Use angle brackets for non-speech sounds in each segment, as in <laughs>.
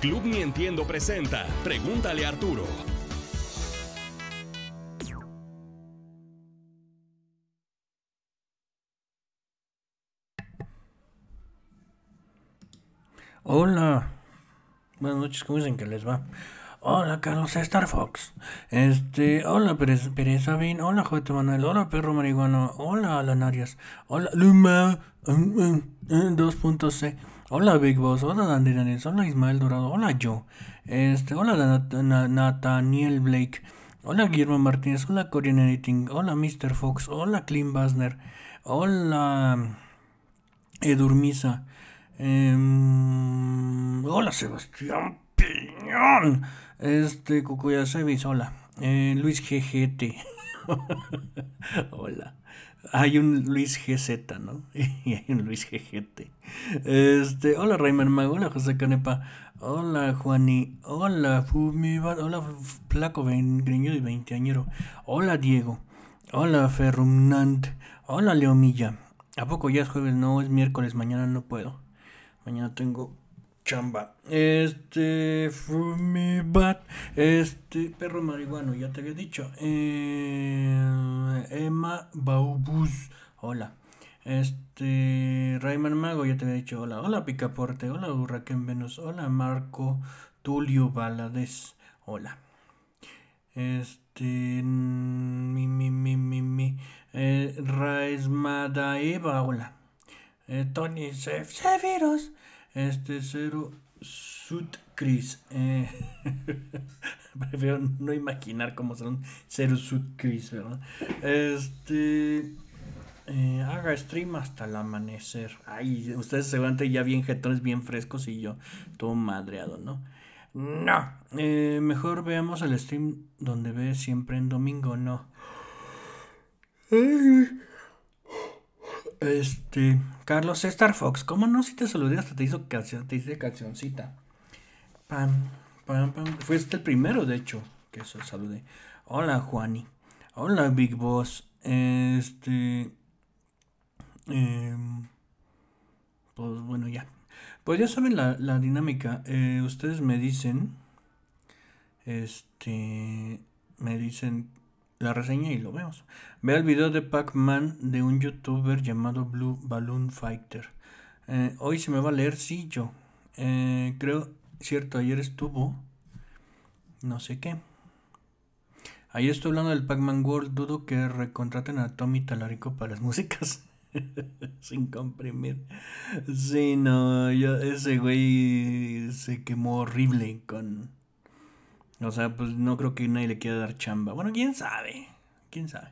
Club Ni Entiendo presenta Pregúntale a Arturo. Hola. Buenas noches, ¿cómo dicen que les va? Hola, Carlos Star Fox. Este, hola, Pérez, Pérez Sabin. Hola, J. Manuel. Hola, Perro Marihuano. Hola, Alan Arias. Hola, Luma. 2.c. Mm, mm, mm, Hola Big Boss, hola Danes, hola Ismael Dorado, hola yo, este, hola Nathaniel Blake, hola Guillermo Martínez, hola Korean Editing, hola Mr. Fox, hola clean Basner, hola Edurmisa, eh, hola Sebastián Piñón, este, Sevis, hola, eh, Luis GGT, <laughs> hola hay un Luis GZ, ¿no? <laughs> Y hay un Luis GGT. Este, hola Rayman Mago, hola José Canepa, hola Juani, hola Fumibar, hola Flaco Greñudo y Veinteañero, hola Diego, hola Ferrumnant, hola Leomilla. ¿A poco ya es jueves? No, es miércoles, mañana no puedo. Mañana tengo chamba. Este, Fumibat, este, perro marihuano, ya te había dicho. Eh, Emma Baubus, hola. Este, Rayman Mago, ya te había dicho, hola. Hola, Picaporte, hola, Urraquén Venus, hola, Marco Tulio Valadez, hola. Este, mi, mi, mi, mi, mi, eh, Eva, hola. Eh, Tony Sef, Sefiros. Este cero Sud eh. <laughs> prefiero no imaginar cómo son cero Sud ¿verdad? Este. Eh, haga stream hasta el amanecer. Ay, ustedes seguramente ya bien jetones, bien frescos y yo todo madreado, ¿no? No. Eh, mejor veamos el stream donde ve siempre en domingo, ¿no? Este, Carlos Star Fox, ¿cómo no? Si te saludé hasta te hizo canción, te hice cancioncita. Pam, pam, pam. Fuiste el primero, de hecho, que se saludé. Hola, Juani. Hola, Big Boss. Este. Em, pues bueno, ya. Pues ya saben la, la dinámica. Eh, ustedes me dicen. Este. Me dicen la reseña y lo vemos. Vea el video de Pac-Man de un youtuber llamado Blue Balloon Fighter. Eh, hoy se me va a leer sí yo. Eh, creo, cierto, ayer estuvo. No sé qué. Ayer estoy hablando del Pac-Man World. Dudo que recontraten a Tommy Talarico para las <laughs> músicas. Sin comprimir. Sí, no, yo, ese güey se quemó horrible con o sea, pues no creo que nadie le quiera dar chamba. Bueno, quién sabe. Quién sabe.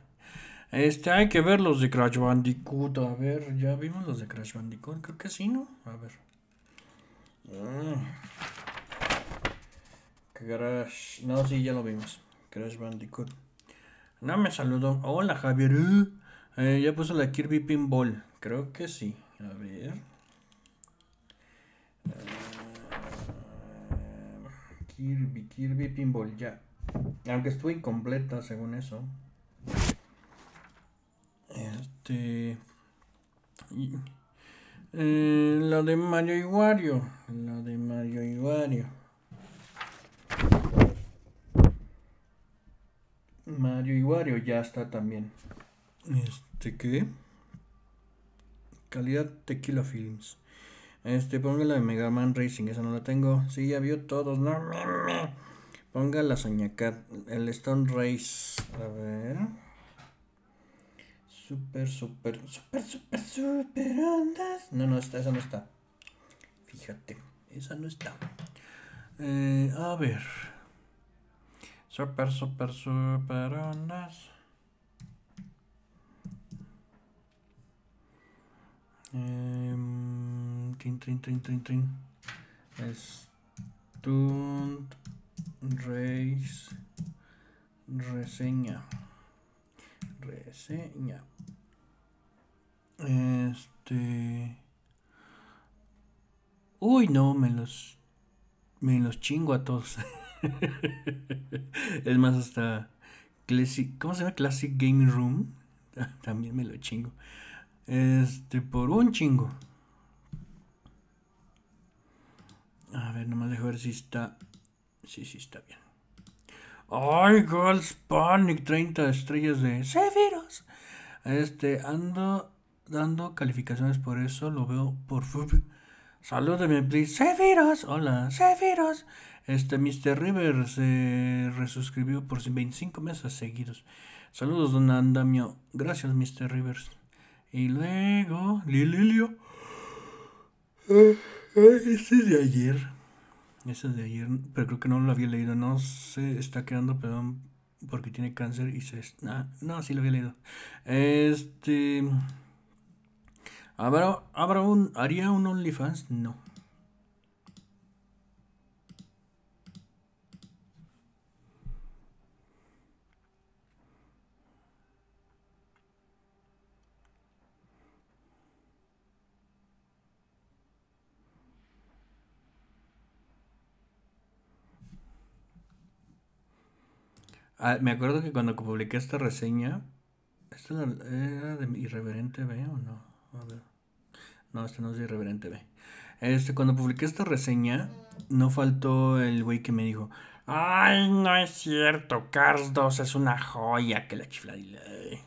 Este, hay que ver los de Crash Bandicoot. A ver, ya vimos los de Crash Bandicoot. Creo que sí, ¿no? A ver. Mm. Crash. No, sí, ya lo vimos. Crash Bandicoot. No me saludó. Hola, Javier. Eh, eh, ya puso la Kirby Pinball. Creo que sí. A ver. Eh, Kirby, Kirby Pinball ya. Aunque estuvo incompleta según eso. Este. Eh, la de Mario Iguario. La de Mario Iguario. Mario Iguario ya está también. Este que. Calidad Tequila Films. Este, ponga la de Mega Man Racing, esa no la tengo. Sí, ya vio todos, no. Ponga la Soñacat, el Stone Race. A ver. Super, super, super, super, super ondas. No, no está, esa no está. Fíjate, esa no está. Eh, a ver. Super, super, super ondas. Eh, trin, trin, trin, Race Reseña. Reseña. Este. Uy, no, me los. Me los chingo a todos. <laughs> es más, hasta. Classic, ¿Cómo se llama? Classic Gaming Room. <laughs> También me lo chingo. Este, por un chingo. A ver, nomás dejo ver si está... Sí, sí, está bien. ¡Ay, Girls Panic! 30 estrellas de sevirus Este, ando dando calificaciones por eso, lo veo por... mi please. sevirus Hola, sevirus Este, Mr. Rivers se resuscribió por 25 meses seguidos. Saludos, don Andamio. Gracias, Mr. Rivers. Y luego, Lililio. Este es de ayer. Ese es de ayer, pero creo que no lo había leído. No se está quedando, perdón, porque tiene cáncer y se... Ah, no, sí lo había leído. Este... ¿Habrá, habrá un... ¿Haría un OnlyFans? No. Ah, me acuerdo que cuando publiqué esta reseña, ¿esta era de Irreverente B o no? No, esta no es de Irreverente B. Este, cuando publiqué esta reseña, no faltó el güey que me dijo, ay, no es cierto, Cars 2 es una joya que la chifladilla. Eh".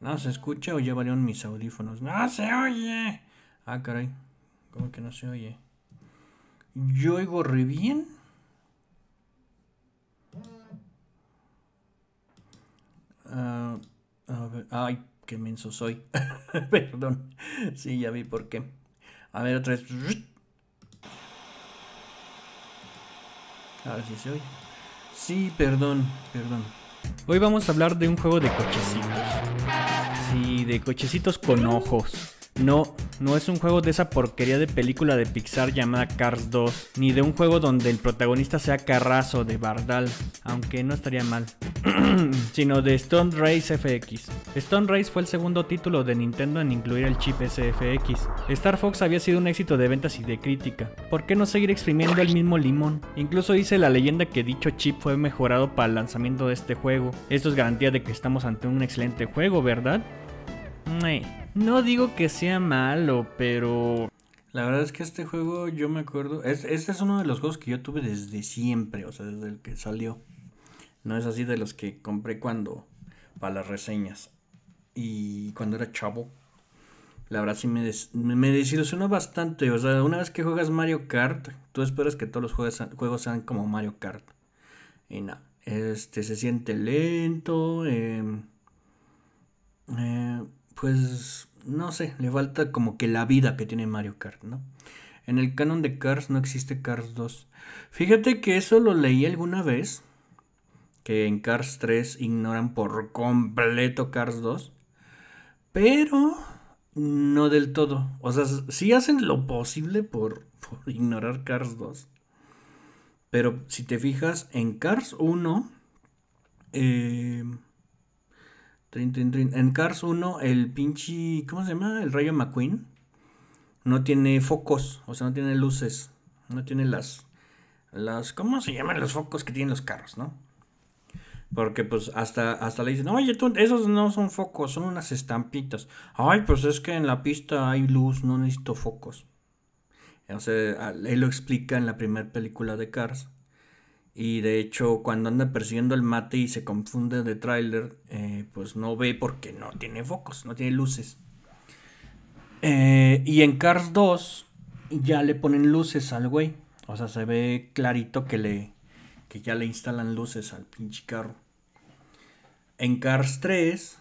No se escucha o ya valieron mis audífonos. No se oye. Ah, caray. ¿Cómo que no se oye? Yo oigo re bien. Ah, ay, qué menso soy. <laughs> Perdón. Sí, ya vi por qué. A ver, otra vez. A ver si se oye. Sí, perdón, perdón. Hoy vamos a hablar de un juego de cochecitos. Sí, de cochecitos con ojos. No, no es un juego de esa porquería de película de Pixar llamada Cars 2, ni de un juego donde el protagonista sea Carrazo de Bardal, aunque no estaría mal, <clears throat> sino de Stone Race FX. Stone Race fue el segundo título de Nintendo en incluir el chip SFX. Star Fox había sido un éxito de ventas y de crítica. ¿Por qué no seguir exprimiendo el mismo limón? Incluso dice la leyenda que dicho chip fue mejorado para el lanzamiento de este juego. Esto es garantía de que estamos ante un excelente juego, ¿verdad? No digo que sea malo, pero... La verdad es que este juego yo me acuerdo... este es uno de los juegos que yo tuve desde siempre, o sea, desde el que salió. No es así de los que compré cuando... Para las reseñas. Y cuando era chavo. La verdad sí me, desilusionó bastante. O sea, una vez que juegas Mario Kart, tú esperas que todos los juegos, juegos sean como Mario Kart. Y nada. Este se siente lento. Em, eh, pues no sé, le falta como que la vida que tiene Mario Kart, ¿no? En el canon de Cars no existe Cars 2. Fíjate que eso lo leí alguna vez, que en Cars 3 ignoran por completo Cars 2, pero no del todo. O sea, sí hacen lo posible por, ignorar Cars 2. Pero si te fijas en Cars 1, eh, en Cars 1, el pinche. ¿Cómo se llama? El Rayo McQueen. No tiene focos, o sea, no tiene luces. No tiene las. las ¿Cómo se llaman los focos que tienen los carros, no? Porque pues hasta, hasta le dicen, oye, tú, esos no son focos, son unas estampitas. Ay, pues es que en la pista hay luz, no necesito focos. Entonces, él lo explica en la primera película de Cars. Y de hecho, cuando anda persiguiendo el mate y se confunde de tráiler, eh, pues no ve porque no tiene focos, no tiene luces. Eh, y en Cars 2 ya le ponen luces al güey. O sea, se ve clarito que, le, que ya le instalan luces al pinche carro. En Cars 3,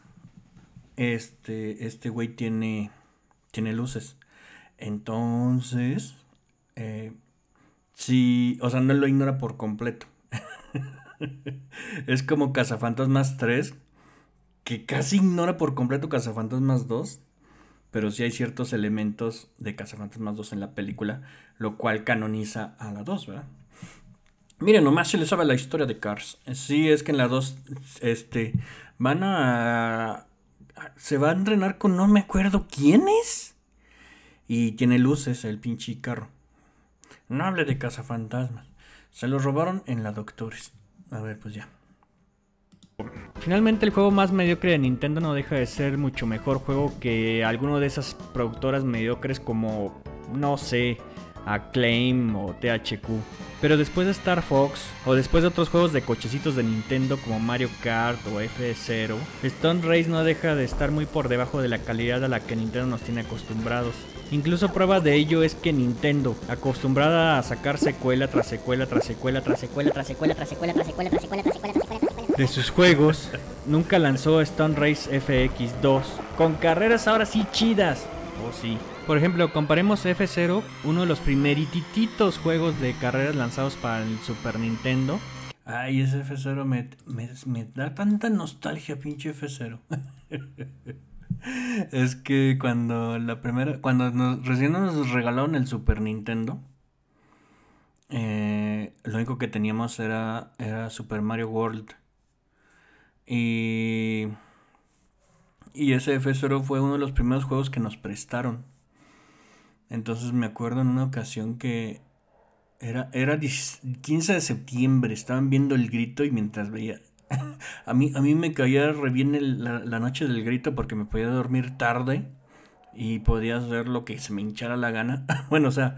este, este güey tiene, tiene luces. Entonces, eh, Sí, o sea, no lo ignora por completo. <laughs> es como Cazafantasmas 3, que casi ignora por completo Cazafantasmas 2, pero sí hay ciertos elementos de Cazafantasmas 2 en la película, lo cual canoniza a la 2, ¿verdad? Miren, nomás se les sabe la historia de Cars. Sí, es que en la 2 este, van a... Se va a entrenar con no me acuerdo quién es. Y tiene luces el pinche carro. No hable de cazafantasmas. Se los robaron en la Doctores. A ver, pues ya. Finalmente el juego más mediocre de Nintendo no deja de ser mucho mejor juego que alguno de esas productoras mediocres como, no sé, Acclaim o THQ. Pero después de Star Fox o después de otros juegos de cochecitos de Nintendo como Mario Kart o F0, Stone Race no deja de estar muy por debajo de la calidad a la que Nintendo nos tiene acostumbrados. Incluso prueba de ello es que Nintendo, acostumbrada a sacar secuela tras secuela tras secuela tras secuela tras secuela tras secuela tras secuela tras secuela tras secuela de sus juegos, nunca lanzó Stone Race FX2 con carreras ahora sí chidas. o sí. Por ejemplo, comparemos F0, uno de los primerititos juegos de carreras lanzados para el Super Nintendo. Ay, ese F0 me, da tanta nostalgia, pinche F0. <laughs> es que cuando la primera, cuando recién nos regalaron el Super Nintendo, eh, lo único que teníamos era, Super Mario World. Y, y ese F0 fue uno de los primeros juegos que nos prestaron. Entonces me acuerdo en una ocasión que era, era 15 de septiembre, estaban viendo el grito y mientras veía... <laughs> a, mí, a mí me caía re bien la, noche del grito porque me podía dormir tarde y podía hacer lo que se me hinchara la gana. <laughs> bueno, o sea,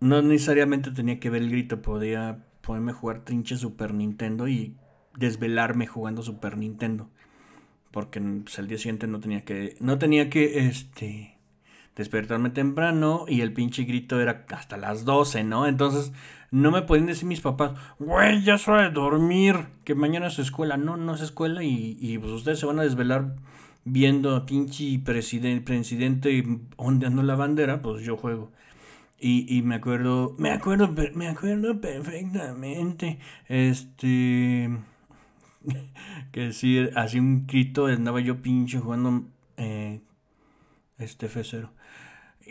no necesariamente tenía que ver el grito, podía ponerme a jugar trinche Super Nintendo y desvelarme jugando Super Nintendo. Porque el pues, día siguiente no tenía que. No tenía que este despertarme temprano y el pinche grito era hasta las 12, ¿no? Entonces no me podían decir mis papás, güey, ya es dormir, que mañana es escuela. No, no es escuela y, pues ustedes se van a desvelar viendo a pinche presidente, presidente ondeando la bandera, pues yo juego. Y, me acuerdo, me acuerdo, me acuerdo perfectamente, este, <laughs> que si así un grito, andaba yo pinche jugando, eh, este F0.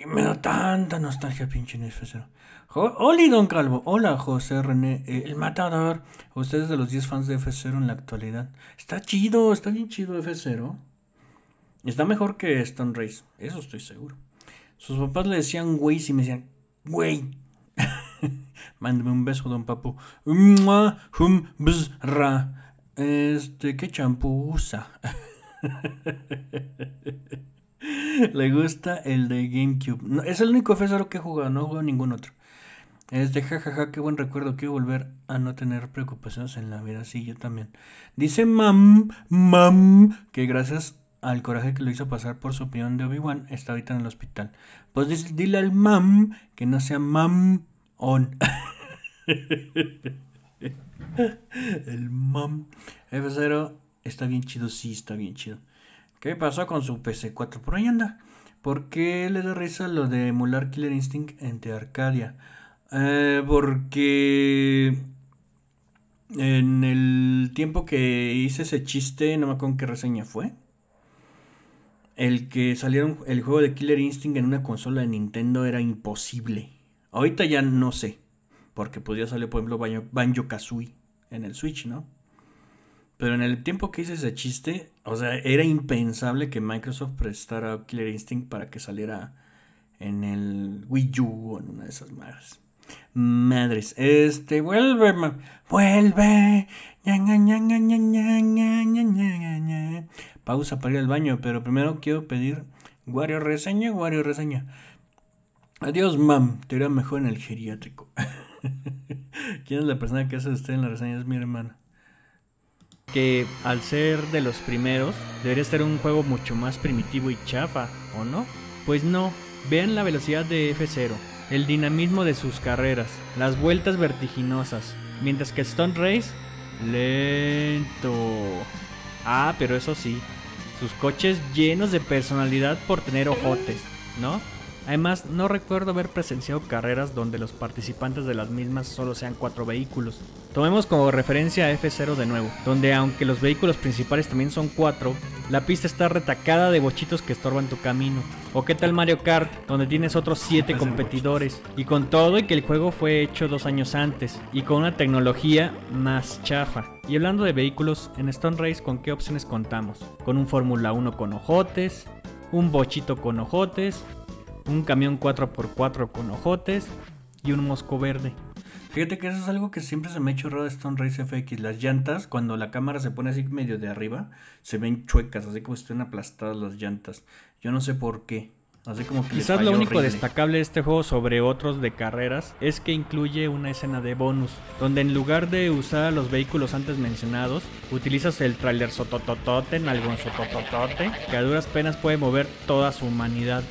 Y me da tanta nostalgia, pinche F-0. Hola, Don Calvo, hola José René, eh, el matador. Ustedes de los 10 fans de F0 en la actualidad. Está chido, está bien chido F0. Está mejor que Stone Race, eso estoy seguro. Sus papás le decían güey y me decían, güey. <laughs> Mándeme un beso, don Papu. Este, qué champú usa. <laughs> Le gusta el de GameCube. No, es el único FSR que he jugado, no he jugado ningún otro. Es de jajaja, ja, qué buen recuerdo. Quiero volver a no tener preocupaciones en la vida. Sí, yo también. Dice Mam, Mam, que gracias al coraje que lo hizo pasar por su opinión de Obi-Wan, está ahorita en el hospital. Pues dile al Mam que no sea Mam on. <laughs> el Mam. F0 está bien chido, sí, está bien chido. ¿Qué pasó con su PC4? Por ahí anda. ¿Por qué le da risa lo de emular Killer Instinct entre Arcadia? Eh, porque en el tiempo que hice ese chiste, no me acuerdo en qué reseña fue. El que salieron el juego de Killer Instinct en una consola de Nintendo era imposible. Ahorita ya no sé. Porque podía pues salir, por ejemplo, Banjo, Banjo Kazooie en el Switch, ¿no? Pero en el tiempo que hice ese chiste, o sea, era impensable que Microsoft prestara Killer Instinct para que saliera en el Wii U o en una de esas madres. Madres, este, vuelve, vuelve. Pausa para ir al baño, pero primero quiero pedir Wario reseña, Wario reseña. Adiós, mam, te irá mejor en el geriátrico. <laughs> ¿Quién es la persona que hace usted en la reseña? Es mi hermana que al ser de los primeros debería ser un juego mucho más primitivo y chafa, ¿o no? Pues no, vean la velocidad de F0, el dinamismo de sus carreras, las vueltas vertiginosas, mientras que Stone Race, lento. Ah, pero eso sí, sus coches llenos de personalidad por tener ojotes, ¿no? Además, no recuerdo haber presenciado carreras donde los participantes de las mismas solo sean cuatro vehículos. Tomemos como referencia a F0 de nuevo, donde aunque los vehículos principales también son cuatro, la pista está retacada de bochitos que estorban tu camino. O qué tal Mario Kart, donde tienes otros 7 competidores. Y con todo y que el juego fue hecho dos años antes, y con una tecnología más chafa. Y hablando de vehículos, en Stone Race con qué opciones contamos? Con un Fórmula 1 con ojotes, un bochito con ojotes, un camión 4x4 con ojotes y un mosco verde. Fíjate que eso es algo que siempre se me ha hecho raro de Stone Race FX. Las llantas, cuando la cámara se pone así medio de arriba, se ven chuecas, así como estuvieran aplastadas las llantas. Yo no sé por qué. Así como que Quizás lo único destacable de este juego sobre otros de carreras es que incluye una escena de bonus, donde en lugar de usar los vehículos antes mencionados, utilizas el trailer sotototote, algún sotototote, que a duras penas puede mover toda su humanidad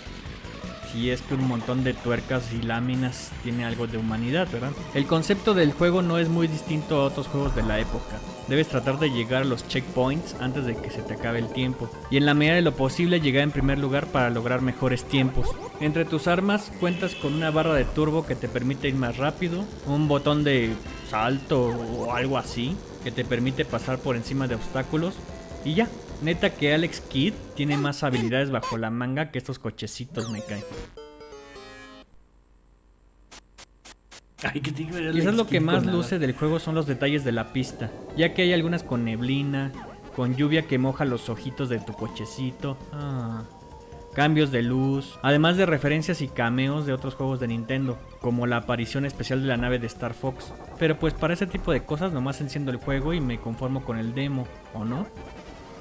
si es que un montón de tuercas y láminas tiene algo de humanidad, ¿verdad? El concepto del juego no es muy distinto a otros juegos de la época. Debes tratar de llegar a los checkpoints antes de que se te acabe el tiempo y en la medida de lo posible llegar en primer lugar para lograr mejores tiempos. Entre tus armas cuentas con una barra de turbo que te permite ir más rápido, un botón de salto o algo así que te permite pasar por encima de obstáculos y ya, Neta que Alex Kidd tiene más habilidades bajo la manga que estos cochecitos, me caen. Quizás lo que más luce del juego son los detalles de la pista, ya que hay algunas con neblina, con lluvia que moja los ojitos de tu cochecito, ah. cambios de luz, además de referencias y cameos de otros juegos de Nintendo, como la aparición especial de la nave de Star Fox. Pero pues para ese tipo de cosas nomás enciendo el juego y me conformo con el demo, ¿o no?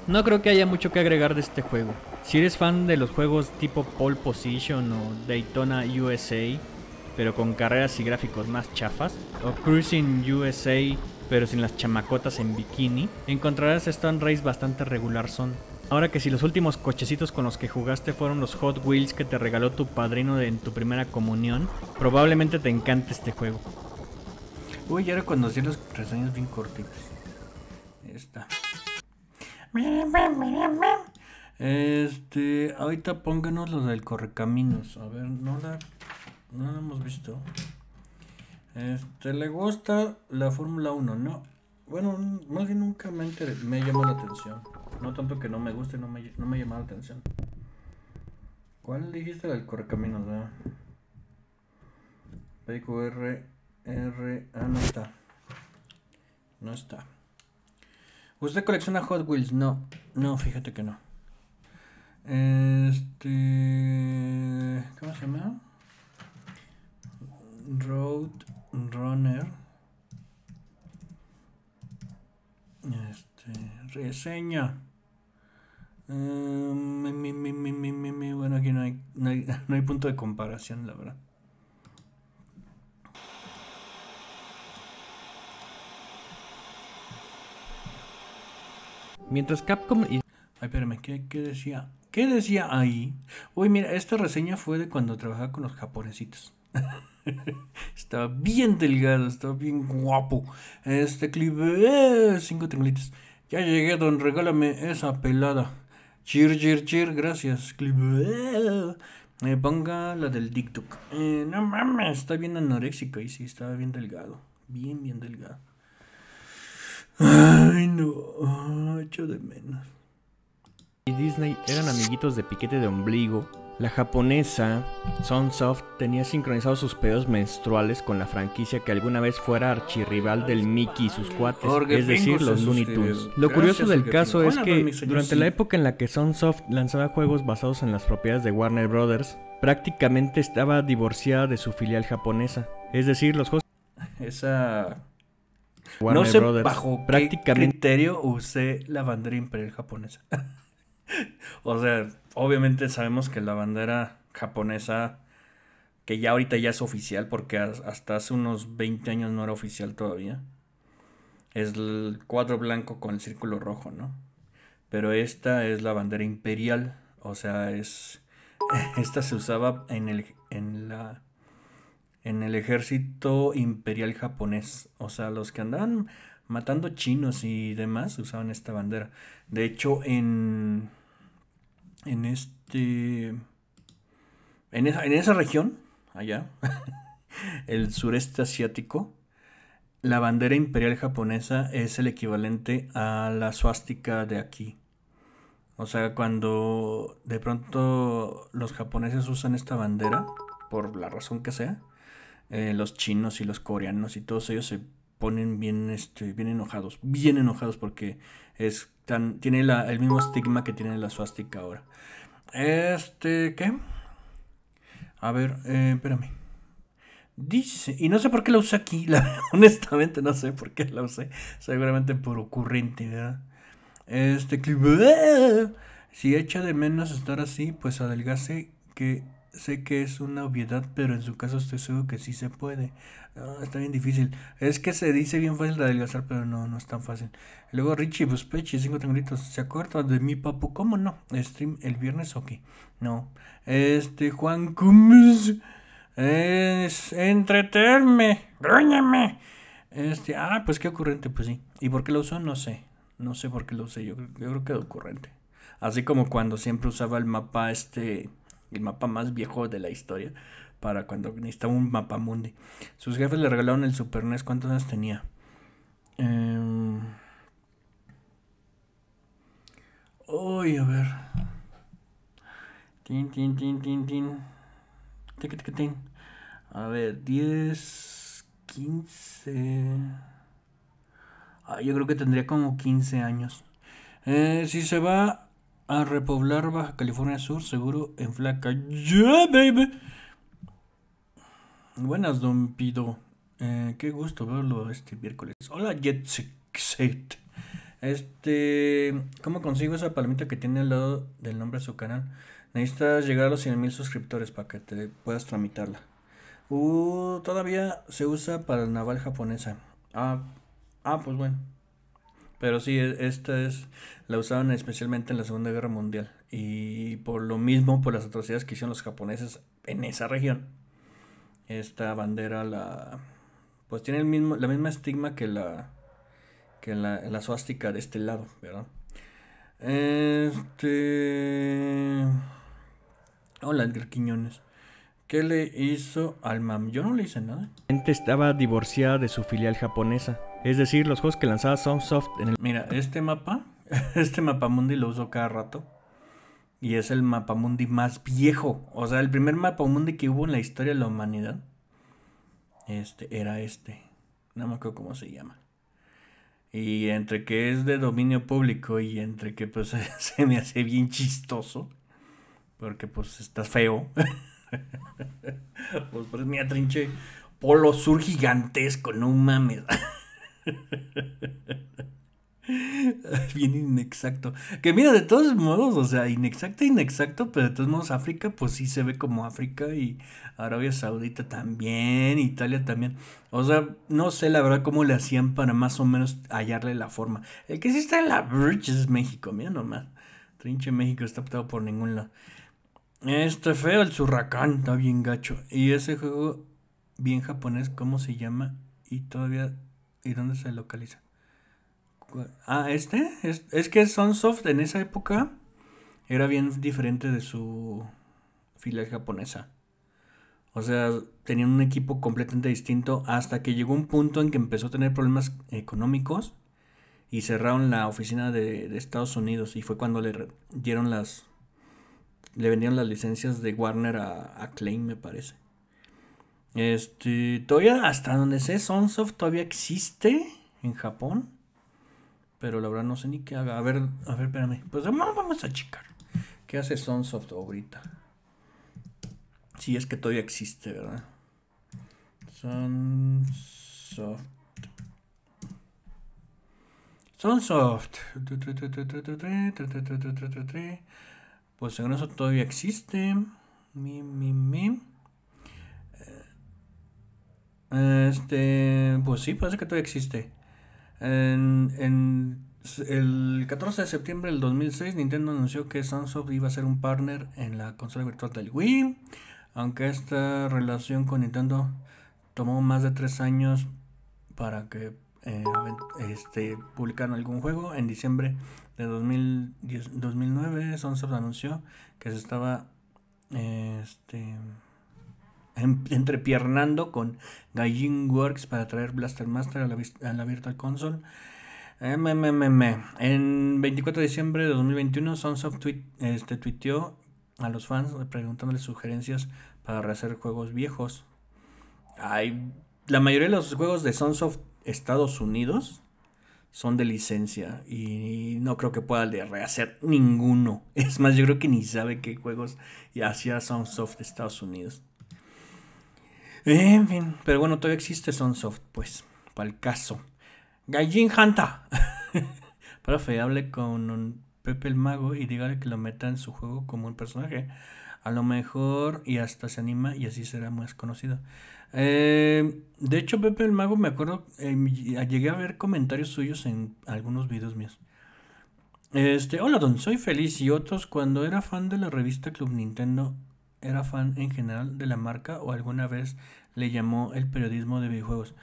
No creo que haya mucho que agregar de este juego. Si eres fan de los juegos tipo Pole Position o Daytona USA, pero con carreras y gráficos más chafas, o Cruising USA, pero sin las chamacotas en bikini, encontrarás Stone este Race bastante regular son. Ahora que si los últimos cochecitos con los que jugaste fueron los Hot Wheels que te regaló tu padrino en tu primera comunión, probablemente te encante este juego. Uy, ya reconocí los reseñas bien cortitos. Está. Este, ahorita pónganos lo del correcaminos. A ver, no la, no la hemos visto. Este, le gusta la Fórmula 1, ¿no? Bueno, más que nunca me, me llamó la atención. No tanto que no me guste, no me, no me la atención. ¿Cuál dijiste del correcaminos, caminos? R, R, ah, no está. No está. ¿Usted colecciona Hot Wheels? No, no, fíjate que no. Este. ¿Cómo se llama? Road Runner. Este. Reseña. Em, bueno, aquí no hay, no hay, <laughs> no hay punto de comparación, la verdad. Mientras Capcom Ay, espérame, ¿qué, decía? ¿Qué decía ahí? Uy, mira, esta reseña fue de cuando trabajaba con los japonesitos. <laughs> estaba bien delgado, estaba bien guapo. Este clip, eh, cinco triangulitos. Ya llegué, don, regálame esa pelada. Cheer, chir, cheer, gracias. Clip, eh. eh. ponga la del TikTok. Eh, no mames, está bien anoréxico y sí, estaba bien delgado. Bien, bien delgado. Ay, no, echo de menos. Y Disney eran amiguitos de piquete de ombligo. La japonesa Sunsoft tenía sincronizados sus pedos menstruales con la franquicia que alguna vez fuera archirrival del Mickey y sus cuates, es decir, los Looney Tunes. Lo curioso del caso es que durante la época en la que Sunsoft lanzaba juegos basados en las propiedades de Warner Brothers, prácticamente estaba divorciada de su filial japonesa, es decir, los juegos esa no sé bajo Prácticamente. qué criterio usé la bandera imperial japonesa. <laughs> o sea, obviamente sabemos que la bandera japonesa, que ya ahorita ya es oficial, porque hasta hace unos 20 años no era oficial todavía, es el cuadro blanco con el círculo rojo, ¿no? Pero esta es la bandera imperial, o sea, es... <laughs> Esta se usaba en, el, en la en el ejército imperial japonés. O sea, los que andaban matando chinos y demás usaban esta bandera. De hecho, en. En este. En esa, en esa región, allá, <laughs> el sureste asiático, la bandera imperial japonesa es el equivalente a la suástica de aquí. O sea, cuando de pronto los japoneses usan esta bandera, por la razón que sea, eh, los chinos y los coreanos y todos ellos se ponen bien, este, bien enojados, bien enojados porque es tiene el mismo estigma que tiene la suástica ahora. Este, ¿qué? A ver, eh, espérame. Dice, y no sé por qué la usé aquí, <laughs> honestamente no sé por qué la usé, seguramente por ocurrente, ¿verdad? Este clip, si echa de menos estar así, pues adelgase que Sé que es una obviedad, pero en su caso estoy seguro que sí se puede. Ah, está bien difícil. Es que se dice bien fácil de adelgazar, pero no, no es tan fácil. Luego Richie Buspechi, pues, cinco triangulitos. ¿Se acuerda de mi papu? ¿Cómo no? ¿Stream el viernes o qué? No. Este, Juan Cummins. Es entretenerme, groñame Este, ah, pues qué ocurrente, pues sí. ¿Y por qué lo usó? No sé. No sé por qué lo usé. Yo, yo creo que es ocurrente. Así como cuando siempre usaba el mapa este el mapa más viejo de la historia, para cuando necesitaba un mapa mundi. Sus jefes le regalaron el Super NES, ¿cuántos años tenía? Eh... Uy, a ver. Tin, tin, tin, tin, tin. Tin, A ver, 10, 15. Ah, yo creo que tendría como 15 años. Eh, si se va a repoblar Baja California Sur, seguro en flaca. ¡Yeah, baby! Buenas, don Pido. Eh, qué gusto verlo este miércoles. Hola, Jetset, Este. ¿Cómo consigo esa palomita que tiene al lado del nombre de su canal? Necesitas llegar a los 100.000 suscriptores para que te puedas tramitarla. Uh, todavía se usa para el naval japonesa. Ah, ah pues bueno. Pero sí, e, esta es, la usaban especialmente en la Segunda Guerra Mundial. Y por lo mismo, por las atrocidades que hicieron los japoneses en esa región, esta bandera la... Pues tiene el mismo, la misma estigma que la, que la, la suástica de este lado, ¿verdad? Este... Hola, Edgar ¿Qué le hizo al MAM? Yo no le hice nada. gente Estaba divorciada de su filial japonesa es decir, los juegos que lanzaba Soundsoft en el... Mira, este mapa, <laughs> este mapa mundi lo uso cada rato. Y es el mapa mundi más viejo. O sea, el primer mapa mundi que hubo en la historia de la humanidad. Este, era este. No me acuerdo cómo se llama. Y entre que es de dominio público y entre que pues <laughs> se me hace bien chistoso. Porque pues está feo. <laughs> pues, pues mira, trinche. Polo Sur gigantesco, no mames. <laughs> Bien inexacto. Que mira, de todos modos, o sea, inexacto, inexacto, pero de todos modos África, pues sí se ve como África y Arabia Saudita también, Italia también. O sea, no sé la verdad cómo le hacían para más o menos hallarle la forma. El que sí está en la bridge es México, mira nomás. Trinche México está optado por ningún lado. Este feo, el Surracán, está bien gacho. Y ese juego bien japonés, ¿cómo se llama? Y todavía ¿Y dónde se localiza? Ah, este. Es, es que Sunsoft en esa época era bien diferente de su fila japonesa. O sea, tenían un equipo completamente distinto hasta que llegó un punto en que empezó a tener problemas económicos y cerraron la oficina de, de Estados Unidos y fue cuando le dieron las... Le vendieron las licencias de Warner a, a Klein, me parece. Este, todavía hasta donde sé, Sunsoft todavía existe en Japón. Pero la verdad no sé ni qué haga. A ver, a ver, espérame. Pues vamos a checar. ¿Qué hace Sunsoft ahorita? Si sí, es que todavía existe, ¿verdad? Sunsoft. Sunsoft. Pues según eso todavía existe. Mi, mi, mi. Este, pues sí, parece que todavía existe. En, el 14 de septiembre del 2006, Nintendo anunció que Sunsoft iba a ser un partner en la consola virtual del Wii. Aunque esta relación con Nintendo tomó más de tres años para que eh, este, publicaran algún juego, en diciembre de 2009 Sunsoft anunció que se estaba este, Em, entrepiernando con Gaijin Works para traer Blaster Master a la, Virtual Console. MMM. En 24 de diciembre de 2021, Sunsoft este, tuiteó a los fans preguntándoles sugerencias para rehacer juegos viejos. Hay, la mayoría de los juegos de Sunsoft Estados Unidos son de licencia y no creo que pueda rehacer ninguno. <laughs> Es más, yo creo que ni sabe qué juegos hacía Sunsoft Estados Unidos. En fin, pero bueno, todavía existe Sunsoft, pues, para el caso. Gallin Hanta. <laughs> Profe, hable con Pepe el Mago y dígale que lo meta en su juego como un personaje. A lo mejor y hasta se anima y así será más conocido. Eh, de hecho, Pepe el Mago, me acuerdo, em, llegué a ver comentarios suyos en algunos videos míos. Este, hola Don, soy feliz y otros cuando era fan de la revista Club Nintendo era fan en general de la marca o alguna vez le llamó el periodismo de videojuegos.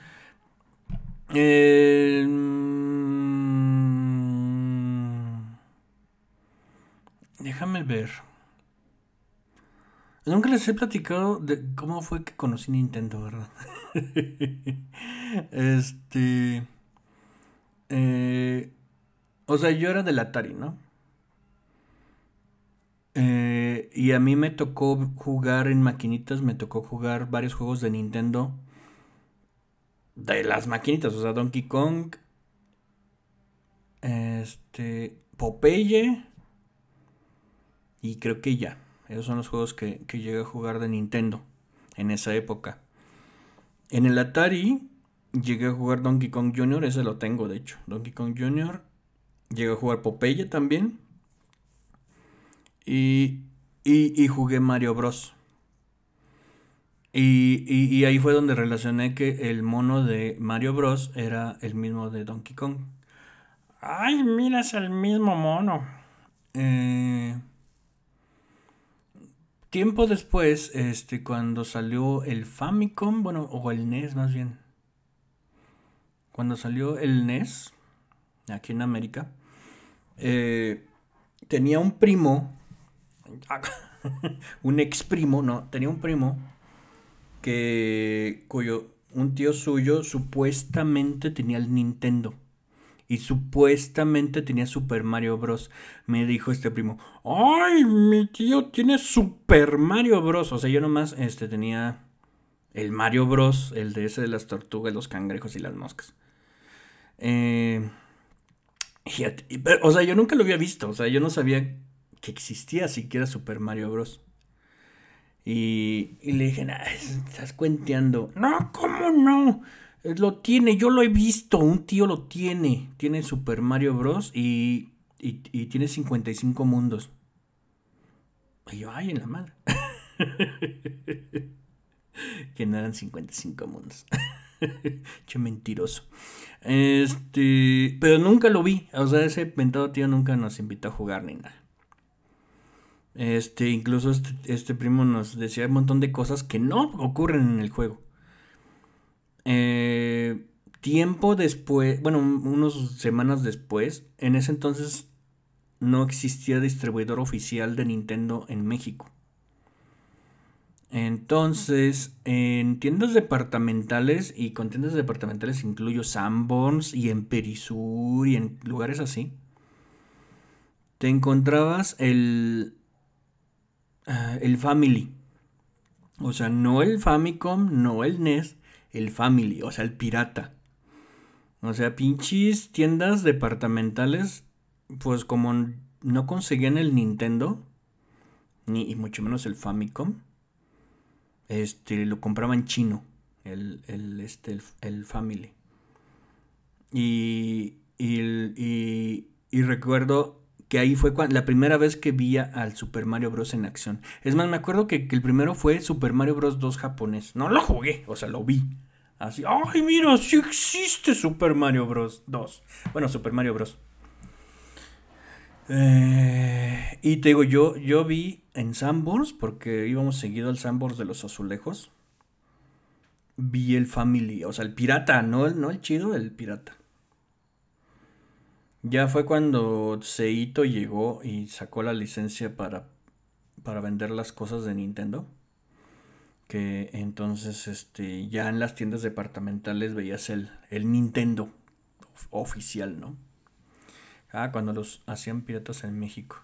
Mm, déjame ver. Nunca les he platicado de cómo fue que conocí Nintendo, ¿verdad? <laughs> este. Eh, o sea, yo era del Atari, ¿no? Eh, y a mí me tocó jugar en maquinitas, me tocó jugar varios juegos de Nintendo. De las maquinitas, o sea, Donkey Kong. Este. Popeye. Y creo que ya. Esos son los juegos que, que llegué a jugar de Nintendo en esa época. En el Atari llegué a jugar Donkey Kong Jr., ese lo tengo de hecho. Donkey Kong Jr. Llegué a jugar Popeye también. Y, jugué Mario Bros. Y, ahí fue donde relacioné que el mono de Mario Bros era el mismo de Donkey Kong. Ay, mira, es el mismo mono. Eh, tiempo después, este, cuando salió el Famicom, bueno, o el NES más bien. Cuando salió el NES, aquí en América, eh, tenía un primo Ah, <laughs> un ex primo, no, tenía un primo que cuyo un tío suyo supuestamente tenía el Nintendo y supuestamente tenía Super Mario Bros. Me dijo este primo, "Ay, mi tío tiene Super Mario Bros." O sea, yo nomás este tenía el Mario Bros, el de ese de las tortugas, los cangrejos y las moscas. Eh, o sea, yo nunca lo había visto. O sea, yo no sabía que existía siquiera Super Mario Bros. Y, le dije, estás cuenteando. No, ¿cómo no? Lo tiene, yo lo he visto, un tío lo tiene. Tiene Super Mario Bros. y, y, y tiene 55 mundos. Y yo, ay, en la madre. <laughs> que no eran 55 mundos. <laughs> che mentiroso. Este, pero nunca lo vi. O sea, ese mentado tío nunca nos invitó a jugar ni nada. Este, incluso este, este, primo nos decía un montón de cosas que no ocurren en el juego. Eh, tiempo después, bueno, unas semanas después, en ese entonces no existía distribuidor oficial de Nintendo en México. Entonces, en tiendas departamentales, y con tiendas departamentales incluyo Sanborns y en Perisur y en lugares así, te encontrabas el, Ah, el Family. O sea, no el Famicom, no el NES, el Family, o sea, el pirata. O sea, pinches tiendas departamentales, pues como no conseguían el Nintendo, ni y mucho menos el Famicom, este, lo compraban chino, el, el, este, el, Family. Y, y, y, y recuerdo ahí fue la primera vez que vi al Super Mario Bros. en acción. Es más, me acuerdo que, el primero fue Super Mario Bros. 2 japonés. No lo jugué, o sea, lo vi. Así, ay, mira, si existe Super Mario Bros. 2. Bueno, Super Mario Bros. Eh, y te digo, yo, yo vi en Sandbox, porque íbamos seguido al Sandbox de los azulejos. Vi el Family, o sea, el pirata, no no el chido, el pirata. Ya fue cuando Seito llegó y sacó la licencia para, para vender las cosas de Nintendo. Que entonces este, ya en las tiendas departamentales veías el, el Nintendo oficial, ¿no? Ah, cuando los hacían piratas en México.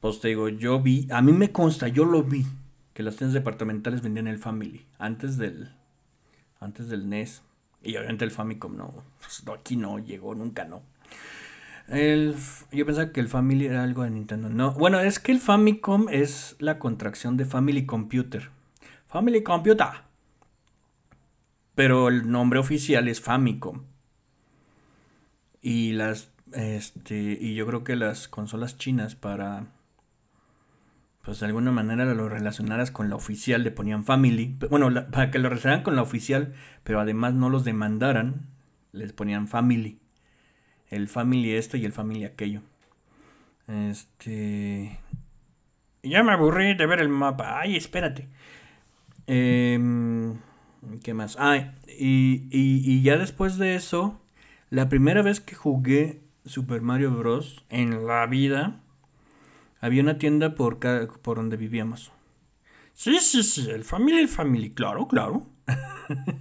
Pues te digo, yo vi, a mí me consta, yo lo vi, que las tiendas departamentales vendían el Family antes del, antes del NES. Y obviamente el Famicom pues, no, aquí no llegó, nunca no. El, yo pensaba que el Family era algo de Nintendo. No, bueno, es que el Famicom es la contracción de Family Computer. Family Computer. Pero el nombre oficial es Famicom. Y las. Este. Y yo creo que las consolas chinas para. Pues de alguna manera lo relacionaras con la oficial, le ponían Family. Bueno, para que lo relacionaran con la oficial, pero además no los demandaran, les ponían Family el family esto y el family aquello. Este. Ya me aburrí de ver el mapa. Ay, espérate. Em, ¿Qué más? ay ah, y, ya después de eso, la primera vez que jugué Super Mario Bros. en la vida, había una tienda por, por donde vivíamos. Sí, sí, sí, el Family, el Family, claro, claro.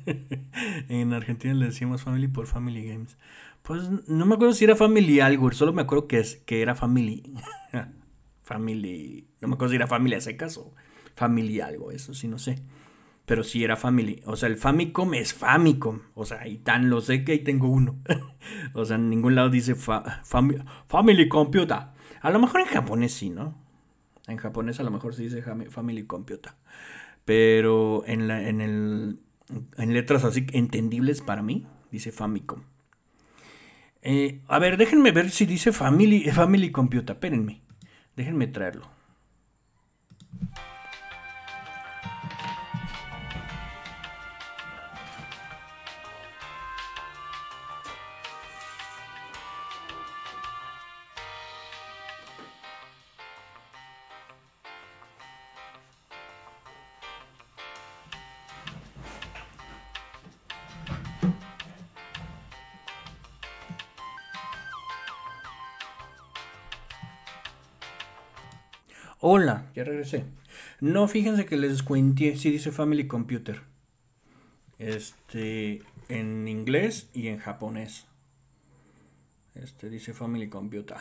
<laughs> en Argentina le decimos Family por Family Games. Pues no me acuerdo si era Family algo, solo me acuerdo que, es, que era Family. <laughs> family. No me acuerdo si era Family a ese caso Family algo, eso sí, no sé. Pero sí era Family. O sea, el Famicom es Famicom. O sea, y tan lo sé que ahí tengo uno. <laughs> o sea, en ningún lado dice Family Computer. A lo mejor en japonés sí, ¿no? En japonés a lo mejor sí dice Family Computer pero en, en, letras así entendibles para mí, dice Famicom. Eh, a ver, déjenme ver si dice Family, family Computer. Espérenme. Déjenme traerlo. regresé. No, fíjense que les cuente, si dice Family Computer. Este, en inglés y en japonés. Este dice Family Computer.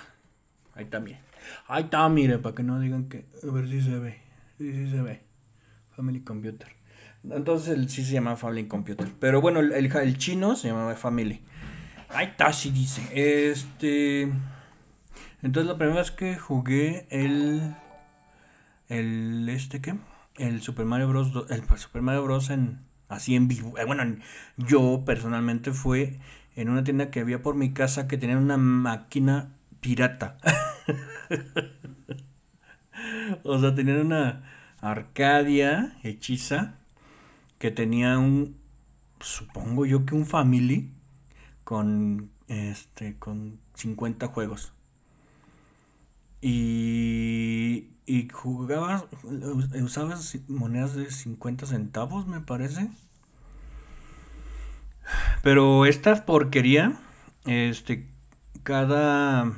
Ahí también Ahí está, mire, para que no digan que. A ver si se ve. Sí, se ve. Family Computer. Entonces sí se llama Family Computer. Pero bueno, el, el, chino se llama Family. Ahí está, sí dice. Este. Entonces la primera vez que jugué el el este qué? El Super Mario Bros. el Super Mario Bros. en así en vivo. Eh, bueno, yo personalmente fue en una tienda que había por mi casa que tenía una máquina pirata. <laughs> o sea, tenían una Arcadia hechiza que tenía un supongo yo que un family con este con 50 juegos. Y, y jugabas, eh, usabas monedas de 50 centavos, me parece. Pero esta porquería, este, cada,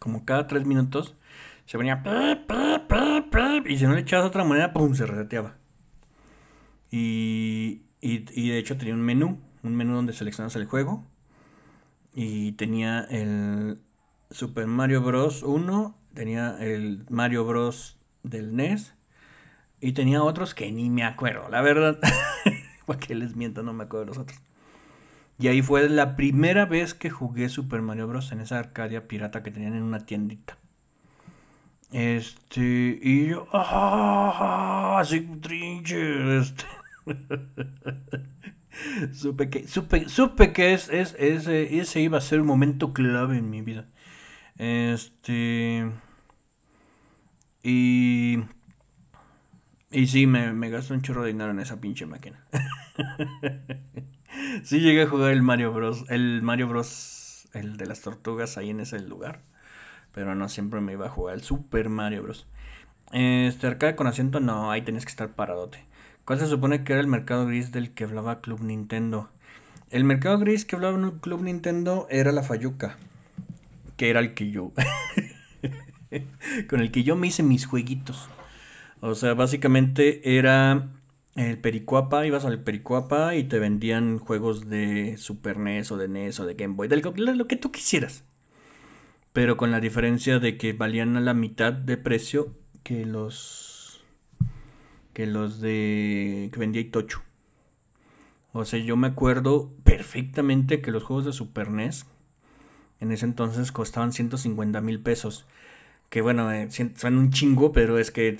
como cada tres minutos, se venía y si no le echabas otra moneda, pum, se reseteaba. Y, y, y de hecho tenía un menú, un menú donde seleccionas el juego y tenía el, Super Mario Bros. 1, tenía el Mario Bros. del NES y tenía otros que ni me acuerdo, la verdad. <laughs> Porque les miento, no me acuerdo de los otros. Y ahí fue la primera vez que jugué Super Mario Bros. en esa arcadia pirata que tenían en una tiendita. Este, y yo, ¡ah! Así, trinche, este. <laughs> supe que, supe, que es, es, ese, ese iba a ser un momento clave en mi vida. Este. Y. Y sí, me, me gasto un chorro de dinero en esa pinche máquina. <laughs> sí llegué a jugar el Mario Bros. El Mario Bros. El de las tortugas ahí en ese lugar. Pero no siempre me iba a jugar el Super Mario Bros. Este arcade con asiento, no, ahí tenías que estar paradote. ¿Cuál se supone que era el mercado gris del que hablaba Club Nintendo? El mercado gris que hablaba Club Nintendo era la Fayuca que era el que yo. <laughs> con el que yo me hice mis jueguitos. O sea, básicamente era el Pericuapa, ibas al Pericuapa y te vendían juegos de Super NES o de NES o de Game Boy, lo que tú quisieras. Pero con la diferencia de que valían a la mitad de precio que los que los de que vendía Itochu. O sea, yo me acuerdo perfectamente que los juegos de Super NES en ese entonces costaban 150 mil pesos. Que bueno, eh, son un chingo, pero es que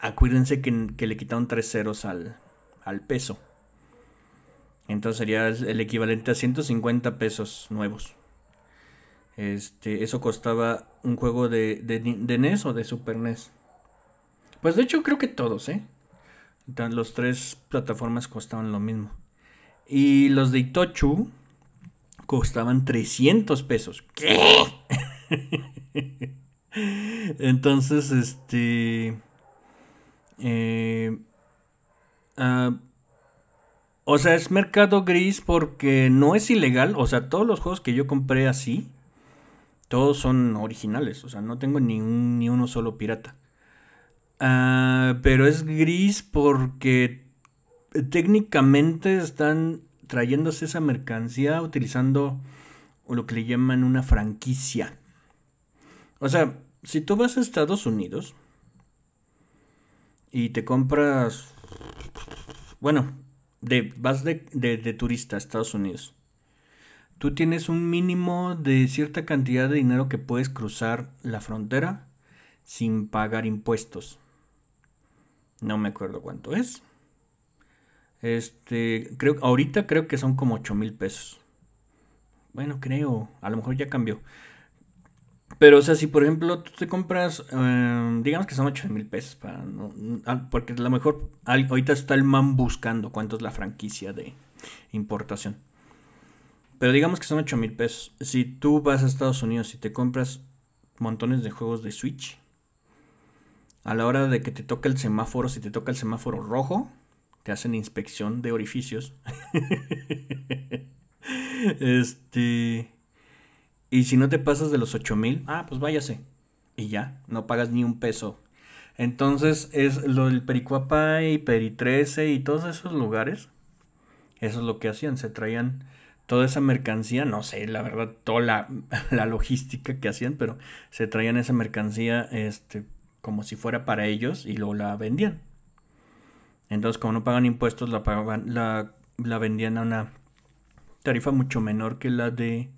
acuérdense que, le quitaron tres ceros al, al peso. Entonces sería el equivalente a 150 pesos nuevos. Este, eso costaba un juego de, NES e o de Super NES. Pues de hecho creo que todos, ¿eh? Los tres plataformas costaban lo mismo. Y los de Itochu, costaban 300 pesos. ¿Qué? <laughs> Entonces, este... Eh, ah, o sea, es mercado gris porque no es ilegal. O sea, todos los juegos que yo compré así, todos son originales. O sea, no tengo ni, ni uno solo pirata. Ah, pero es gris porque técnicamente están trayéndose esa mercancía utilizando lo que le llaman una franquicia. O sea, si tú vas a Estados Unidos y te compras, bueno, de, vas de turista a Estados Unidos, tú tienes un mínimo de cierta cantidad de dinero que puedes cruzar la frontera sin pagar impuestos. No me acuerdo cuánto es. Este, creo, ahorita creo que son como 8 mil pesos. Bueno, creo, a lo mejor ya cambió. Pero, o sea, si por ejemplo tú te compras, em, digamos que son 8 mil pesos, para porque a lo mejor ahorita está el man buscando cuánto es la franquicia de importación. Pero digamos que son 8 mil pesos. Si tú vas a Estados Unidos y te compras montones de juegos de Switch, a la hora de que te toque el semáforo, si te toca el semáforo rojo, te hacen inspección de orificios. <laughs> este. Y si no te pasas de los 8000, mil, ah, pues váyase. Y ya, no pagas ni un peso. Entonces, es lo del Pericuapa y Peri y todos esos lugares. Eso es lo que hacían, se traían toda esa mercancía, no sé, la verdad, toda la, <laughs> logística que hacían, pero se traían esa mercancía este, como si fuera para ellos y luego la vendían. Entonces, como no pagan impuestos, la, pagaban, la, la vendían a una tarifa mucho menor que la de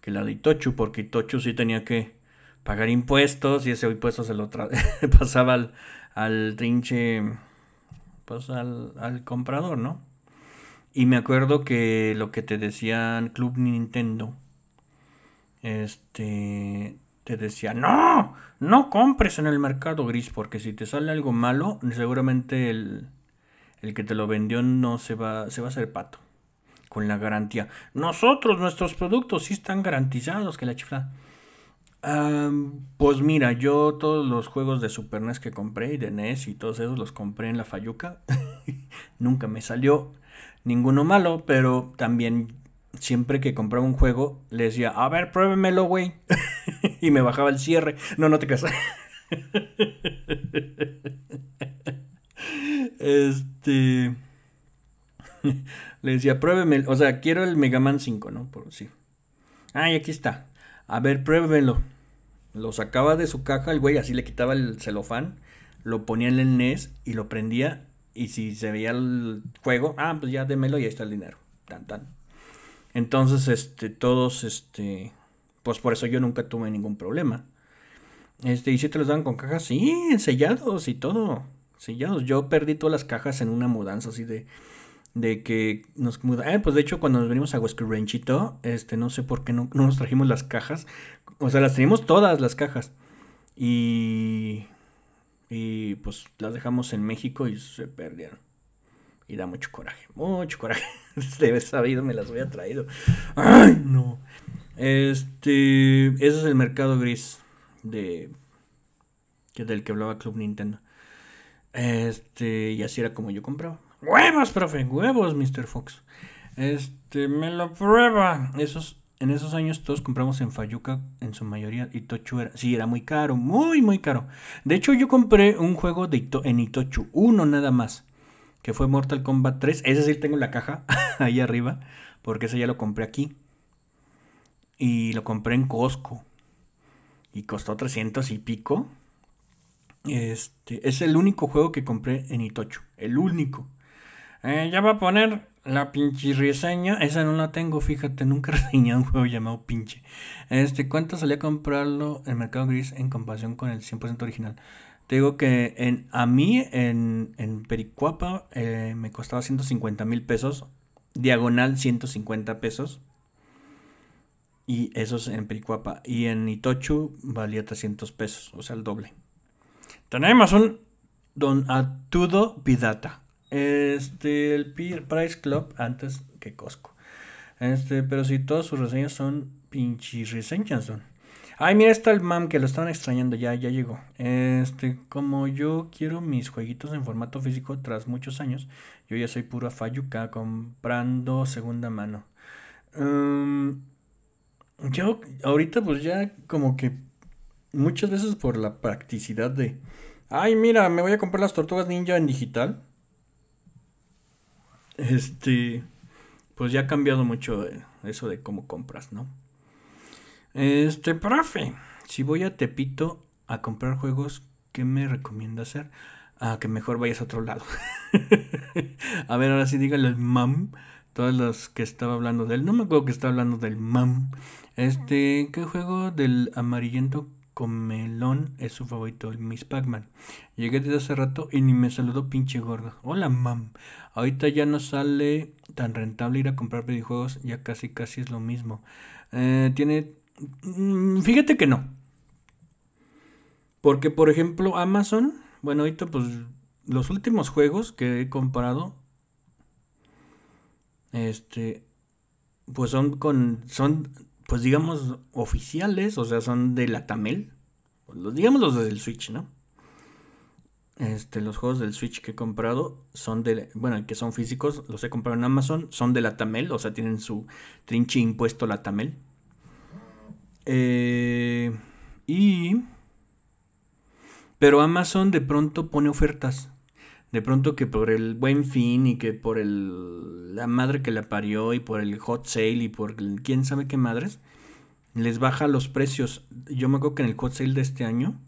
que la de Itochu, porque Itochu sí tenía que pagar impuestos y ese impuesto se lo <laughs> pasaba al, al trinche, pues al, al, comprador, ¿no? Y me acuerdo que lo que te decían Club Nintendo, este, te decía, no, no compres en el mercado gris, porque si te sale algo malo, seguramente el, el que te lo vendió no se va, se va a hacer pato con la garantía. Nosotros, nuestros productos sí están garantizados que la chifla. pues mira, yo todos los juegos de Super NES que compré y de NES y todos esos los compré en la Fayuca. <laughs> Nunca me salió ninguno malo, pero también siempre que compraba un juego le decía, a ver, pruébemelo, güey. <laughs> y me bajaba el cierre. No, no te casas. <laughs> Este. <laughs> Le decía, pruébeme. O sea, quiero el Mega Man 5, ¿no? Por, sí. y aquí está. A ver, pruébenlo Lo sacaba de su caja el güey, así le quitaba el celofán. Lo ponía en el NES y lo prendía. Y si se veía el juego, ah, pues ya démelo y ahí está el dinero. Tan, tan. Entonces, este, todos, este. Pues por eso yo nunca tuve ningún problema. Este, ¿y si te los dan con cajas? Sí, sellados y todo. Sí, yo, yo perdí todas las cajas en una mudanza así de de que nos muda. Eh, pues de hecho, cuando nos venimos a Huesco Ranchito, este, no sé por qué no, nos trajimos las cajas. O sea, las teníamos todas las cajas. Y. Y pues las dejamos en México y se perdieron. Y da mucho coraje, mucho coraje. <laughs> de sabido, me las había traído. ¡Ay, no! Este. Ese es el mercado gris de. del que hablaba Club Nintendo. Este, y así era como yo compraba. ¡Huevos, profe! ¡Huevos, Mr. Fox! Este, me lo prueba. Esos, en esos años todos compramos en Fayuca en su mayoría. Itochu era, sí, era muy caro, muy, muy caro. De hecho, yo compré un juego de en Itochu, uno nada más, que fue Mortal Kombat 3. es decir tengo la caja <laughs> ahí arriba, porque ese ya lo compré aquí. Y lo compré en Costco. Y costó 300 y pico. Este, es el único juego que compré en Itocho. El único. Eh, ya va a poner la pinche reseña. Esa no la tengo, fíjate. Nunca <laughs> reseñé un juego llamado pinche. Este, ¿cuánto salía a comprarlo en Mercado Gris en comparación con el 100% original? Te digo que en, a mí en, en Pericuapa eh, me costaba 150 mil pesos. Diagonal 150 pesos. Y eso es en Pericuapa. Y en Itochu valía 300 pesos, o sea, el doble. Tenemos un Don Atudo Pidata, Este, el Price Club antes que Costco. Este, pero si todas sus reseñas son pinches reseñas, son. Ay, mira, está el mam que lo estaban extrañando, ya, ya llegó. Este, como yo quiero mis jueguitos en formato físico tras muchos años, yo ya soy pura fayuca comprando segunda mano. Em, yo ahorita pues ya como que muchas veces por la practicidad de, ay, mira, me voy a comprar las tortugas ninja en digital. Este, pues ya ha cambiado mucho eh, eso de cómo compras, ¿no? Este, profe, si voy a Tepito a comprar juegos, ¿qué me recomienda hacer? Ah, que mejor vayas a otro lado. <laughs> a ver, ahora sí dígale el mam. Todas las que estaba hablando del. No me acuerdo que estaba hablando del mam. Este, ¿qué juego del amarillento con melón es su favorito, el Miss Pac-Man. Llegué desde hace rato y ni me saludó pinche gordo. Hola, mam. Ahorita ya no sale tan rentable ir a comprar videojuegos, ya casi casi es lo mismo. Eh, tiene... Mm, fíjate que no. Porque, por ejemplo, Amazon, bueno, ahorita pues los últimos juegos que he comprado... este, pues son con, son pues digamos, oficiales, o sea, son de la Tamel. Pues, los, digamos los del Switch, ¿no? Este, los juegos del Switch que he comprado son de, bueno, que son físicos, los he comprado en Amazon, son de la Tamel, o sea, tienen su trinche impuesto la Tamel. Eh, y... Pero Amazon de pronto pone ofertas de pronto que por el buen fin y que por el, la madre que la parió y por el hot sale y por quién sabe qué madres, les baja los precios. Yo me acuerdo que en el hot sale de este año,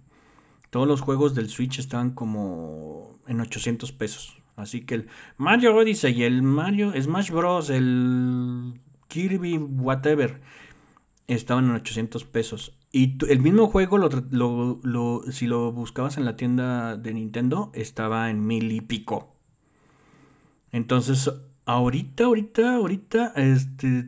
todos los juegos del Switch estaban como en 800 pesos. Así que el Mario Odyssey, el Mario Smash Bros, el Kirby, whatever, estaban en 800 pesos. Y el mismo juego, si lo buscabas en la tienda de Nintendo, estaba en mil y pico. Entonces, ahorita, ahorita, ahorita, este,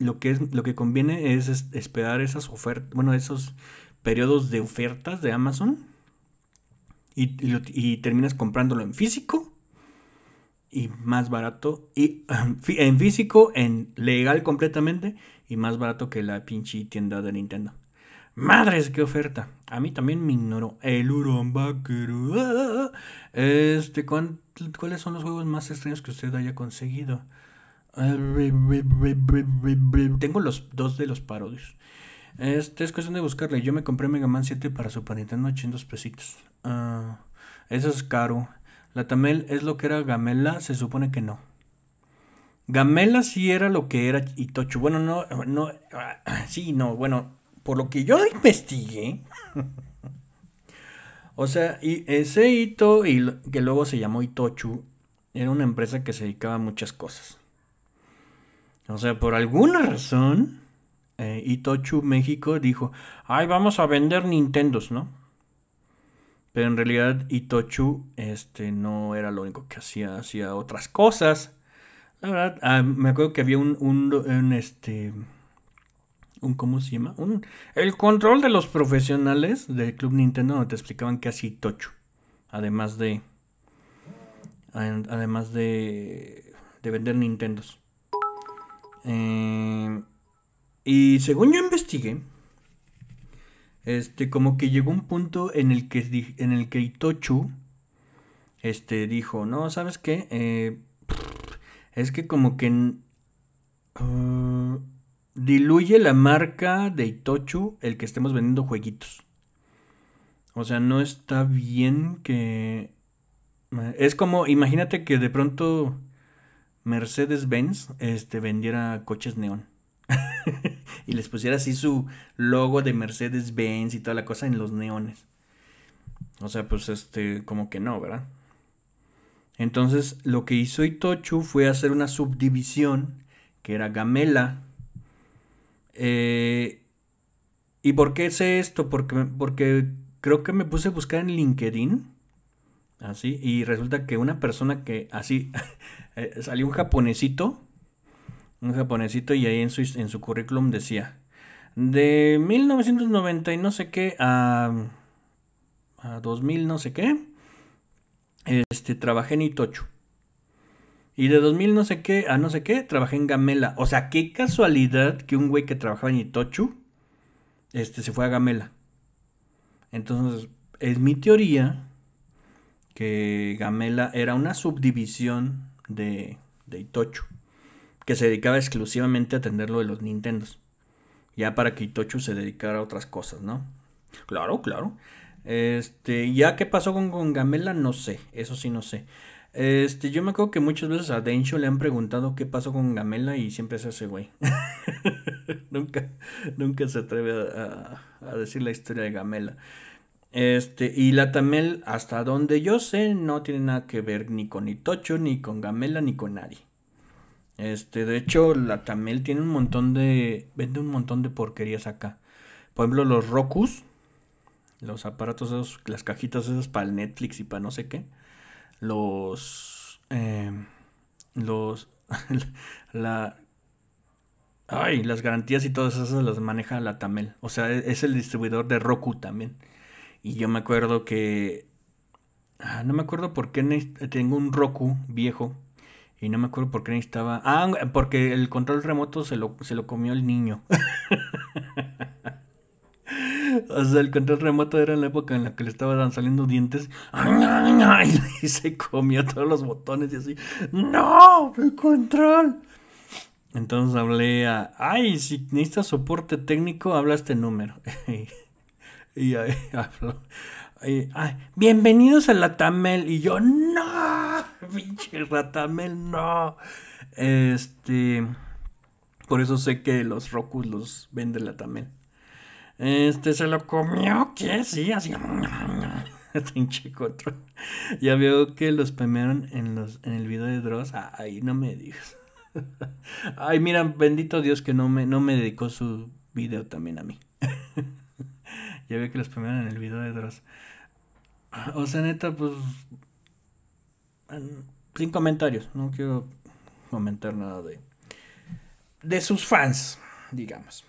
lo que, lo que conviene es esperar esas ofertas, bueno, esos periodos de ofertas de Amazon. Y, terminas comprándolo en físico y más barato. Y <laughs> en físico, en legal completamente y más barato que la pinche tienda de Nintendo. Madres, qué oferta. A mí también me ignoró. El Urón Este, ¿cuáles son los juegos más extraños que usted haya conseguido? Tengo los dos de los parodios. Este es cuestión de buscarle. Yo me compré Mega Man 7 para Super Nintendo 800 pesitos. Ah, eso es caro. La Tamel es lo que era Gamela, se supone que no. Gamela sí era lo que era Itocho Bueno, no, no, ah, sí, no, bueno, por lo que yo investigué, o sea, y ese Ito, y que luego se llamó Itochu, era una empresa que se dedicaba a muchas cosas. O sea, por alguna razón, eh, Itochu México dijo, ay, vamos a vender Nintendos, ¿no? Pero en realidad Itochu este, no era lo único que hacía, hacía otras cosas. La verdad, ah, me acuerdo que había un, un, un este, un cómo se llama un el control de los profesionales del club Nintendo te explicaban que así tocho además de además de de vender Nintendos eh, y según yo investigué este como que llegó un punto en el que en el que Itochu este dijo no sabes qué eh, es que como que ah, diluye la marca de Itochu el que estemos vendiendo jueguitos. O sea, no está bien que... Es como, imagínate que de pronto Mercedes-Benz este, vendiera coches neón. <laughs> y les pusiera así su logo de Mercedes-Benz y toda la cosa en los neones. O sea, pues este, como que no, ¿verdad? Entonces, lo que hizo Itochu fue hacer una subdivisión que era Gamela, eh, ¿Y por qué sé esto? Porque, porque creo que me puse a buscar en LinkedIn. Así, y resulta que una persona que así <laughs> eh, salió un japonesito, un japonesito, y ahí en su, en su currículum decía: de 1990 y no sé qué a, 2000, no sé qué, este, trabajé en Itocho. Y de 2000 no sé qué a no sé qué, trabajé en Gamela. O sea, qué casualidad que un güey que trabajaba en Itochu este, se fue a Gamela. Entonces, es mi teoría que Gamela era una subdivisión de, de Itochu, que se dedicaba exclusivamente a atender lo de los Nintendos. Ya para que Itochu se dedicara a otras cosas, ¿no? Claro, claro. Este, ya qué pasó con, con Gamela, no sé, eso sí no sé. Este, yo me acuerdo que muchas veces a Densho le han preguntado qué pasó con Gamela y siempre se hace güey. <laughs> nunca, nunca se atreve a, decir la historia de Gamela. Este, y la Tamel, hasta donde yo sé, no tiene nada que ver ni con Itocho, ni con Gamela, ni con nadie. Este, de hecho, la Tamel tiene un montón de. vende un montón de porquerías acá. Por ejemplo, los Rocus Los aparatos esos, las cajitas esas para el Netflix y para no sé qué los eh, los <laughs> la ay, las garantías y todas esas las maneja la Tamel, o sea, e-, es el distribuidor de Roku también. Y yo me acuerdo que ah, no me acuerdo por qué tengo un Roku viejo y no me acuerdo por qué necesitaba. Ah, porque el control remoto se lo, se lo comió el niño. <laughs> O sea, el control remoto era en la época en la que le estaban saliendo dientes. Y se comió todos los botones y así. ¡No! ¡El control! Entonces hablé a. ¡Ay! Si necesitas soporte técnico, habla este número. <laughs> y ahí habló. Ay, bienvenidos a tamel Y yo, no, <laughs> pinche ratamel no. Este. Por eso sé que los Rokus los vende Latamel. Este se lo comió, ¿qué? Sí, así. <laughs> chico otro Ya veo que los pemearon en, los, en el video de Dross. Ay ah, no me digas. <laughs> Ay, mira, bendito Dios que no me, no me dedicó su video también a mí. <laughs> ya veo que los pemearon en el video de Dross. O sea, neta, pues. Sin comentarios. No quiero comentar nada de. De sus fans, digamos.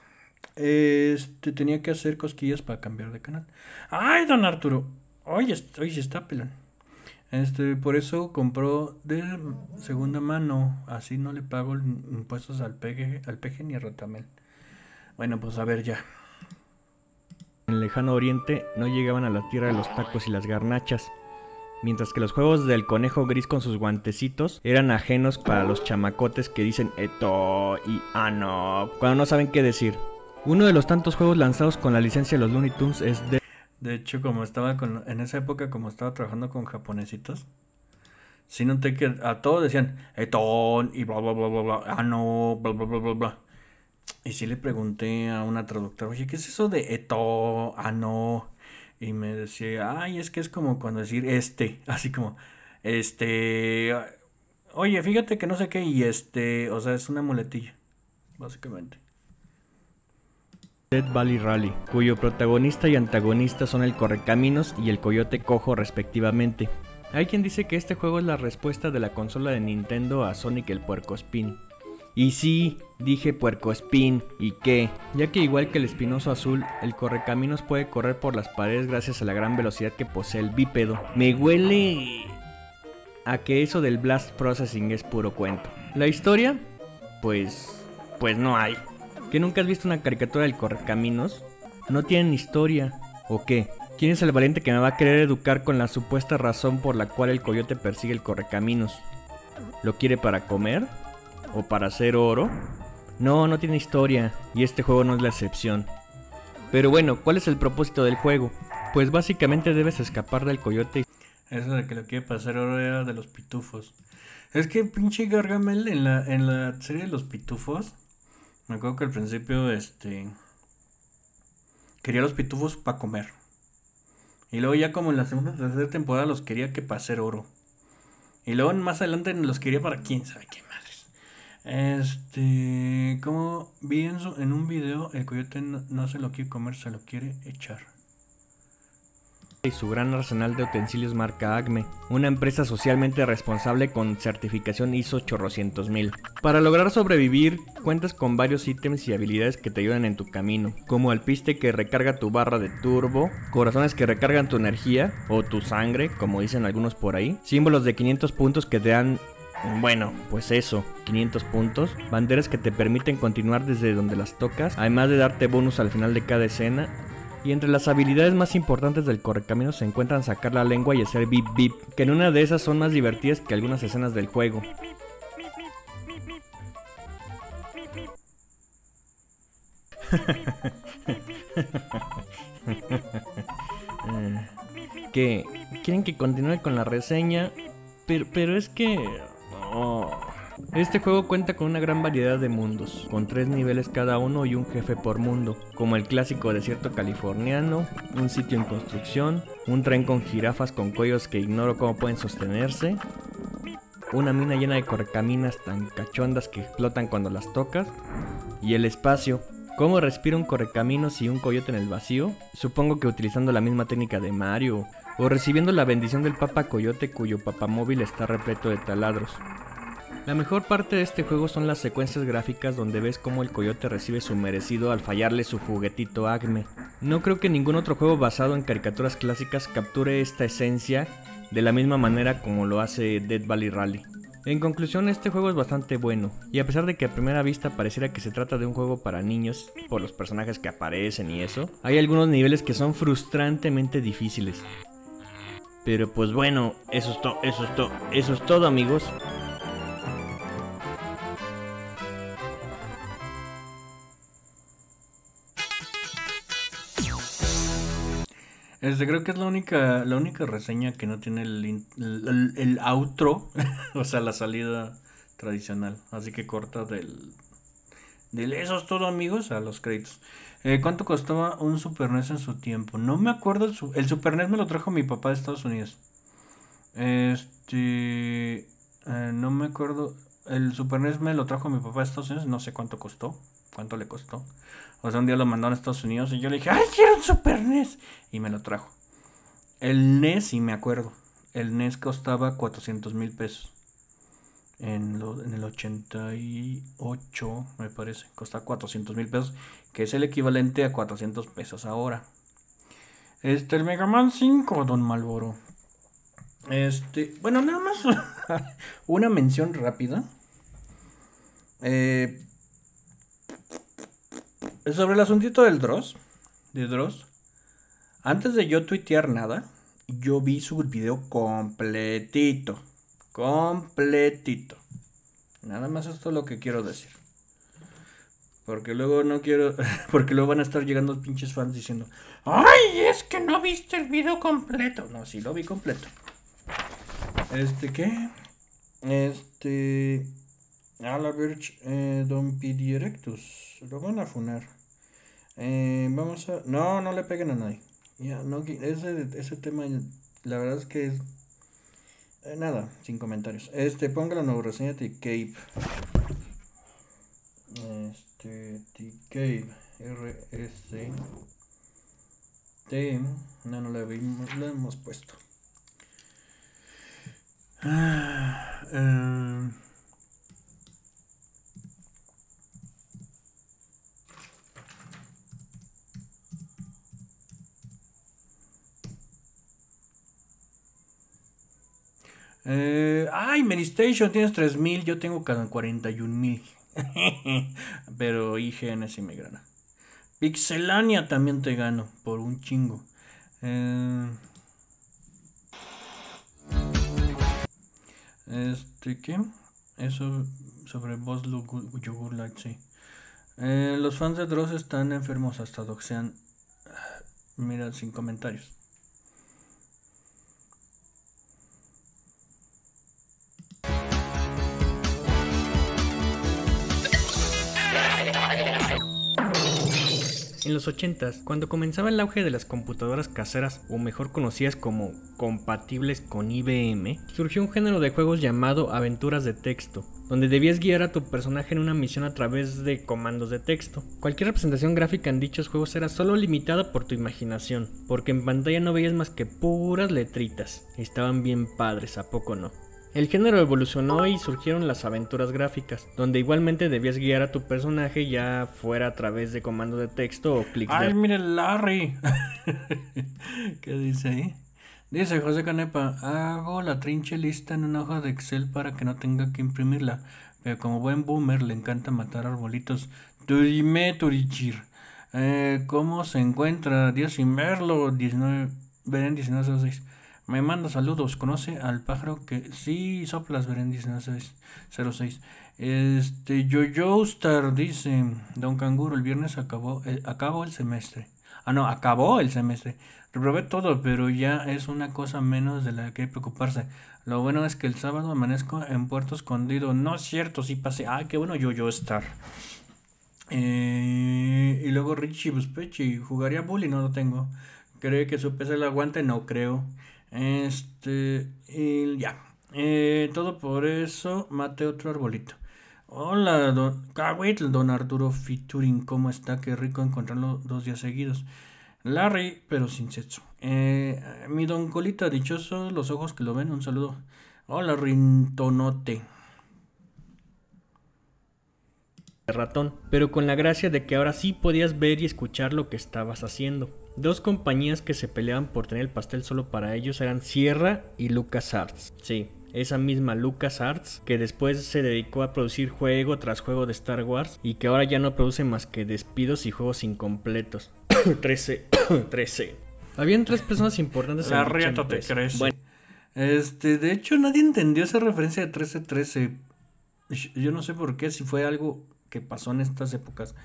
Este, tenía que hacer cosquillas para cambiar de canal. ¡Ay, don Arturo! Hoy, hoy está pelón. Este, por eso compró de segunda mano. Así no le pago impuestos al peje, al peje ni a Rotamel. Bueno, pues a ver ya. En el lejano oriente no llegaban a la tierra de los tacos y las garnachas. Mientras que los juegos del conejo gris con sus guantecitos eran ajenos para los chamacotes que dicen eto y ano cuando no saben qué decir. Uno de los tantos juegos lanzados con la licencia de los Looney Tunes es de... De hecho, como estaba con, en esa época, como estaba trabajando con japonesitos, sí noté que a todos decían, eto y bla, bla, bla, bla, bla, ah, no, bla, bla, bla, bla, bla. Y si le pregunté a una traductora, oye, ¿qué es eso de Eto, ah, no? Y me decía, ay, es que es como cuando decir este, <laughs> así como, este, oye, fíjate que no sé qué, y este, o sea, es una muletilla, básicamente. Dead Valley Rally, cuyo protagonista y antagonista son el Correcaminos y el Coyote Cojo respectivamente. Hay quien dice que este juego es la respuesta de la consola de Nintendo a Sonic el Puerco Spin. Y sí, dije Puerco Spin, ¿y qué? Ya que igual que el Espinoso Azul, el Correcaminos puede correr por las paredes gracias a la gran velocidad que posee el bípedo. Me huele a que eso del Blast Processing es puro cuento. La historia, pues, pues no hay. ¿Que nunca has visto una caricatura del Correcaminos? ¿No tienen historia? ¿O qué? ¿Quién es el valiente que me va a querer educar con la supuesta razón por la cual el coyote persigue el correcaminos? ¿Lo quiere para comer? ¿O para hacer oro? No, no tiene historia, y este juego no es la excepción. Pero bueno, ¿cuál es el propósito del juego? Pues básicamente debes escapar del coyote. Eso de que lo quiere para hacer oro era de los pitufos. Es que pinche Gargamel en la, en la serie de los pitufos me acuerdo que al principio, este. Quería los pitufos para comer. Y luego, ya como en la segunda tercera temporada, los quería que para hacer oro. Y luego más adelante los quería para quién sabe qué madres. Este. Como vi en, un video, el coyote no se lo quiere comer, se lo quiere echar y su gran arsenal de utensilios marca Acme, una empresa socialmente responsable con certificación ISO 800000. Para lograr sobrevivir, cuentas con varios ítems y habilidades que te ayudan en tu camino, como el piste que recarga tu barra de turbo, corazones que recargan tu energía o tu sangre, como dicen algunos por ahí, símbolos de 500 puntos que te dan bueno, pues eso, 500 puntos, banderas que te permiten continuar desde donde las tocas, además de darte bonus al final de cada escena y entre las habilidades más importantes del correcamino se encuentran sacar la lengua y hacer bip bip, que en una de esas son más divertidas que algunas escenas del juego. <laughs> que quieren que continúe con la reseña, pero, es que... Oh, este juego cuenta con una gran variedad de mundos, con tres niveles cada uno y un jefe por mundo, como el clásico desierto californiano, un sitio en construcción, un tren con jirafas con cuellos que ignoro cómo pueden sostenerse, una mina llena de correcaminas tan cachondas que explotan cuando las tocas, y el espacio. ¿Cómo respira un correcaminos y un coyote en el vacío? Supongo que utilizando la misma técnica de Mario, o recibiendo la bendición del Papa Coyote cuyo papamóvil está repleto de taladros. La mejor parte de este juego son las secuencias gráficas donde ves cómo el coyote recibe su merecido al fallarle su juguetito Acme. No creo que ningún otro juego basado en caricaturas clásicas capture esta esencia de la misma manera como lo hace Dead Valley Rally. En conclusión, este juego es bastante bueno, y a pesar de que a primera vista pareciera que se trata de un juego para niños, por los personajes que aparecen y eso, hay algunos niveles que son frustrantemente difíciles. Pero pues bueno, eso es todo, eso es todo, eso es todo amigos. Este, creo que es la única, la única reseña que no tiene el, el, outro, <laughs> o sea, la salida tradicional. Así que corta del, del eso es todo amigos a los créditos. Eh, ¿Cuánto costaba un Super NES en su tiempo? No me acuerdo, el, Super NES me lo trajo mi papá de Estados Unidos. Este, eh, no me acuerdo, el Super NES me lo trajo mi papá de Estados Unidos, no sé cuánto costó, cuánto le costó. O sea, un día lo mandaron a Estados Unidos y yo le dije, ¡ay, quiero un Super NES! Y me lo trajo. El NES, y me acuerdo, el NES costaba 400 mil pesos. En, en, el 88, me parece, costaba 400 mil pesos, que es el equivalente a 400 pesos ahora. Este, el Mega Man 5, don Malboro. Este, bueno, nada más <laughs> una mención rápida. Eh, sobre el asuntito del Dross, de Dross, antes de yo tuitear nada, yo vi su video completito. Completito. Nada más esto es lo que quiero decir. Porque luego no quiero. <laughs> Porque luego van a estar llegando los pinches fans diciendo: ¡Ay, es que no viste el video completo! No, sí lo vi completo. Este, ¿qué? Este. A la eh, Don Lo van a funar. Eh, vamos a. No, no le peguen a nadie. Ya, no, ese, ese tema, la verdad es que es. Eh, nada, sin comentarios. Este, ponga la nueva reseña de Cape. Este, T-Cape. s T. No, no la vimos, hemos puesto. Ah, em, Eh, ay, Station, tienes 3000, yo tengo cada 41000. <laughs> Pero IGN sí me gana. Pixelania también te gano, por un chingo. Eh, este, ¿qué? Eso sobre Yogur, Light, sí. Eh, los fans de Dross están enfermos hasta doxean. Ah, mira, sin comentarios. En los 80s, cuando comenzaba el auge de las computadoras caseras, o mejor conocidas como compatibles con IBM, surgió un género de juegos llamado aventuras de texto, donde debías guiar a tu personaje en una misión a través de comandos de texto. Cualquier representación gráfica en dichos juegos era solo limitada por tu imaginación, porque en pantalla no veías más que puras letritas. Estaban bien padres, ¿a poco no? El género evolucionó y surgieron las aventuras gráficas, donde igualmente debías guiar a tu personaje ya fuera a través de comando de texto o clic. ¡Ay, mire Larry! <laughs> ¿Qué dice ahí? Dice José Canepa, hago la trinche lista en una hoja de Excel para que no tenga que imprimirla, pero como buen boomer le encanta matar arbolitos. dime, Turichir. Eh, ¿Cómo se encuentra? Dios sin verlo! 19... Verán 1906. Me manda saludos. ¿Conoce al pájaro que sí soplas, cero 06? Este, yo dice: Don Canguro, el viernes acabó, eh, acabó el semestre. Ah, no, acabó el semestre. Reprobé todo, pero ya es una cosa menos de la que preocuparse. Lo bueno es que el sábado amanezco en Puerto Escondido. No es cierto, sí pasé. Ah, qué bueno, yo eh, y luego Richie Buspechi. ¿Jugaría bully? No lo tengo. ¿Cree que su PC lo aguante? No creo. Este, y ya. Eh, todo por eso, mate otro arbolito. Hola, don Kawit, don Arturo Fiturin ¿cómo está? Qué rico encontrarlo dos días seguidos. Larry, pero sin sexo. Eh, mi don Colita, dichoso, los ojos que lo ven, un saludo. Hola, Rintonote. Ratón, pero con la gracia de que ahora sí podías ver y escuchar lo que estabas haciendo. Dos compañías que se peleaban por tener el pastel solo para ellos eran Sierra y LucasArts. Sí, esa misma LucasArts que después se dedicó a producir juego tras juego de Star Wars y que ahora ya no produce más que despidos y juegos incompletos. 13, <coughs> 13. <coughs> Habían tres personas importantes La en te Este, de hecho nadie entendió esa referencia de 1313. 13. Yo no sé por qué, si fue algo que pasó en estas épocas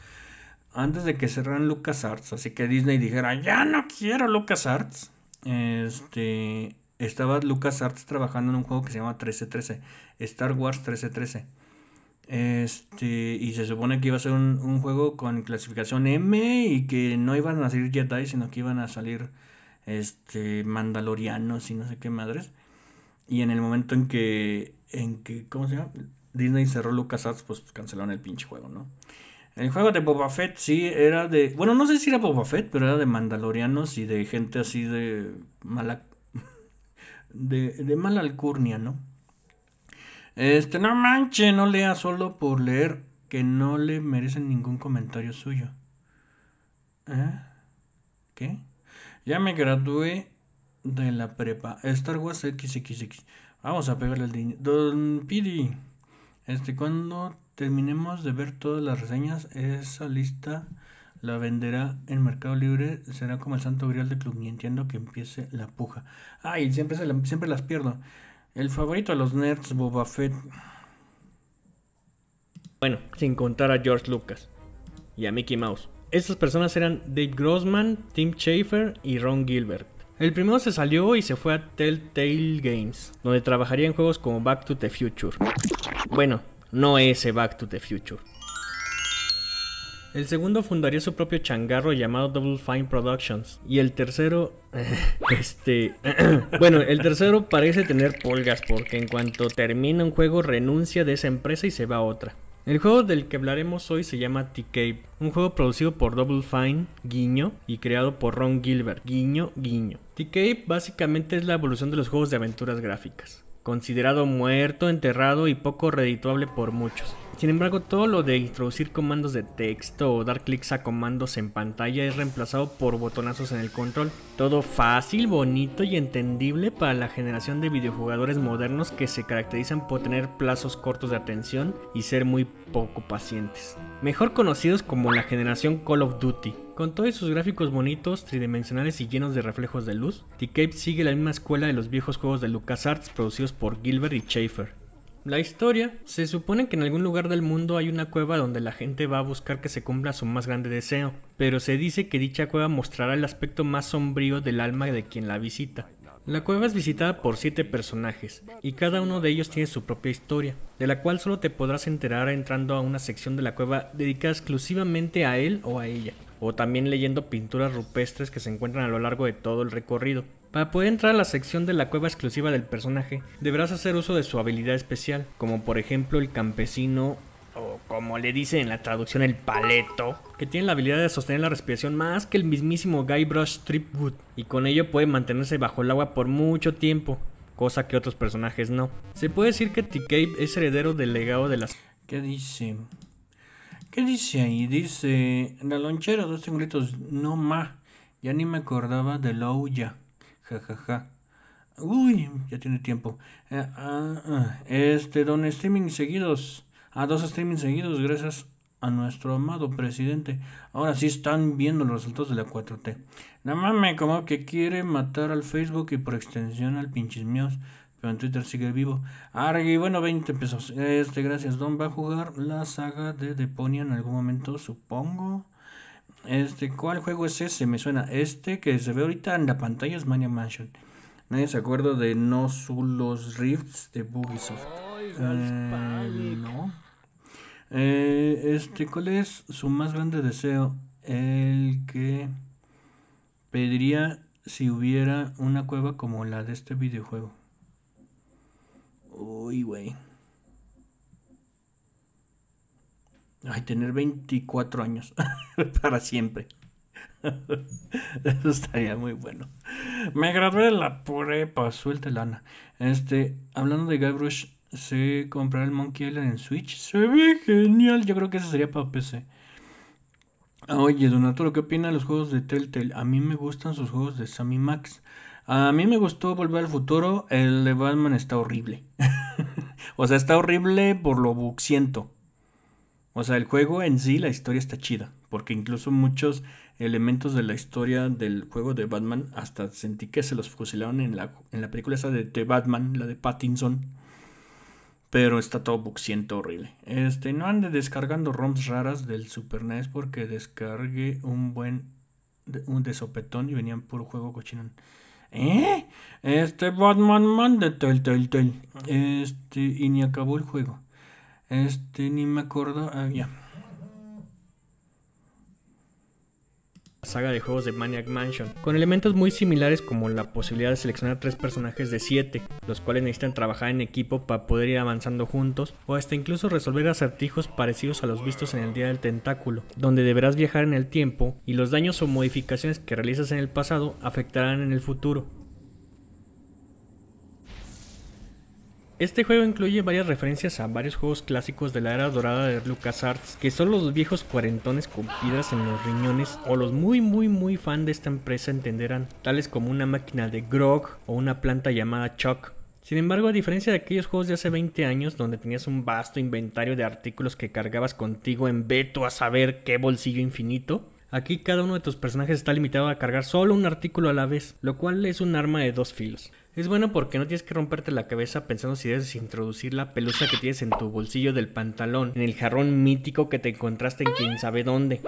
antes de que cerraran LucasArts, así que Disney dijera, ya no quiero LucasArts, este, estaba LucasArts trabajando en un juego que se llama 1313, Star Wars 1313. Este, y se supone que iba a ser un, juego con clasificación M y que no iban a salir Jedi, sino que iban a salir este, mandalorianos y no sé qué madres. Y en el momento en que, en que ¿cómo se llama? Disney cerró LucasArts, pues cancelaron el pinche juego, ¿no? El juego de Boba Fett sí era de. Bueno, no sé si era Boba Fett, pero era de mandalorianos y de gente así de mala. <laughs> de, de mala alcurnia, ¿no? Este, no manche, no lea solo por leer, que no le merecen ningún comentario suyo. ¿Eh? ¿Qué? Ya me gradué de la prepa. Star Wars XXX. Vamos a pegarle el dinero. Don Pidi, este, cuando... Terminemos de ver todas las reseñas. Esa lista la venderá en Mercado Libre. Será como el santo grial de Club entiendo que empiece la puja. Ay, siempre, siempre las pierdo. El favorito de los nerds, Boba Fett. Bueno, sin contar a George Lucas y a Mickey Mouse. Estas personas eran Dave Grossman, Tim Schafer y Ron Gilbert. El primero se salió y se fue a Telltale Games, donde trabajaría en juegos como Back to the Future. Bueno, no ese Back to the Future. El segundo fundaría su propio changarro llamado Double Fine Productions. Y el tercero... <laughs> Este... <clears throat> bueno, el tercero parece tener polgas porque en cuanto termina un juego renuncia de esa empresa y se va a otra. El juego del que hablaremos hoy se llama t cape un juego producido por Double Fine, guiño, y creado por Ron Gilbert, guiño, guiño. t cape básicamente es la evolución de los juegos de aventuras gráficas considerado muerto, enterrado y poco redituable por muchos. Sin embargo, todo lo de introducir comandos de texto o dar clics a comandos en pantalla es reemplazado por botonazos en el control. Todo fácil, bonito y entendible para la generación de videojugadores modernos que se caracterizan por tener plazos cortos de atención y ser muy poco pacientes. Mejor conocidos como la generación Call of Duty con todos sus gráficos bonitos, tridimensionales y llenos de reflejos de luz, The cape sigue la misma escuela de los viejos juegos de LucasArts producidos por Gilbert y Schaefer. La historia se supone que en algún lugar del mundo hay una cueva donde la gente va a buscar que se cumpla su más grande deseo, pero se dice que dicha cueva mostrará el aspecto más sombrío del alma de quien la visita. La cueva es visitada por siete personajes, y cada uno de ellos tiene su propia historia, de la cual solo te podrás enterar entrando a una sección de la cueva dedicada exclusivamente a él o a ella o también leyendo pinturas rupestres que se encuentran a lo largo de todo el recorrido. Para poder entrar a la sección de la cueva exclusiva del personaje, deberás hacer uso de su habilidad especial, como por ejemplo el campesino o como le dicen en la traducción el paleto, que tiene la habilidad de sostener la respiración más que el mismísimo Guybrush Tripwood, y con ello puede mantenerse bajo el agua por mucho tiempo, cosa que otros personajes no. Se puede decir que t es heredero del legado de las... ¿Qué dice? ¿Qué dice ahí? Dice, la lonchera, dos triangulitos, no más. Ya ni me acordaba de la olla. Ja, ja, ja. Uy, ya tiene tiempo. Eh, ah, ah, este, don streaming seguidos. A dos streaming seguidos, gracias a nuestro amado presidente. Ahora sí están viendo los resultados de la 4T. No mames, como que quiere matar al Facebook y por extensión al pinches míos. Pero en Twitter sigue vivo. Argui, bueno, 20 pesos. Este, gracias. Don va a jugar la saga de Deponia en algún momento, supongo. Este, ¿cuál juego es ese? Me suena. Este que se ve ahorita en la pantalla es Mania Mansion. Nadie se acuerda de No Zulos Rifts de Bugisoft. Eh, no. Eh, este, ¿cuál es su más grande deseo? El que pediría si hubiera una cueva como la de este videojuego. Uy, güey. Ay, tener 24 años <laughs> para siempre. Eso estaría muy bueno. Me gradué de la prepa, suelta lana. Este, hablando de Guybrush, ¿Se comprar el Monkey Island en Switch. Se ve genial. Yo creo que ese sería para PC. Oye, Donato, ¿qué opina de los juegos de Telltale? A mí me gustan sus juegos de Sammy Max. A mí me gustó Volver al Futuro, el de Batman está horrible. <laughs> o sea, está horrible por lo buxiento. O sea, el juego en sí, la historia está chida, porque incluso muchos elementos de la historia del juego de Batman, hasta sentí que se los fusilaron en la, en la película esa de, The Batman, la de Pattinson. Pero está todo buxiento horrible. Este, no ande descargando ROMs raras del Super NES porque descargué un buen un desopetón y venían puro juego cochinón. ¿Eh? Este Batman manda tal, tal, tal. Este, y ni acabó el juego. Este, ni me acuerdo. Ah, ya. saga de juegos de Maniac Mansion, con elementos muy similares como la posibilidad de seleccionar tres personajes de siete, los cuales necesitan trabajar en equipo para poder ir avanzando juntos, o hasta incluso resolver acertijos parecidos a los vistos en el Día del Tentáculo, donde deberás viajar en el tiempo y los daños o modificaciones que realizas en el pasado afectarán en el futuro. Este juego incluye varias referencias a varios juegos clásicos de la era dorada de LucasArts, que son los viejos cuarentones con piedras en los riñones o los muy muy muy fan de esta empresa entenderán, tales como una máquina de Grog o una planta llamada Chuck. Sin embargo, a diferencia de aquellos juegos de hace 20 años donde tenías un vasto inventario de artículos que cargabas contigo en veto a saber qué bolsillo infinito, Aquí cada uno de tus personajes está limitado a cargar solo un artículo a la vez, lo cual es un arma de dos filos. Es bueno porque no tienes que romperte la cabeza pensando si debes introducir la pelusa que tienes en tu bolsillo del pantalón, en el jarrón mítico que te encontraste en quien sabe dónde.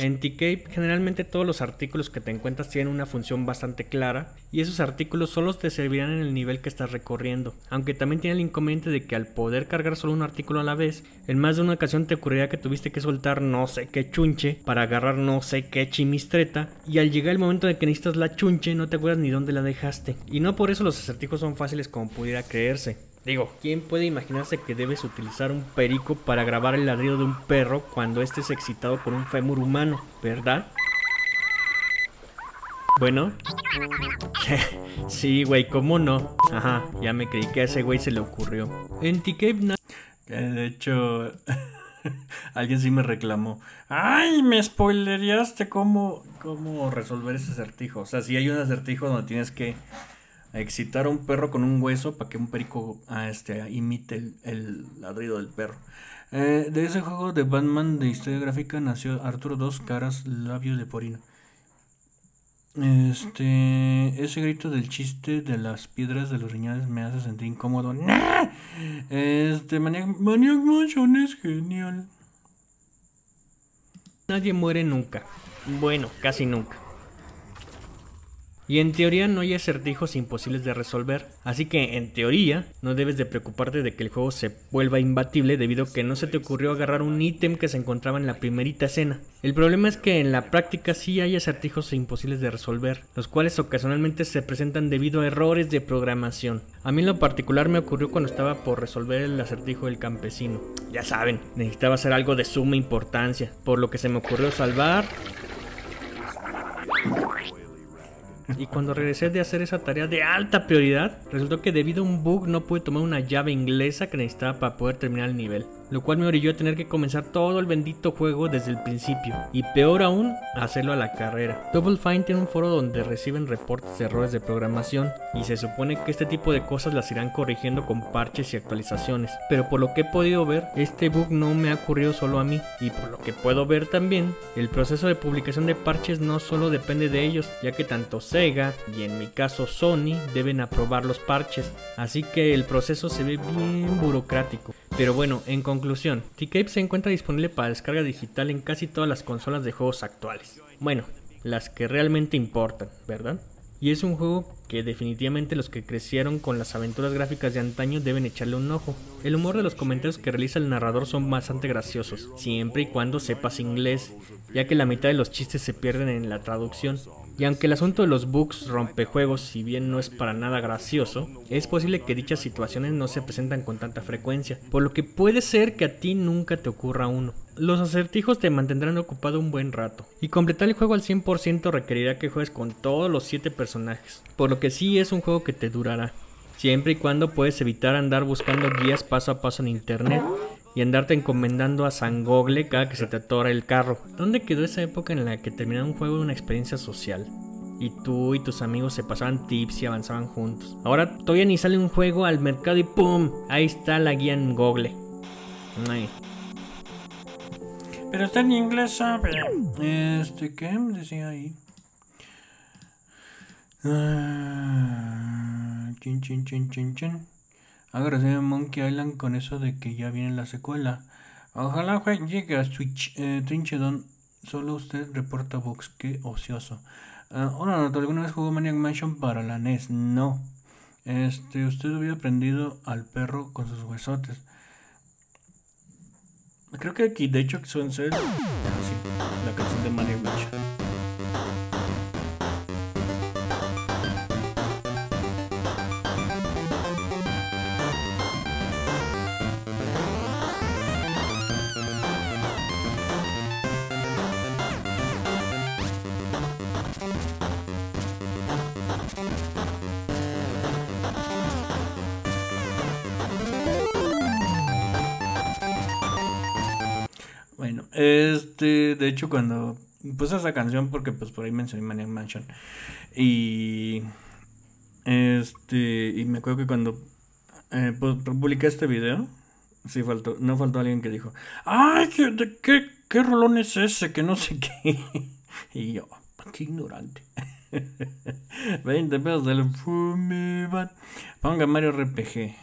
En t generalmente todos los artículos que te encuentras tienen una función bastante clara y esos artículos solo te servirán en el nivel que estás recorriendo, aunque también tiene el inconveniente de que al poder cargar solo un artículo a la vez, en más de una ocasión te ocurrirá que tuviste que soltar no sé qué chunche para agarrar no sé qué chimistreta y al llegar el momento de que necesitas la chunche no te acuerdas ni dónde la dejaste y no por eso los acertijos son fáciles como pudiera creerse. Digo, ¿quién puede imaginarse que debes utilizar un perico para grabar el ladrido de un perro cuando este es excitado por un fémur humano, verdad? Bueno. <laughs> sí, güey, ¿cómo no? Ajá, ya me creí que a ese güey se le ocurrió. En ti De hecho, <laughs> alguien sí me reclamó. ¡Ay, me spoilereaste cómo, cómo resolver ese acertijo! O sea, si hay un acertijo donde tienes que excitar a un perro con un hueso para que un perico ah, este, imite el, ladrido del perro. Eh, de ese juego de Batman de historia gráfica nació Arturo Dos Caras Labios de Porino. Este, ese grito del chiste de las piedras de los riñones me hace sentir incómodo. Este, Maniac Mansion es genial. Nadie muere nunca. Bueno, casi nunca. Y en teoría no hay acertijos imposibles de resolver, así que en teoría no debes de preocuparte de que el juego se vuelva imbatible debido a que no se te ocurrió agarrar un ítem que se encontraba en la primerita escena. El problema es que en la práctica sí hay acertijos imposibles de resolver, los cuales ocasionalmente se presentan debido a errores de programación. A mí en lo particular me ocurrió cuando estaba por resolver el acertijo del campesino. Ya saben, necesitaba hacer algo de suma importancia, por lo que se me ocurrió salvar, y cuando regresé de hacer esa tarea de alta prioridad, resultó que debido a un bug no pude tomar una llave inglesa que necesitaba para poder terminar el nivel lo cual me orilló a tener que comenzar todo el bendito juego desde el principio, y peor aún, hacerlo a la carrera. Double Fine tiene un foro donde reciben reportes de errores de programación, y se supone que este tipo de cosas las irán corrigiendo con parches y actualizaciones, pero por lo que he podido ver, este bug no me ha ocurrido solo a mí, y por lo que puedo ver también, el proceso de publicación de parches no solo depende de ellos, ya que tanto Sega, y en mi caso Sony, deben aprobar los parches, así que el proceso se ve bien burocrático. Pero bueno, en conclusión, T-Cape se encuentra disponible para descarga digital en casi todas las consolas de juegos actuales. Bueno, las que realmente importan, ¿verdad? Y es un juego que definitivamente los que crecieron con las aventuras gráficas de antaño deben echarle un ojo. El humor de los comentarios que realiza el narrador son bastante graciosos, siempre y cuando sepas inglés, ya que la mitad de los chistes se pierden en la traducción. Y aunque el asunto de los bugs juegos, si bien no es para nada gracioso, es posible que dichas situaciones no se presentan con tanta frecuencia, por lo que puede ser que a ti nunca te ocurra uno. Los acertijos te mantendrán ocupado un buen rato, y completar el juego al 100% requerirá que juegues con todos los 7 personajes, por lo que sí es un juego que te durará, siempre y cuando puedes evitar andar buscando guías paso a paso en internet y andarte encomendando a San Gogle cada que se te atora el carro. ¿Dónde quedó esa época en la que terminaba un juego de una experiencia social? y tú y tus amigos se pasaban tips y avanzaban juntos. Ahora todavía ni sale un juego al mercado y ¡pum! Ahí está la guía en Google. Pero está en inglés, ¿sabe? Este, ¿qué decía ahí? Chin, chin, chin, chin, chin, Monkey Island con eso de que ya viene la secuela. Ojalá llegue a Switch. Eh, Trinchedon, solo usted reporta Vox. Qué ocioso. Uh, no? ¿alguna vez jugó Maniac Mansion para la NES? No. Este, usted hubiera aprendido al perro con sus huesotes. Creo que aquí, de hecho, son... ser... Este, de hecho, cuando puse esa canción, porque pues por ahí mencioné Maniac Mansion. Y. Este. Y me acuerdo que cuando eh, pues, publiqué este video. Sí, faltó, no faltó alguien que dijo, ¡ay, qué, qué, qué rolón es ese! Que no sé qué. <laughs> y yo, pues, ¡qué ignorante! 20 <laughs> pesos del Fumibat. Ponga Mario RPG.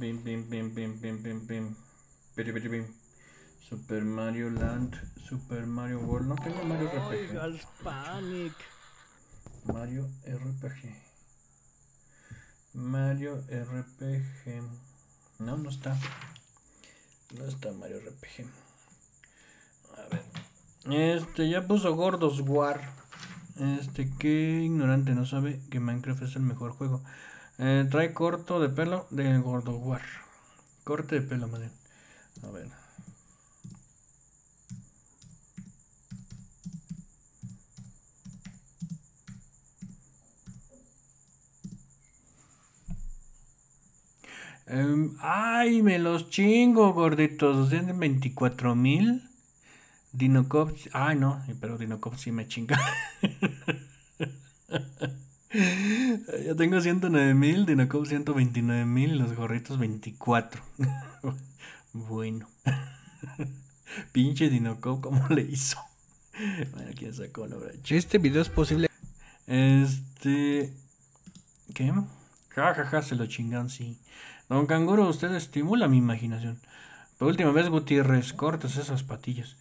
Bim, bim, bim, bim, bim, bim, bim. bim. Super Mario Land, Super Mario World. No tengo Mario RPG. Mario RPG. Mario RPG. No, no está. No está Mario RPG. A ver. Este, ya puso Gordos War. Este, qué ignorante, no sabe que Minecraft es el mejor juego. Eh, trae corto de pelo del War, Corte de pelo, madre. A ver. Em, ay, me los chingo, gorditos. ¿Tienen 24 mil? Dinocops Ay, no, pero Dinocops sí me chinga. <laughs> Ya tengo 109 mil, Dinocop 129 mil, los gorritos 24. <laughs> bueno. <laughs> Pinche Dinocop, ¿cómo le hizo? Bueno, ¿quién sacó la Este video es posible. Este. ¿Qué? Ja, ja, ja, se lo chingan, sí. Don Canguro, usted estimula mi imaginación. Por última vez, Gutiérrez, cortas esas patillas.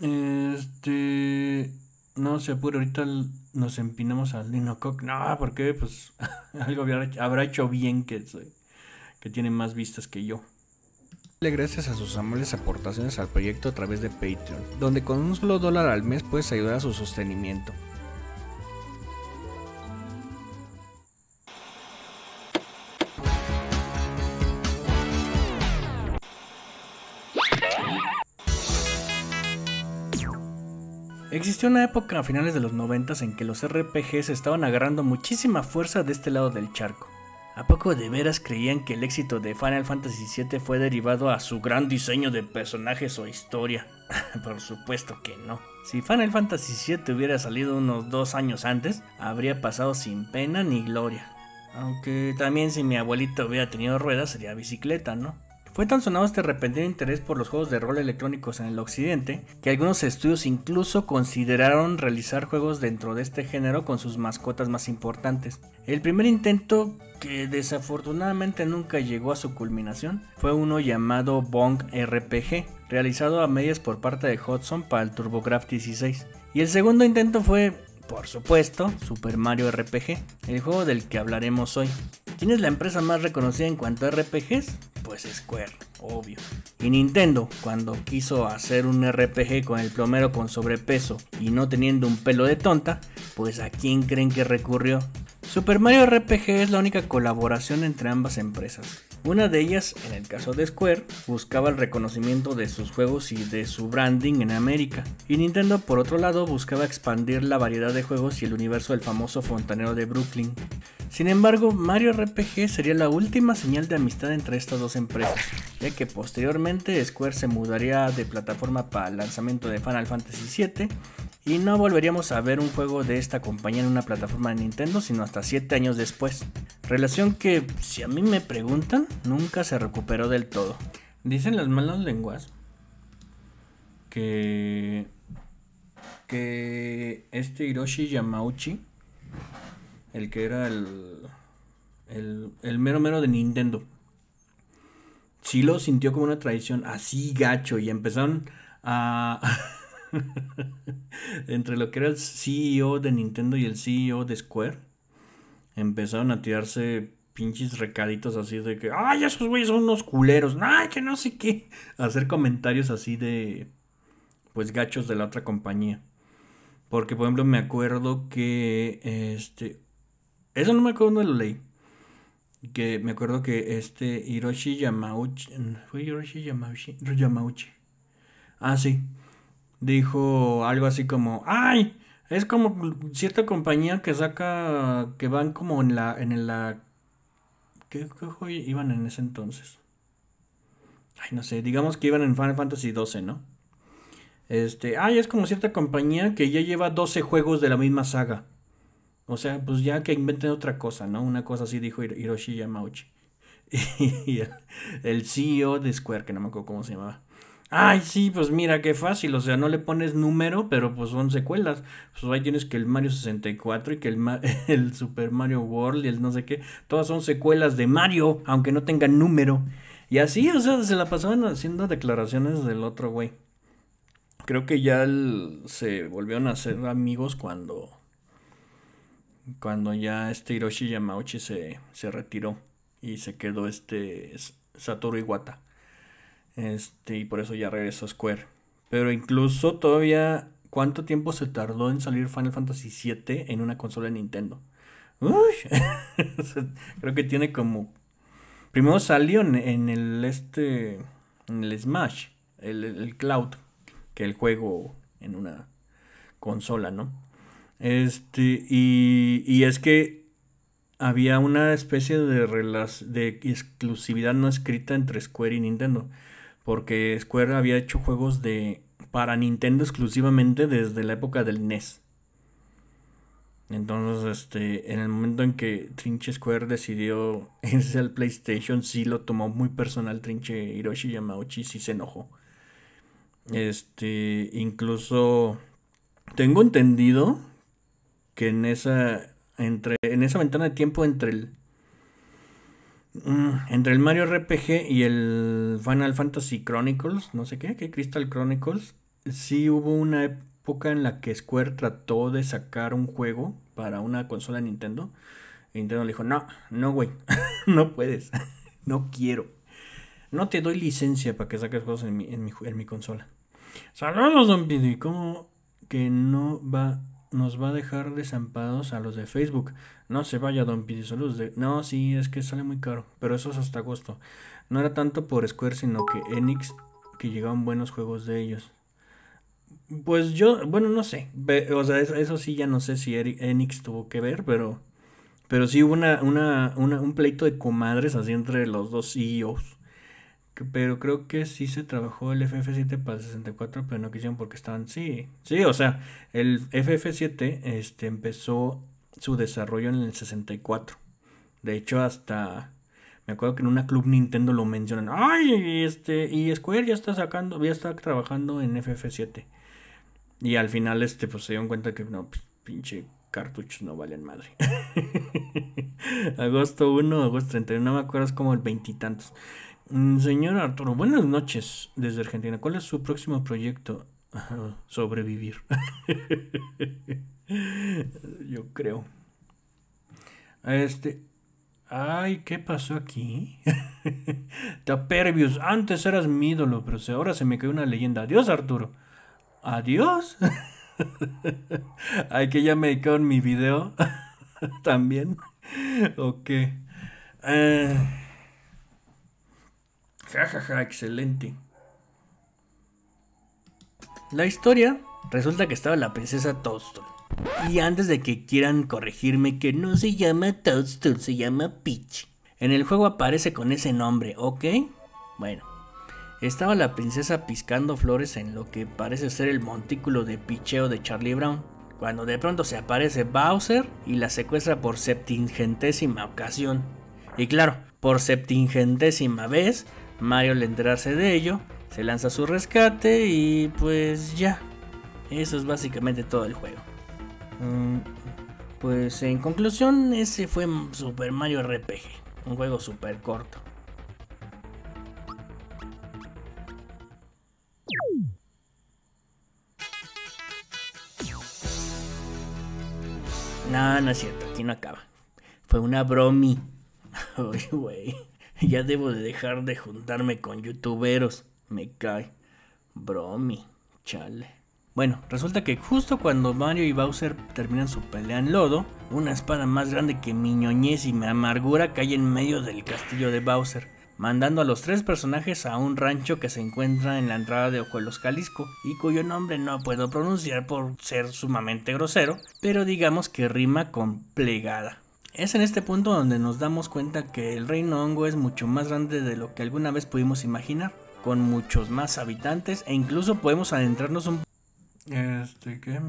Este. No se apura ahorita el nos empinamos al Nino Cook. No, porque pues <laughs> algo habrá hecho bien que, que tiene más vistas que yo gracias a sus amables aportaciones al proyecto a través de Patreon, donde con un solo dólar al mes puedes ayudar a su sostenimiento. Existió una época a finales de los 90 en que los RPGs estaban agarrando muchísima fuerza de este lado del charco. ¿A poco de veras creían que el éxito de Final Fantasy VII fue derivado a su gran diseño de personajes o historia? <laughs> Por supuesto que no. Si Final Fantasy VII hubiera salido unos dos años antes, habría pasado sin pena ni gloria. Aunque también si mi abuelito hubiera tenido ruedas sería bicicleta, ¿no? Fue tan sonado este repentino interés por los juegos de rol electrónicos en el occidente que algunos estudios incluso consideraron realizar juegos dentro de este género con sus mascotas más importantes. El primer intento que desafortunadamente nunca llegó a su culminación fue uno llamado Bong RPG, realizado a medias por parte de Hudson para el TurboGrafx 16. Y el segundo intento fue, por supuesto, Super Mario RPG, el juego del que hablaremos hoy. ¿Quién es la empresa más reconocida en cuanto a RPGs? Pues Square, obvio. Y Nintendo, cuando quiso hacer un RPG con el plomero con sobrepeso y no teniendo un pelo de tonta, pues ¿a quién creen que recurrió? Super Mario RPG es la única colaboración entre ambas empresas. Una de ellas, en el caso de Square, buscaba el reconocimiento de sus juegos y de su branding en América, y Nintendo por otro lado buscaba expandir la variedad de juegos y el universo del famoso fontanero de Brooklyn. Sin embargo, Mario RPG sería la última señal de amistad entre estas dos empresas, ya que posteriormente Square se mudaría de plataforma para el lanzamiento de Final Fantasy VII y no volveríamos a ver un juego de esta compañía en una plataforma de Nintendo sino hasta 7 años después. Relación que, si a mí me preguntan, nunca se recuperó del todo. Dicen las malas lenguas que, que este Hiroshi Yamauchi, el que era el, el, mero mero de Nintendo, sí lo sintió como una tradición así gacho y empezaron a... <laughs> <laughs> entre lo que era el CEO de Nintendo y el CEO de Square, empezaron a tirarse pinches recaditos así de que, ay, esos güeyes son unos culeros, ay, que no sé qué. <laughs> Hacer comentarios así de, pues, gachos de la otra compañía. Porque, por ejemplo, me acuerdo que, este, eso no me acuerdo de lo leí. Que me acuerdo que este Hiroshi Yamauchi, ¿fue Hiroshi Yamauchi? Yamauchi. Ah, sí dijo algo así como, ¡ay! Es como cierta compañía que saca, que van como en la, en la, ¿qué, qué iban en ese entonces? Ay, no sé, digamos que iban en Final Fantasy XII, ¿no? Este, ay, es como cierta compañía que ya lleva 12 juegos de la misma saga. O sea, pues ya que inventen otra cosa, ¿no? Una cosa así dijo Hiroshi Yamauchi. <laughs> Y el CEO de Square, que no me acuerdo cómo se llamaba. Ay, sí, pues mira, qué fácil, o sea, no le pones número, pero pues son secuelas. Pues ahí tienes que el Mario 64 y que el, <laughs> el Super Mario World y el no sé qué, todas son secuelas de Mario, aunque no tengan número. Y así, o sea, se la pasaban haciendo declaraciones del otro güey. Creo que ya se volvieron a ser amigos cuando cuando ya este Hiroshi Yamauchi se, se retiró y se quedó este Satoru Iwata. Este, y por eso ya regresó a Square. Pero incluso todavía, ¿cuánto tiempo se tardó en salir Final Fantasy VII en una consola de Nintendo? <laughs> creo que tiene como... Primero salió en, el este, en el Smash, el, Cloud, que el juego en una consola, ¿no? Este, y, y es que había una especie de, de exclusividad no escrita entre Square y Nintendo porque Square había hecho juegos de para Nintendo exclusivamente desde la época del NES. Entonces, este, en el momento en que Trinche Square decidió <laughs> irse al PlayStation, sí lo tomó muy personal Trinche Hiroshi Yamauchi, sí se enojó. Este, incluso tengo entendido que en esa entre en esa ventana de tiempo entre el Mm, entre el Mario RPG y el Final Fantasy Chronicles, no sé qué, que Crystal Chronicles, sí hubo una época en la que Square trató de sacar un juego para una consola Nintendo. Y Nintendo le dijo, no, no, güey, <laughs> no puedes, <laughs> no quiero. No te doy licencia para que saques juegos en mi, en mi, consola. Saludos, don y ¿cómo que no va nos va a dejar desampados a los de Facebook. No se vaya Don luz De... No, sí, es que sale muy caro. Pero eso es hasta agosto. No era tanto por Square, sino que Enix, que llegaban buenos juegos de ellos. Pues yo, bueno, no sé. O sea, eso, sí, ya no sé si Enix tuvo que ver, pero. Pero sí hubo una, una, un pleito de comadres así entre los dos CEOs pero creo que sí se trabajó el FF7 para el 64, pero no quisieron porque estaban, sí, sí, o sea, el FF7 este, empezó su desarrollo en el 64. De hecho, hasta me acuerdo que en una club Nintendo lo mencionan, ay, este, y Square ya está sacando, ya está trabajando en FF7. Y al final, este, pues se dieron cuenta que no, pues, pinche cartuchos no valen madre. <laughs> agosto 1, agosto 31, no me acuerdo, es como el veintitantos. Mm, señor Arturo, buenas noches desde Argentina. ¿Cuál es su próximo proyecto? sobrevivir. <laughs> Yo creo. Este. Ay, ¿qué pasó aquí? <laughs> Taperbius antes eras mi ídolo, pero ahora se me cae una leyenda. Adiós, Arturo. Adiós. <laughs> Ay, que ya me dedicaron mi video. También. Ok. Eh. Jajaja, excelente. La historia resulta que estaba la princesa Toadstool. Y antes de que quieran corregirme que no se llama Toadstool, se llama Peach. En el juego aparece con ese nombre, ¿ok? Bueno, estaba la princesa piscando flores en lo que parece ser el montículo de picheo de Charlie Brown, cuando de pronto se aparece Bowser y la secuestra por septingentésima ocasión. Y claro, por septingentésima vez, Mario al enterarse de ello, se lanza a su rescate y pues ya. Eso es básicamente todo el juego. Mm, pues en conclusión, ese fue Super Mario RPG, un juego súper corto. No, no es cierto, aquí no acaba. Fue una bromi. Uy, <laughs> güey. <laughs> Ya debo de dejar de juntarme con youtuberos. Me cae. Bromi. Chale. Bueno, resulta que justo cuando Mario y Bowser terminan su pelea en lodo, una espada más grande que mi ñoñez y mi amargura cae en medio del castillo de Bowser, mandando a los tres personajes a un rancho que se encuentra en la entrada de Ojuelos, Jalisco, y cuyo nombre no puedo pronunciar por ser sumamente grosero, pero digamos que rima con plegada. Es en este punto donde nos damos cuenta que el reino hongo es mucho más grande de lo que alguna vez pudimos imaginar, con muchos más habitantes e incluso podemos adentrarnos un... Este, ¿qué?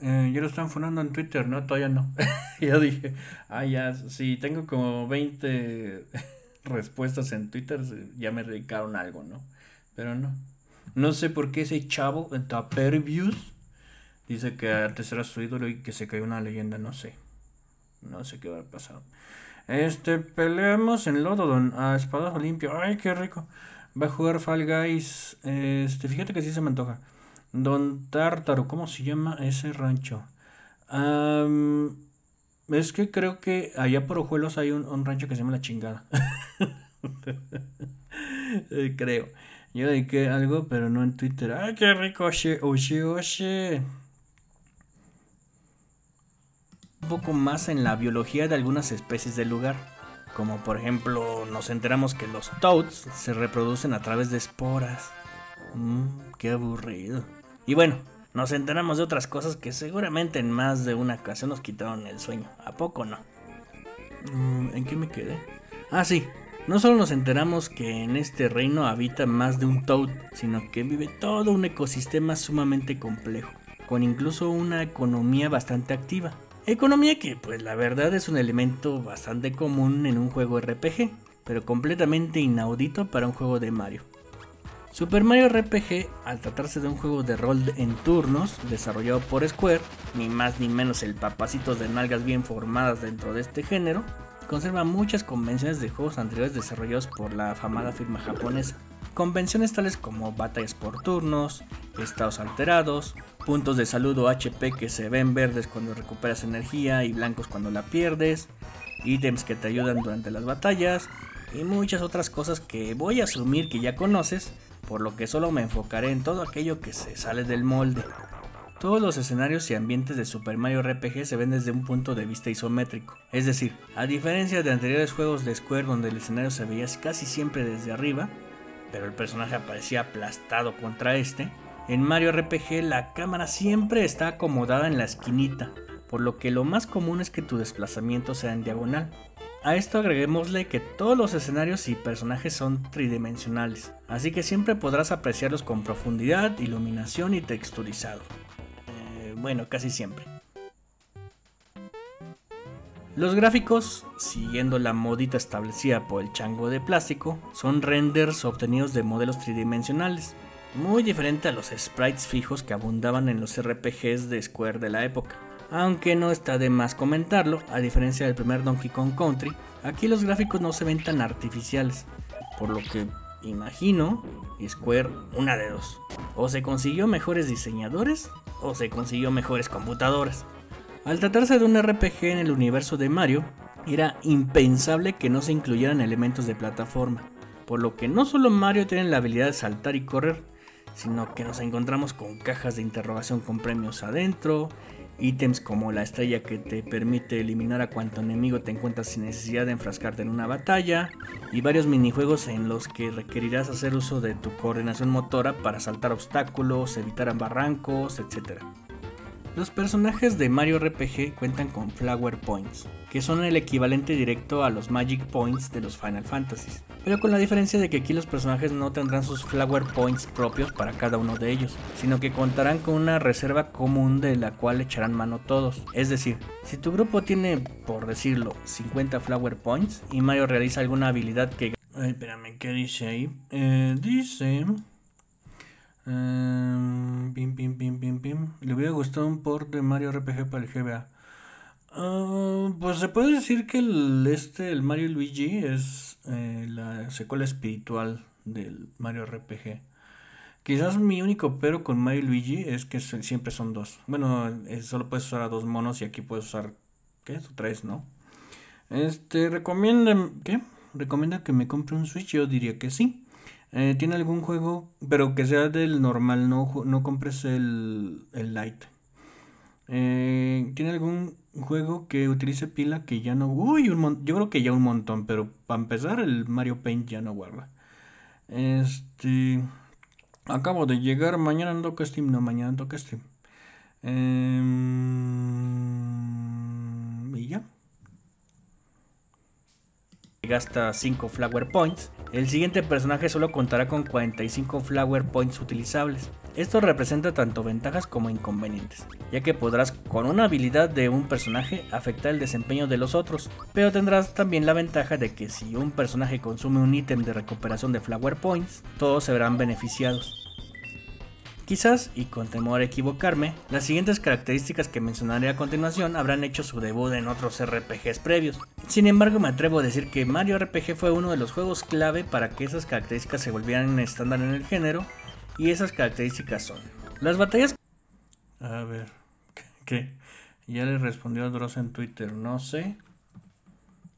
Eh, lo están funando en Twitter, ¿no? Todavía no. <laughs> Yo dije, ah, ya, sí, tengo como 20 <laughs> respuestas en Twitter, ya me dedicaron algo, ¿no? Pero no. No sé por qué ese chavo en Taper Views Dice que antes era su ídolo y que se cayó una leyenda, no sé. No sé qué va a pasar. Este, peleamos en Lododon a Espadas limpio. Ay, qué rico. Va a jugar Fall Guys. Este, fíjate que sí se me antoja. Don Tártaro, ¿cómo se llama ese rancho? es que creo que allá por Ojuelos hay un, rancho que se llama La Chingada. <laughs> Eh, creo. Yo dediqué algo, pero no en Twitter. Ay, qué rico, oye, oye, oye un poco más en la biología de algunas especies del lugar, como por ejemplo nos enteramos que los toads se reproducen a través de esporas. Mmm, qué aburrido. Y bueno, nos enteramos de otras cosas que seguramente en más de una ocasión nos quitaron el sueño, ¿a poco no? Mm, ¿En qué me quedé? Ah, sí, no solo nos enteramos que en este reino habita más de un toad, sino que vive todo un ecosistema sumamente complejo, con incluso una economía bastante activa. Economía que pues la verdad es un elemento bastante común en un juego RPG, pero completamente inaudito para un juego de Mario. Super Mario RPG, al tratarse de un juego de rol en turnos desarrollado por Square, ni más ni menos el papacito de nalgas bien formadas dentro de este género, conserva muchas convenciones de juegos anteriores desarrollados por la afamada firma japonesa. Convenciones tales como batallas por turnos, estados alterados, puntos de salud HP que se ven verdes cuando recuperas energía y blancos cuando la pierdes, ítems que te ayudan durante las batallas y muchas otras cosas que voy a asumir que ya conoces, por lo que solo me enfocaré en todo aquello que se sale del molde. Todos los escenarios y ambientes de Super Mario RPG se ven desde un punto de vista isométrico, es decir, a diferencia de anteriores juegos de Square donde el escenario se veía casi siempre desde arriba, pero el personaje aparecía aplastado contra este, en Mario RPG la cámara siempre está acomodada en la esquinita, por lo que lo más común es que tu desplazamiento sea en diagonal. A esto agreguémosle que todos los escenarios y personajes son tridimensionales, así que siempre podrás apreciarlos con profundidad, iluminación y texturizado. Eh, bueno, casi siempre. Los gráficos, siguiendo la modita establecida por el chango de plástico, son renders obtenidos de modelos tridimensionales, muy diferente a los sprites fijos que abundaban en los RPGs de Square de la época. Aunque no está de más comentarlo, a diferencia del primer Donkey Kong Country, aquí los gráficos no se ven tan artificiales, por lo que imagino Square una de dos. O se consiguió mejores diseñadores o se consiguió mejores computadoras. Al tratarse de un RPG en el universo de Mario, era impensable que no se incluyeran elementos de plataforma, por lo que no solo Mario tiene la habilidad de saltar y correr, sino que nos encontramos con cajas de interrogación con premios adentro, ítems como la estrella que te permite eliminar a cuanto enemigo te encuentras sin necesidad de enfrascarte en una batalla, y varios minijuegos en los que requerirás hacer uso de tu coordinación motora para saltar obstáculos, evitar barrancos, etc. Los personajes de Mario RPG cuentan con Flower Points, que son el equivalente directo a los Magic Points de los Final Fantasies, pero con la diferencia de que aquí los personajes no tendrán sus Flower Points propios para cada uno de ellos, sino que contarán con una reserva común de la cual echarán mano todos. Es decir, si tu grupo tiene, por decirlo, 50 Flower Points y Mario realiza alguna habilidad que... Ay, espérame, ¿qué dice ahí? Eh, dice pim, pim, pim, pim, pim. Le hubiera gustado un port de Mario RPG para el GBA. pues se puede decir que el, este, el Mario Luigi es la secuela espiritual del Mario RPG. Quizás mi único pero con Mario Luigi es que siempre son dos. Bueno, solo puedes usar a dos monos y aquí puedes usar, ¿qué? tres, ¿no? Este, recomienda, ¿qué? ¿Recomienda que me compre un Switch? Yo diría que sí. Eh, ¿Tiene algún juego, pero que sea del normal, no, no compres el, light? Eh, ¿Tiene algún juego que utilice pila que ya no... Uy, un yo creo que ya un montón, pero para empezar el Mario Paint ya no guarda. Este... Acabo de llegar, mañana toca Steam, no, mañana toca Steam. Em, y ya gasta 5 Flower Points. El siguiente personaje solo contará con 45 Flower Points utilizables. Esto representa tanto ventajas como inconvenientes, ya que podrás con una habilidad de un personaje afectar el desempeño de los otros, pero tendrás también la ventaja de que si un personaje consume un ítem de recuperación de Flower Points, todos se verán beneficiados. Quizás, y con temor a equivocarme, las siguientes características que mencionaré a continuación habrán hecho su debut en otros RPGs previos. Sin embargo, me atrevo a decir que Mario RPG fue uno de los juegos clave para que esas características se volvieran estándar en el género, y esas características son. Las batallas... A ver... ¿Qué? Ya le respondió a Dross en Twitter, no sé.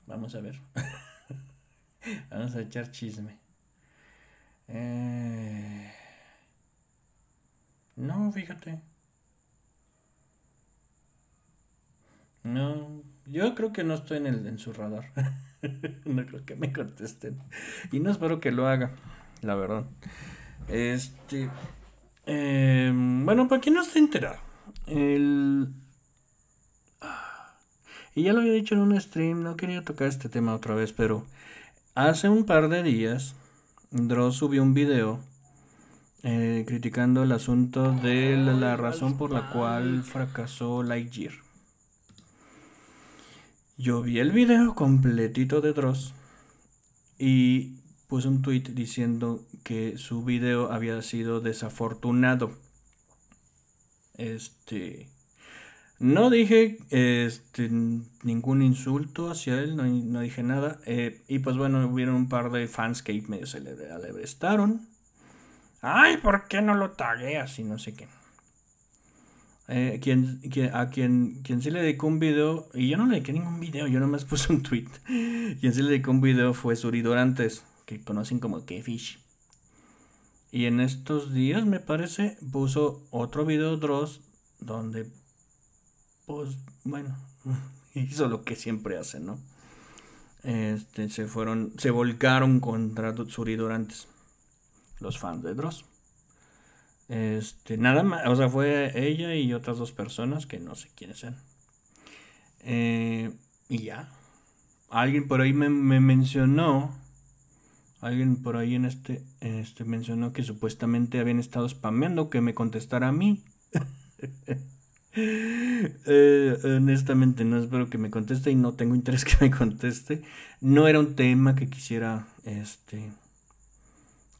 Vamos a ver. <laughs> Vamos a echar chisme. Eh... No, fíjate. No, yo creo que no estoy en, el, en su radar. <laughs> no creo que me contesten. Y no espero que lo haga, la verdad. Este. Em, bueno, para quien no esté enterado, el. Ah, y ya lo había dicho en un stream, no quería tocar este tema otra vez, pero hace un par de días, Dross subió un video eh, criticando el asunto de la, razón por la cual fracasó Lightyear. Yo vi el video completito de Dross y puse un tweet diciendo que su video había sido desafortunado. Este. No dije este, ningún insulto hacia él, no, dije nada. Eh, y pues bueno, hubo un par de fans que me se le, alegraron Ay, ¿por qué no lo tagué así? no sé qué? Eh, a quien, quien sí le dedicó un video, y yo no le dediqué ningún video, yo nomás <laughs> puse un tweet. quien se le dedicó un video fue Suridorantes, que conocen como Kefish. Y en estos días, me parece, puso otro video Dross donde, pues, bueno, <laughs> hizo lo que siempre hace, ¿no? Este, se fueron, se volcaron contra Suridorantes los fans de Dross. Este, nada más, o sea, fue ella y otras dos personas que no sé quiénes eran. Eh, y ya. Alguien por ahí me, mencionó. Alguien por ahí en este, este mencionó que supuestamente habían estado spameando que me contestara a mí. <laughs> Eh, honestamente no espero que me conteste y no tengo interés que me conteste. No era un tema que quisiera este,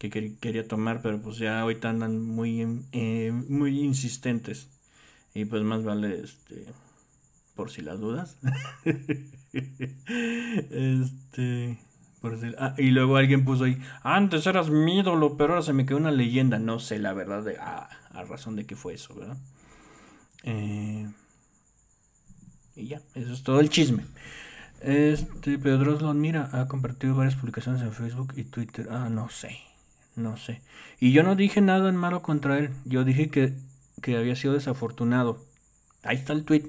que quería tomar, pero pues ya ahorita andan muy, eh, muy insistentes. Y pues más vale, este, por si las dudas. <laughs> este, por si, ah, y luego alguien puso ahí, ah, antes eras mi ídolo, pero ahora se me quedó una leyenda. No sé la verdad de, ah, a razón de que fue eso, ¿verdad? Eh, y ya, eso es todo el chisme. Este, Pedro lo mira, ha compartido varias publicaciones en Facebook y Twitter. Ah, no sé no sé. Y yo no dije nada en malo contra él, yo dije que, que había sido desafortunado. Ahí está el tweet.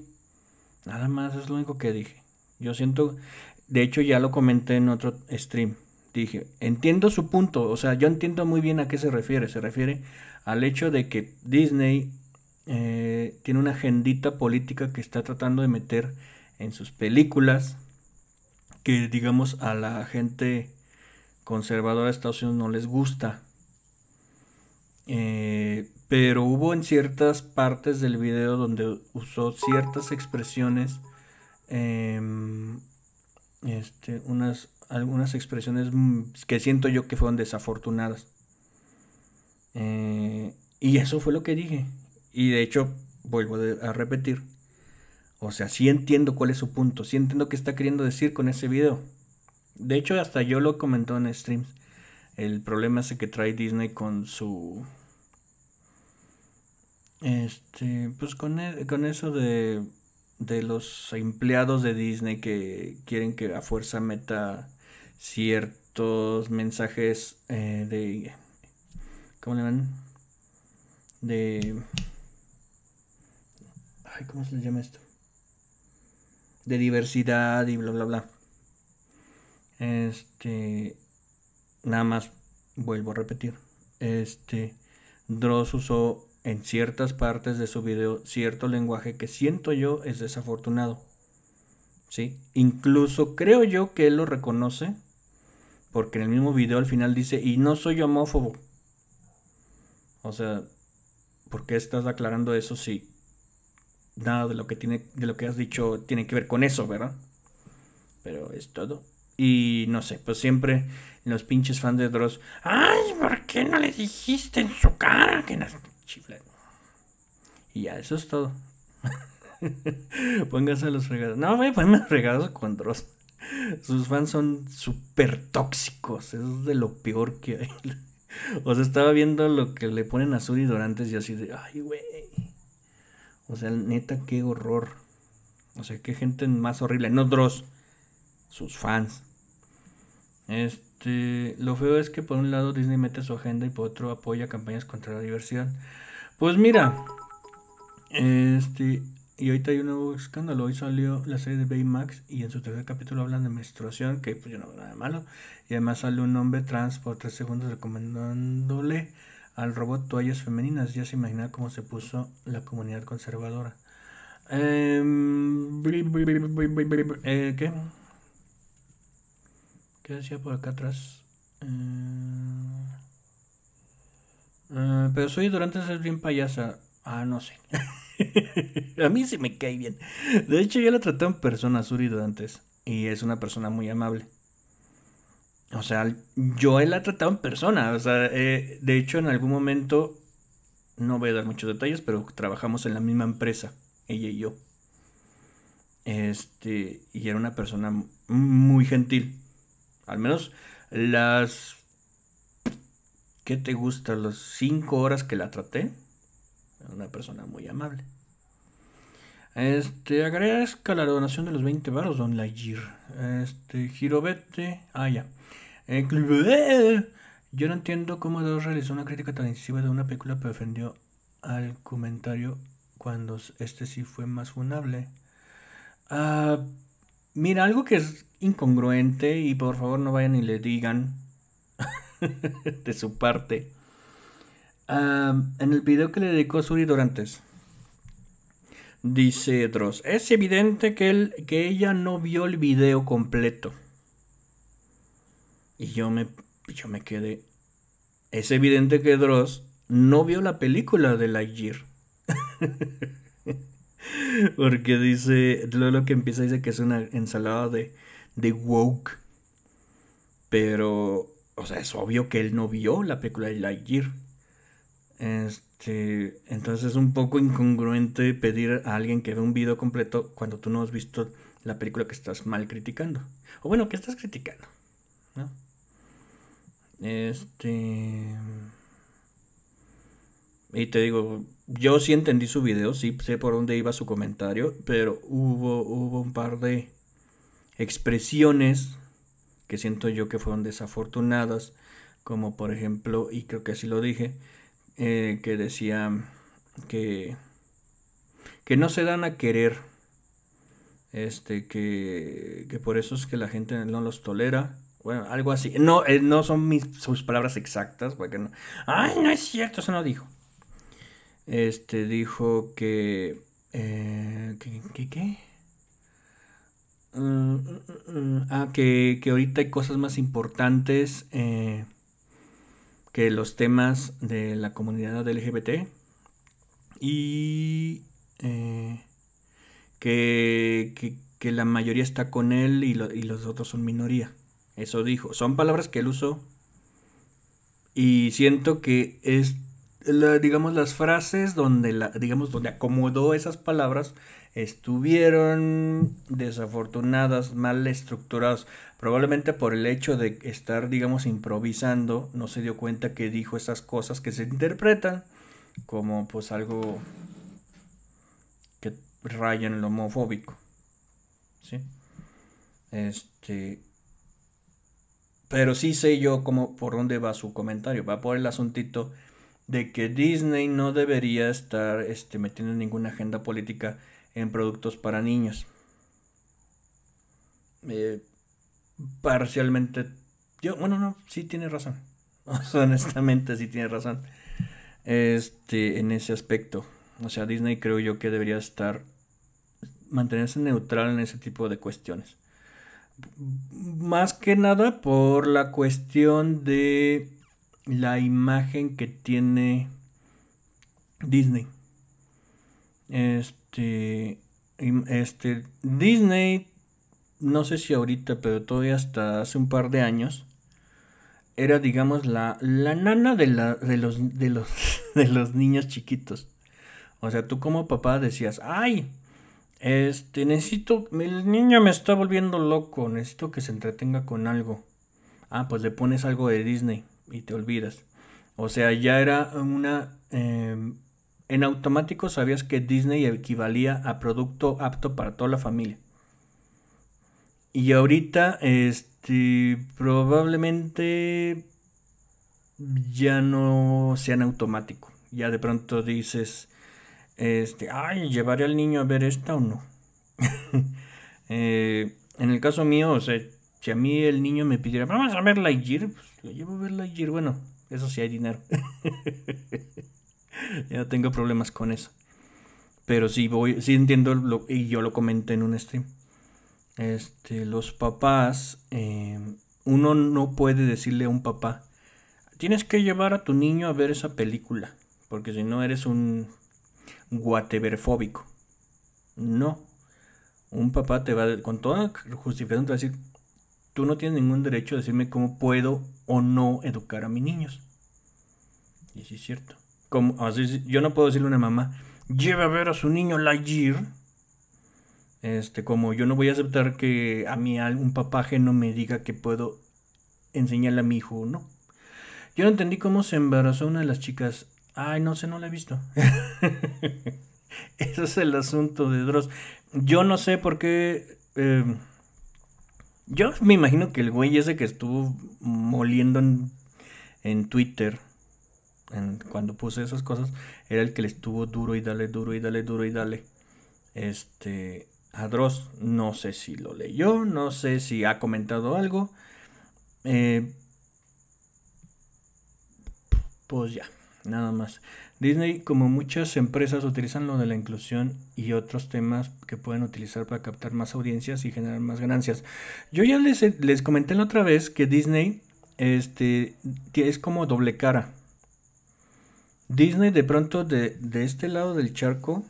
Nada más es lo único que dije. Yo siento, de hecho ya lo comenté en otro stream. Dije, entiendo su punto, o sea, yo entiendo muy bien a qué se refiere. Se refiere al hecho de que Disney eh, tiene una agendita política que está tratando de meter en sus películas, que digamos a la gente conservadora de Estados Unidos no les gusta. Eh, pero hubo en ciertas partes del video donde usó ciertas expresiones, em, este, unas, algunas expresiones que siento yo que fueron desafortunadas. Eh, y eso fue lo que dije. Y de hecho, vuelvo a repetir. O sea, sí entiendo cuál es su punto, sí entiendo qué está queriendo decir con ese video. De hecho, hasta yo lo comentó en streams. El problema es que trae Disney con su. Este. Pues e, con, eso de. De los empleados de Disney que quieren que a fuerza meta ciertos mensajes eh, de. ¿Cómo le llaman? De. Ay, ¿cómo se le llama esto? De diversidad y bla, bla, bla. Este, nada más vuelvo a repetir. Este, Dross usó en ciertas partes de su video cierto lenguaje que siento yo es desafortunado. ¿Sí? Incluso creo yo que él lo reconoce, porque en el mismo video al final dice, y no soy homófobo. O sea, ¿por qué estás aclarando eso si nada de lo que, tiene, de lo que has dicho tiene que ver con eso, verdad? Pero es todo. Y no sé, pues siempre los pinches fans de Dross. ¡Ay, ¿por qué no le dijiste en su cara que no chiflan? Y ya, eso es todo. <laughs> Pónganse los regalos. No, voy güey, los regalos con Dross. Sus fans son súper tóxicos. es de lo peor que hay. <laughs> o sea, estaba viendo lo que le ponen a Suri Dorantes y así de, ay, güey. O sea, neta, qué horror. O sea, qué gente más horrible. No Dross, sus fans. Este, lo feo es que por un lado Disney mete su agenda y por otro apoya campañas contra la diversidad. Pues mira, este, y ahorita hay un nuevo escándalo. Hoy salió la serie de Baymax y en su tercer capítulo hablan de menstruación, que pues yo no veo nada de malo. Y además sale un hombre trans por tres segundos recomendándole al robot toallas femeninas. Ya se imagina cómo se puso la comunidad conservadora. Em, eh, ¿Qué? ¿Qué decía por acá atrás? Eh, eh, pero soy durante es bien payasa. Ah, no sé. <laughs> a mí sí me cae bien. De hecho, yo la traté en persona, Suri Durantes. Y es una persona muy amable. O sea, yo la he tratado en persona. O sea, eh, de hecho, en algún momento, no voy a dar muchos detalles, pero trabajamos en la misma empresa, ella y yo. Este, y era una persona muy gentil al menos las... ¿Qué te gusta? Las cinco horas que la traté. Una persona muy amable. Este, agradezca la donación de los 20 baros, Don Lajir. Este, Girovete. Ah, ya. Eh, yo no entiendo cómo Dios realizó una crítica tan incisiva de una película, pero defendió al comentario cuando este sí fue más funable. Ah, mira, algo que, es, incongruente y por favor no vayan y le digan <laughs> de su parte. en el video que le dedicó Suri Dorantes, dice Dross, es evidente que, él, que ella no vio el video completo. Y yo me, yo me quedé, es evidente que Dross no vio la película de Lightyear. <laughs> Porque dice, Lo que empieza dice que es una ensalada de de woke. Pero, o sea, es obvio que él no vio la película de Lightyear. Este, entonces es un poco incongruente pedir a alguien que vea un video completo cuando tú no has visto la película que estás mal criticando. O bueno, que estás criticando, Este... Y te digo, yo sí entendí su video, sí sé por dónde iba su comentario, pero hubo, hubo un par de expresiones que siento yo que fueron desafortunadas, como por ejemplo, y creo que así lo dije, eh, que decía que, que no se dan a querer, este, que, por eso es que la gente no los tolera. Bueno, algo así. No, eh, no son mis, sus palabras exactas, porque no. Ay, no es cierto, eso no dijo. Este dijo que, qué eh, que, que Mm, mm, mm, ah, que, ahorita hay cosas más importantes eh, que los temas de la comunidad LGBT. Y eh, que, la mayoría está con él y, y los otros son minoría. Eso dijo. Son palabras que él usó. Y siento que es, digamos, las frases donde, la, digamos, donde acomodó esas palabras estuvieron desafortunadas, mal estructuradas, probablemente por el hecho de estar, digamos, improvisando, no se dio cuenta que dijo esas cosas que se interpretan como pues algo que raya en lo homofóbico. ¿Sí? Este pero sí sé yo cómo por dónde va su comentario, va por el asuntito de que Disney no debería estar este, metiendo ninguna agenda política en productos para niños. Eh, parcialmente, yo, bueno, no, sí tiene razón. <laughs> honestamente, sí tiene razón. Este, en ese aspecto. O sea, Disney creo yo que debería estar, mantenerse neutral en ese tipo de cuestiones. Más que nada por la cuestión de la imagen que tiene Disney. Este, este, este, Disney, no sé si ahorita, pero todavía hasta hace un par de años, era, digamos, la, la nana de, la, de, los, de, los, <laughs> de los niños chiquitos. O sea, tú como papá decías, ay, este, necesito, el niño me está volviendo loco, necesito que se entretenga con algo. Ah, pues le pones algo de Disney y te olvidas. O sea, ya era una em, en automático sabías que Disney equivalía a producto apto para toda la familia. Y ahorita, este, probablemente ya no sean automático. Ya de pronto dices, este, ay, ¿llevaré al niño a ver esta o no? <laughs> Eh, en el caso mío, o sea, si a mí el niño me pidiera, vamos a ver Lightyear, pues lo llevo a ver gir, Bueno, eso sí hay dinero. <laughs> <laughs> ya tengo problemas con eso. Pero sí voy, sí entiendo lo, y yo lo comenté en un stream. Este, los papás, em, uno no puede decirle a un papá, tienes que llevar a tu niño a ver esa película, porque si no eres un guateverfóbico. No, un papá te va con toda justificación te va a decir, tú no tienes ningún derecho a decirme cómo puedo o no educar a mis niños. Y si es cierto como, así, ah, yo no puedo decirle a una mamá, lleve a ver a su niño Lightyear. Este, como yo no voy a aceptar que a mí algún papaje no me diga que puedo enseñarle a mi hijo, no. Yo no entendí cómo se embarazó una de las chicas. Ay, no sé, no la he visto. <laughs> Ese es el asunto de Dross. Yo no sé por qué. Em, yo me imagino que el güey ese que estuvo moliendo en, en Twitter cuando puse esas cosas, era el que le estuvo duro y dale, duro y dale, duro y dale. Este, a Dross, no sé si lo leyó, no sé si ha comentado algo. Eh, pues ya, nada más. Disney, como muchas empresas, utilizan lo de la inclusión y otros temas que pueden utilizar para captar más audiencias y generar más ganancias. Yo ya les, les comenté la otra vez que Disney este, es como doble cara. Disney de pronto de, este lado del charco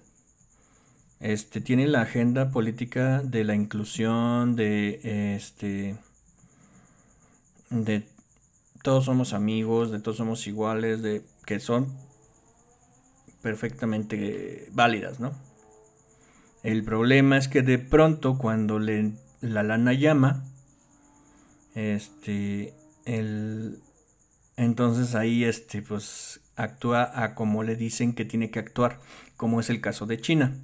este, tiene la agenda política de la inclusión, de este de todos somos amigos, de todos somos iguales, de que son perfectamente válidas, ¿no? El problema es que de pronto cuando la lana llama, este, el, entonces ahí, este, pues, actúa a como le dicen que tiene que actuar, como es el caso de China.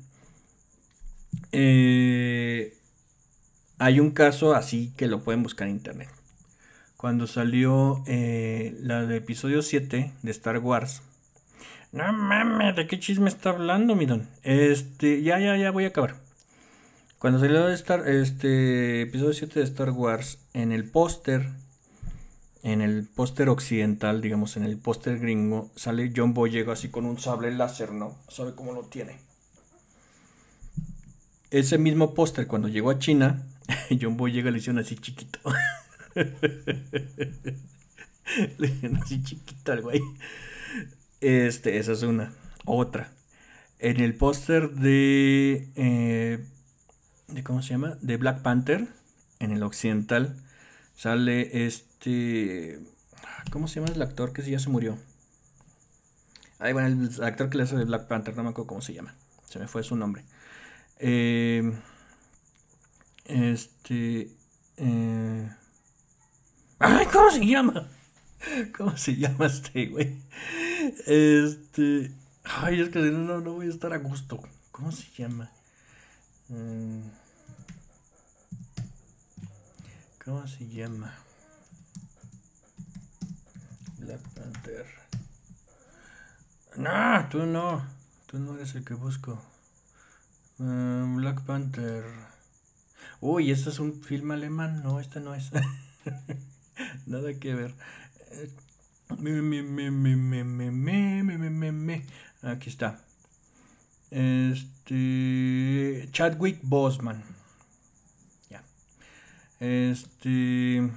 Eh, hay un caso así que lo pueden buscar en internet. Cuando salió eh, la de episodio 7 de Star Wars. No mames, ¿de qué chisme está hablando, mi don? Este, ya, ya, ya voy a acabar. Cuando salió Star, este episodio 7 de Star Wars, en el póster en el póster occidental, digamos, en el póster gringo, sale John Boyega así con un sable láser, ¿no? ¿Sabe cómo lo tiene? Ese mismo póster, cuando llegó a China, <laughs> John Boyega le hicieron así chiquito. <laughs> le hicieron así chiquito al güey. Este, esa es una. Otra. En el póster de, eh, de. ¿Cómo se llama? De Black Panther, en el occidental, sale este este. ¿Cómo se llama el actor que ya se murió? Ay, bueno, el actor que le hace de Black Panther, no me acuerdo cómo se llama. Se me fue su nombre. Eh, este. Eh, ay, ¿cómo se llama? <laughs> ¿Cómo se llama este, güey? Este. Ay, es que no, no voy a estar a gusto. ¿Cómo se llama? Eh, ¿Cómo se llama? Black Panther. No, tú no. Tú no eres el que busco. Mm, Black Panther. Uy, este es un film alemán. No, este no es. <laughs> Nada que ver. Me, me, me, me, me, me, Aquí está. Este. Chadwick Bosman. Ya. Este.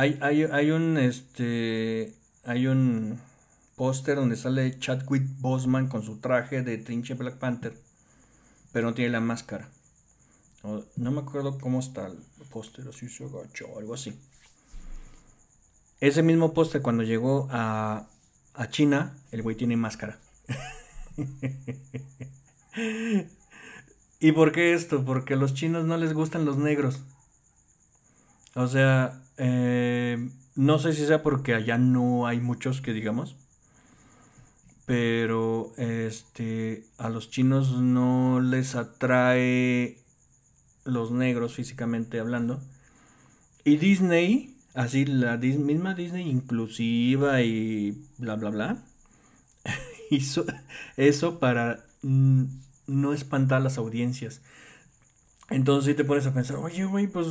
Hay, hay, un este. Hay un póster donde sale Chadwick Bosman con su traje de trinche Black Panther. Pero no tiene la máscara. No, me acuerdo cómo está el póster, así se agachó, algo así. Ese mismo póster cuando llegó a, a China, el güey tiene máscara. <laughs> ¿Y por qué esto? Porque a los chinos no les gustan los negros. O sea, eh, no sé si sea porque allá no hay muchos que digamos. Pero este a los chinos no les atrae los negros físicamente hablando. Y Disney, así la misma Disney inclusiva y bla bla bla, <laughs> hizo eso para no espantar las audiencias. Entonces si te pones a pensar, oye, güey, pues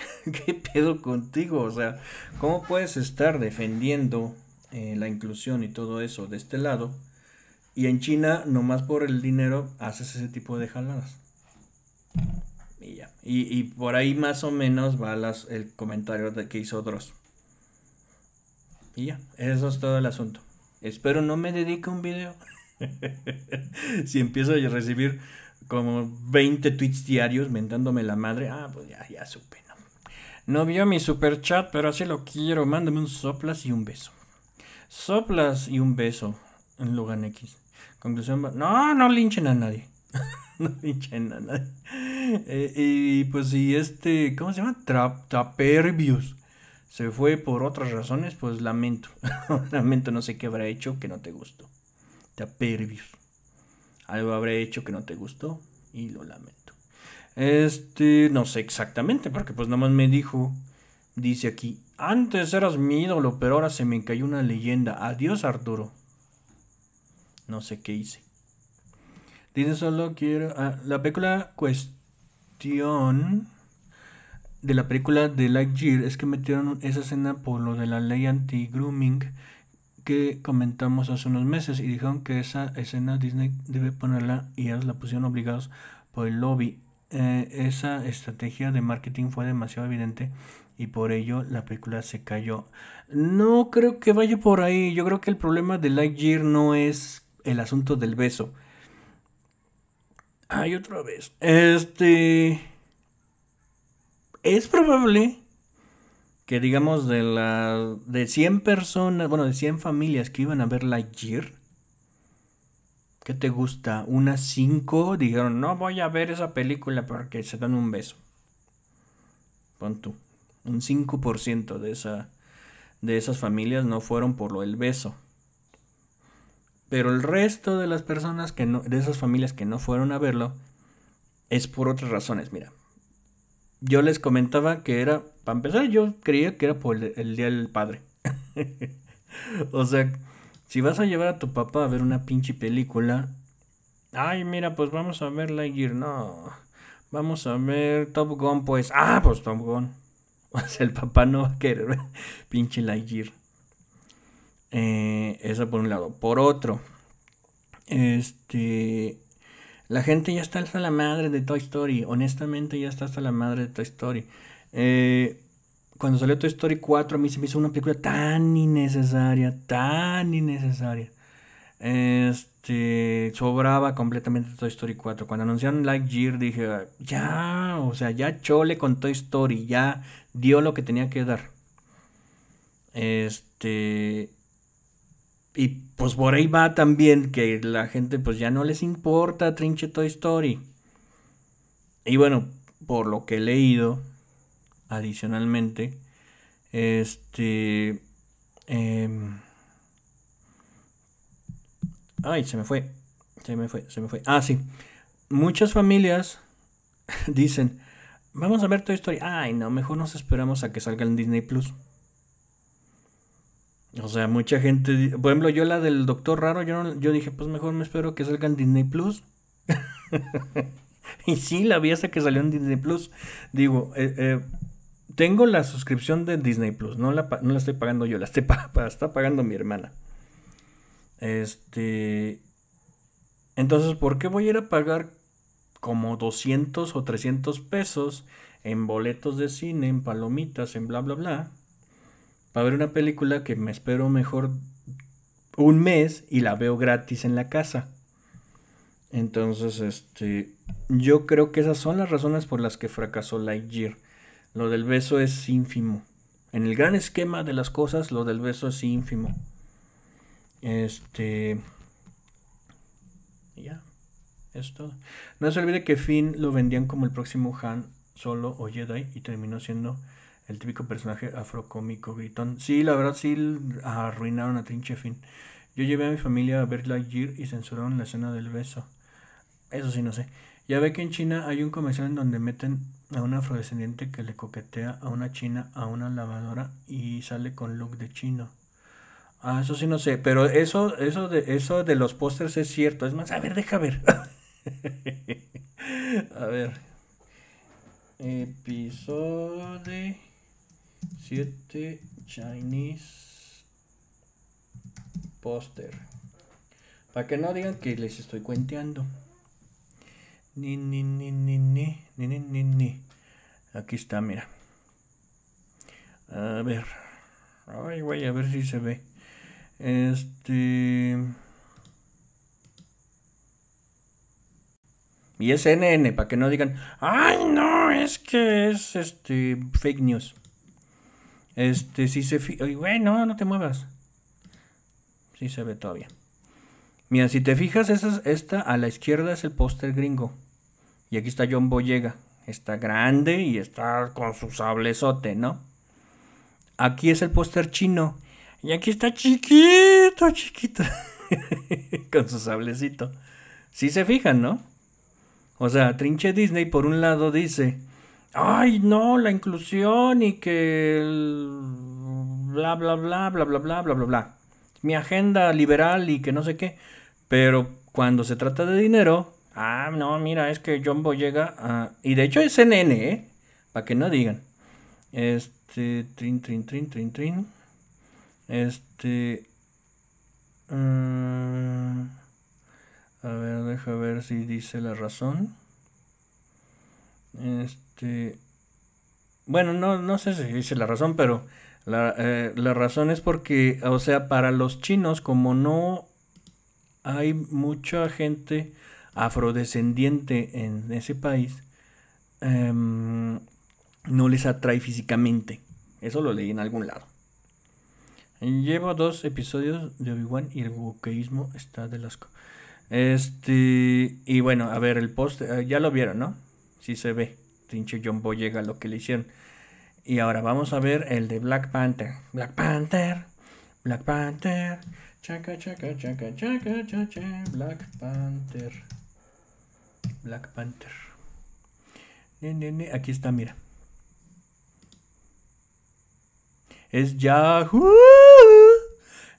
<laughs> ¿qué pedo contigo? O sea, ¿cómo puedes estar defendiendo eh, la inclusión y todo eso de este lado? Y en China, nomás por el dinero, haces ese tipo de jaladas. Y ya. Y, por ahí más o menos va el comentario de que hizo Dross. Y ya, eso es todo el asunto. Espero no me dedique un video. <laughs> si empiezo a recibir como 20 tweets diarios mentándome la madre, ah, pues ya, ya supe. No vio mi super chat, pero así lo quiero. Mándame un soplas y un beso. Soplas y un beso en Logan X. Conclusión, no, no linchen a nadie. <laughs> no linchen a nadie. Eh, y pues si este, ¿cómo se llama? Taperbius se fue por otras razones, pues lamento. <laughs> lamento, no sé qué habrá hecho que no te gustó. Taperbius. Algo habrá hecho que no te gustó y lo lamento. Este, no sé exactamente, porque pues nada más me dijo, dice aquí, antes eras mi ídolo, pero ahora se me cayó una leyenda. Adiós Arturo. No sé qué hice. Dice solo quiero... Ah, la película cuestión de la película de Lightyear es que metieron esa escena por lo de la ley anti-grooming que comentamos hace unos meses y dijeron que esa escena Disney debe ponerla y ellos la pusieron obligados por el lobby eh, esa estrategia de marketing fue demasiado evidente y por ello la película se cayó. No creo que vaya por ahí. Yo creo que el problema de Lightyear no es el asunto del beso. hay otra vez. Este. Es probable que, digamos, de, la, de 100 personas, bueno, de 100 familias que iban a ver Lightyear, ¿Qué te gusta? Unas cinco dijeron, no voy a ver esa película porque se dan un beso. Pon tú. Un 5% de, esa, de esas familias no fueron por lo del beso. Pero el resto de las personas que no, de esas familias que no fueron a verlo, es por otras razones. Mira, yo les comentaba que era, para empezar, yo creía que era por el Día del Padre. <laughs> o sea, si vas a llevar a tu papá a ver una pinche película, ay, mira, pues vamos a ver Lightyear, no. Vamos a ver Top Gun, pues. Ah, pues Top Gun. <laughs> O sea, el papá no va a querer ver <laughs> pinche Lightyear. Eh, eso por un lado. Por otro, este. La gente ya está hasta la madre de Toy Story. Honestamente, ya está hasta la madre de Toy Story. Eh, cuando salió Toy Story 4, a mí se me hizo una película tan innecesaria, tan innecesaria. Este, sobraba completamente Toy Story 4. Cuando anunciaron Lightyear dije, ya, o sea, ya chole con Toy Story, ya dio lo que tenía que dar. Este, y pues por ahí va también que la gente pues ya no les importa trinche Toy Story. Y bueno, por lo que he leído, adicionalmente, este... Em, ay, se me fue, se me fue, se me fue. Ah, sí. Muchas familias <laughs> dicen, vamos a ver tu historia Ay, no, mejor nos esperamos a que salga en Disney Plus. O sea, mucha gente, por ejemplo, yo la del Doctor Raro, yo, yo dije, pues mejor me espero que salga en Disney Plus. <laughs> y sí, la vi hasta que salió en Disney Plus. Digo, eh, eh tengo la suscripción de Disney Plus, no la, estoy pagando yo, la estoy <laughs> está pagando mi hermana. Este. Entonces, ¿por qué voy a ir a pagar como 200 o 300 pesos en boletos de cine, en palomitas, en bla, bla, bla? Para ver una película que me espero mejor un mes y la veo gratis en la casa. Entonces, este, yo creo que esas son las razones por las que fracasó Lightyear. Lo del beso es ínfimo. En el gran esquema de las cosas, lo del beso es ínfimo. Este. Ya. es todo, No se olvide que Finn lo vendían como el próximo Han Solo o Jedi y terminó siendo el típico personaje afrocómico gritón. Sí, la verdad sí arruinaron a Trinche Finn. Yo llevé a mi familia a ver Lightyear y censuraron la escena del beso. Eso sí, no sé. Ya ve que en China hay un comercial en donde meten a un afrodescendiente que le coquetea a una china, a una lavadora y sale con look de chino. Ah, eso sí no sé, pero eso, eso de, eso de los pósters es cierto. Es más, a ver, deja ver. <laughs> a ver. Episodio 7 Chinese Póster. Para que no digan que les estoy cuenteando. Ni, ni, ni, ni, ni. Ni, ni, ni, ni. Aquí está, mira. A ver. Ay, güey, a ver si se ve. Este... Y es NN, para que no digan, ay, no, es que es este fake news. Este, si se... Ay, Güey, no, no te muevas. Sí se ve todavía. Mira, si te fijas, esta a la izquierda es el póster gringo. Y aquí está John Boyega. Está grande y está con su sablezote, ¿no? Aquí es el póster chino. Y aquí está chiquito, chiquito. <laughs> con su sablecito. Si sí se fijan, ¿no? O sea, Trinche Disney por un lado dice, ay, no, la inclusión y que bla, bla, bla, bla, bla, bla, bla, bla, bla. Mi agenda liberal y que no sé qué. Pero cuando se trata de dinero, Ah, no, mira, es que Jumbo llega A... Y de hecho es Nene, ¿eh? Para que no digan. Este. Trin, trin, trin, trin, trin. Este. Mm, a ver, deja ver si dice la razón. Este. Bueno, no, no sé si dice la razón, pero la, eh, la razón es porque, o sea, para los chinos, como no hay mucha gente afrodescendiente en ese país em, no les atrae físicamente. Eso lo leí en algún lado. Llevo dos episodios de Obi-Wan y el wokeísmo está de asco. Este, y bueno, a ver, el post, eh, ya lo vieron, ¿no? Sí se ve. Tinche John llega lo que le hicieron. Y ahora vamos a ver el de Black Panther. Black Panther. Black Panther. chaca, Black Panther. Black Panther. Aquí está, mira. Es Yahoo.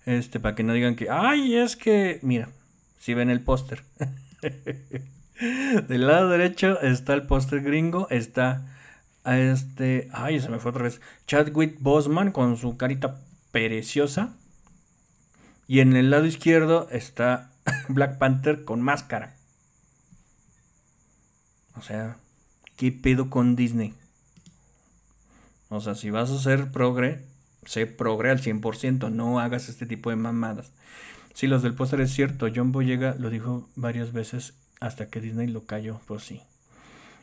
Este, para que no digan que, ay, es que, mira, si ven el póster. <laughs> Del lado derecho está el póster gringo, está este, ay, se me fue otra vez, Chadwick Bosman con su carita pereciosa Y en el lado izquierdo está <laughs> Black Panther con máscara. O sea, ¿qué pedo con Disney? O sea, si vas a ser progre, sé progre al 100%, no hagas este tipo de mamadas. Si los del póster es cierto, John Boyega lo dijo varias veces hasta que Disney lo cayó, pues sí.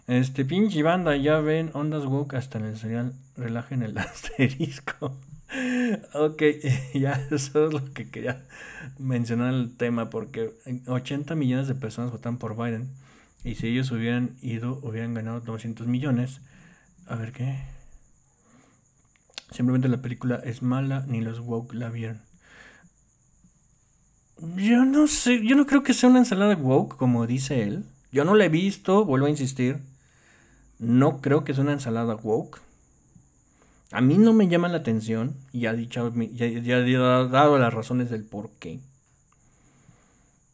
Este, pinche banda, ya ven, ondas woke hasta en el serial, relajen el <laughs> asterisco. ok, <laughs> ya eso es lo que quería mencionar el tema, porque 80 millones de personas votan por Biden y si ellos hubieran ido, hubieran ganado 200 millones. A ver qué. Simplemente la película es mala, ni los woke la vieron. Yo no sé, yo no creo que sea una ensalada woke, como dice él. Yo no la he visto, vuelvo a insistir. No creo que sea una ensalada woke. A mí no me llama la atención, y ha dicho, ya, dado las razones del por qué.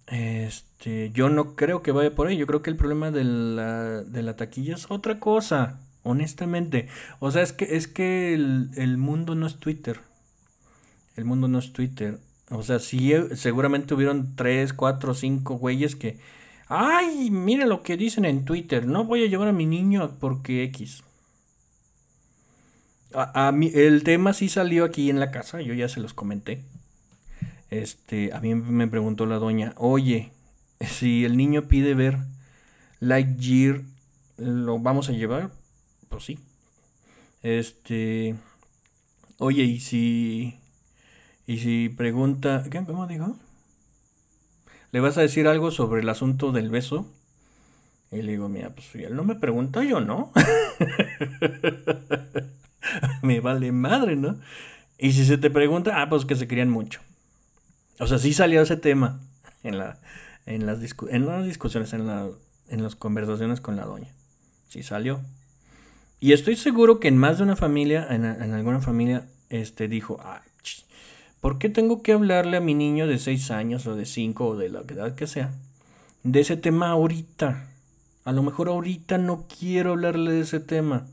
Este este, yo no creo que vaya por ahí. Yo creo que el problema de la, taquilla es otra cosa, honestamente. O sea, es que, es que el, mundo no es Twitter. El mundo no es Twitter. O sea, sí, eh, seguramente hubieron tres, cuatro, 5 güeyes que... Ay, mira lo que dicen en Twitter. No voy a llevar a mi niño porque X. A, el tema sí salió aquí en la casa, yo ya se los comenté. Este, a mí me preguntó la doña, oye, si el niño pide ver Lightyear, ¿lo vamos a llevar? Pues sí. Este. Oye, y si. Y si pregunta. ¿Qué? ¿Cómo dijo? ¿Le vas a decir algo sobre el asunto del beso? Y le digo, mira, pues si él no me pregunta, yo no. <laughs> me vale madre, ¿no? Y si se te pregunta, ah, pues que se querían mucho. O sea, sí salió ese tema en la, en las, las discusiones, en, la, en las conversaciones con la doña. Sí salió. Y estoy seguro que en más de una familia, en, alguna familia, este dijo, ah, ¿por qué tengo que hablarle a mi niño de 6 años o de 5 o de la edad que sea? De ese tema ahorita. A lo mejor ahorita no quiero hablarle de ese tema.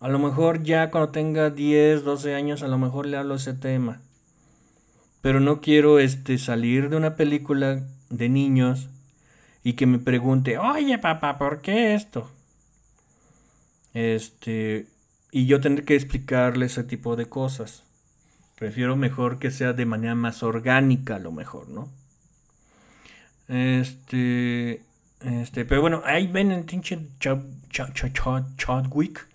A lo mejor ya cuando tenga 10, 12 años, a lo mejor le hablo de ese tema. Pero no quiero este, salir de una película de niños y que me pregunte, oye papá, ¿por qué esto? Este, y yo tendré que explicarle ese tipo de cosas. Prefiero mejor que sea de manera más orgánica, a lo mejor, ¿no? Este, este, pero bueno, ahí ven el pinche Chadwick.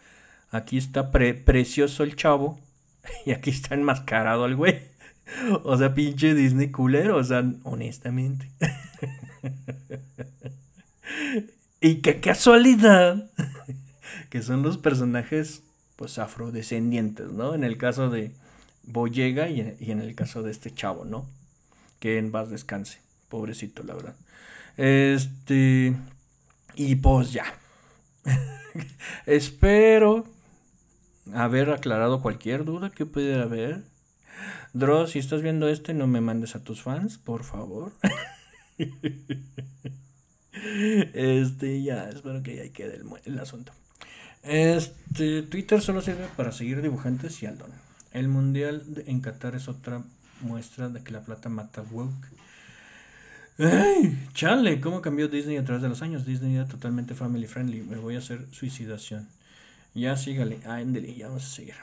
Aquí está precioso el chavo. <laughs> Y aquí está enmascarado el güey. <laughs> O sea, pinche Disney culero, o sea, honestamente. <laughs> y qué casualidad <laughs> que son los personajes, pues, afrodescendientes, ¿no? En el caso de Boyega y en, el caso de este chavo, ¿no? Que en paz descanse, pobrecito, la verdad. Este, y pues ya. Espero haber aclarado cualquier duda que pudiera haber. Dross, si estás viendo este, no me mandes a tus fans, por favor. este, ya, espero que ya quede el, asunto. Este, Twitter solo sirve para seguir dibujantes y Aldon. El mundial de, en Qatar es otra muestra de que la plata mata woke. ¡Ey! ¡Chale! ¿Cómo cambió Disney a través de los años? Disney era totalmente family friendly. Me voy a hacer suicidación. Ya sígale, ándele, ya vamos a seguir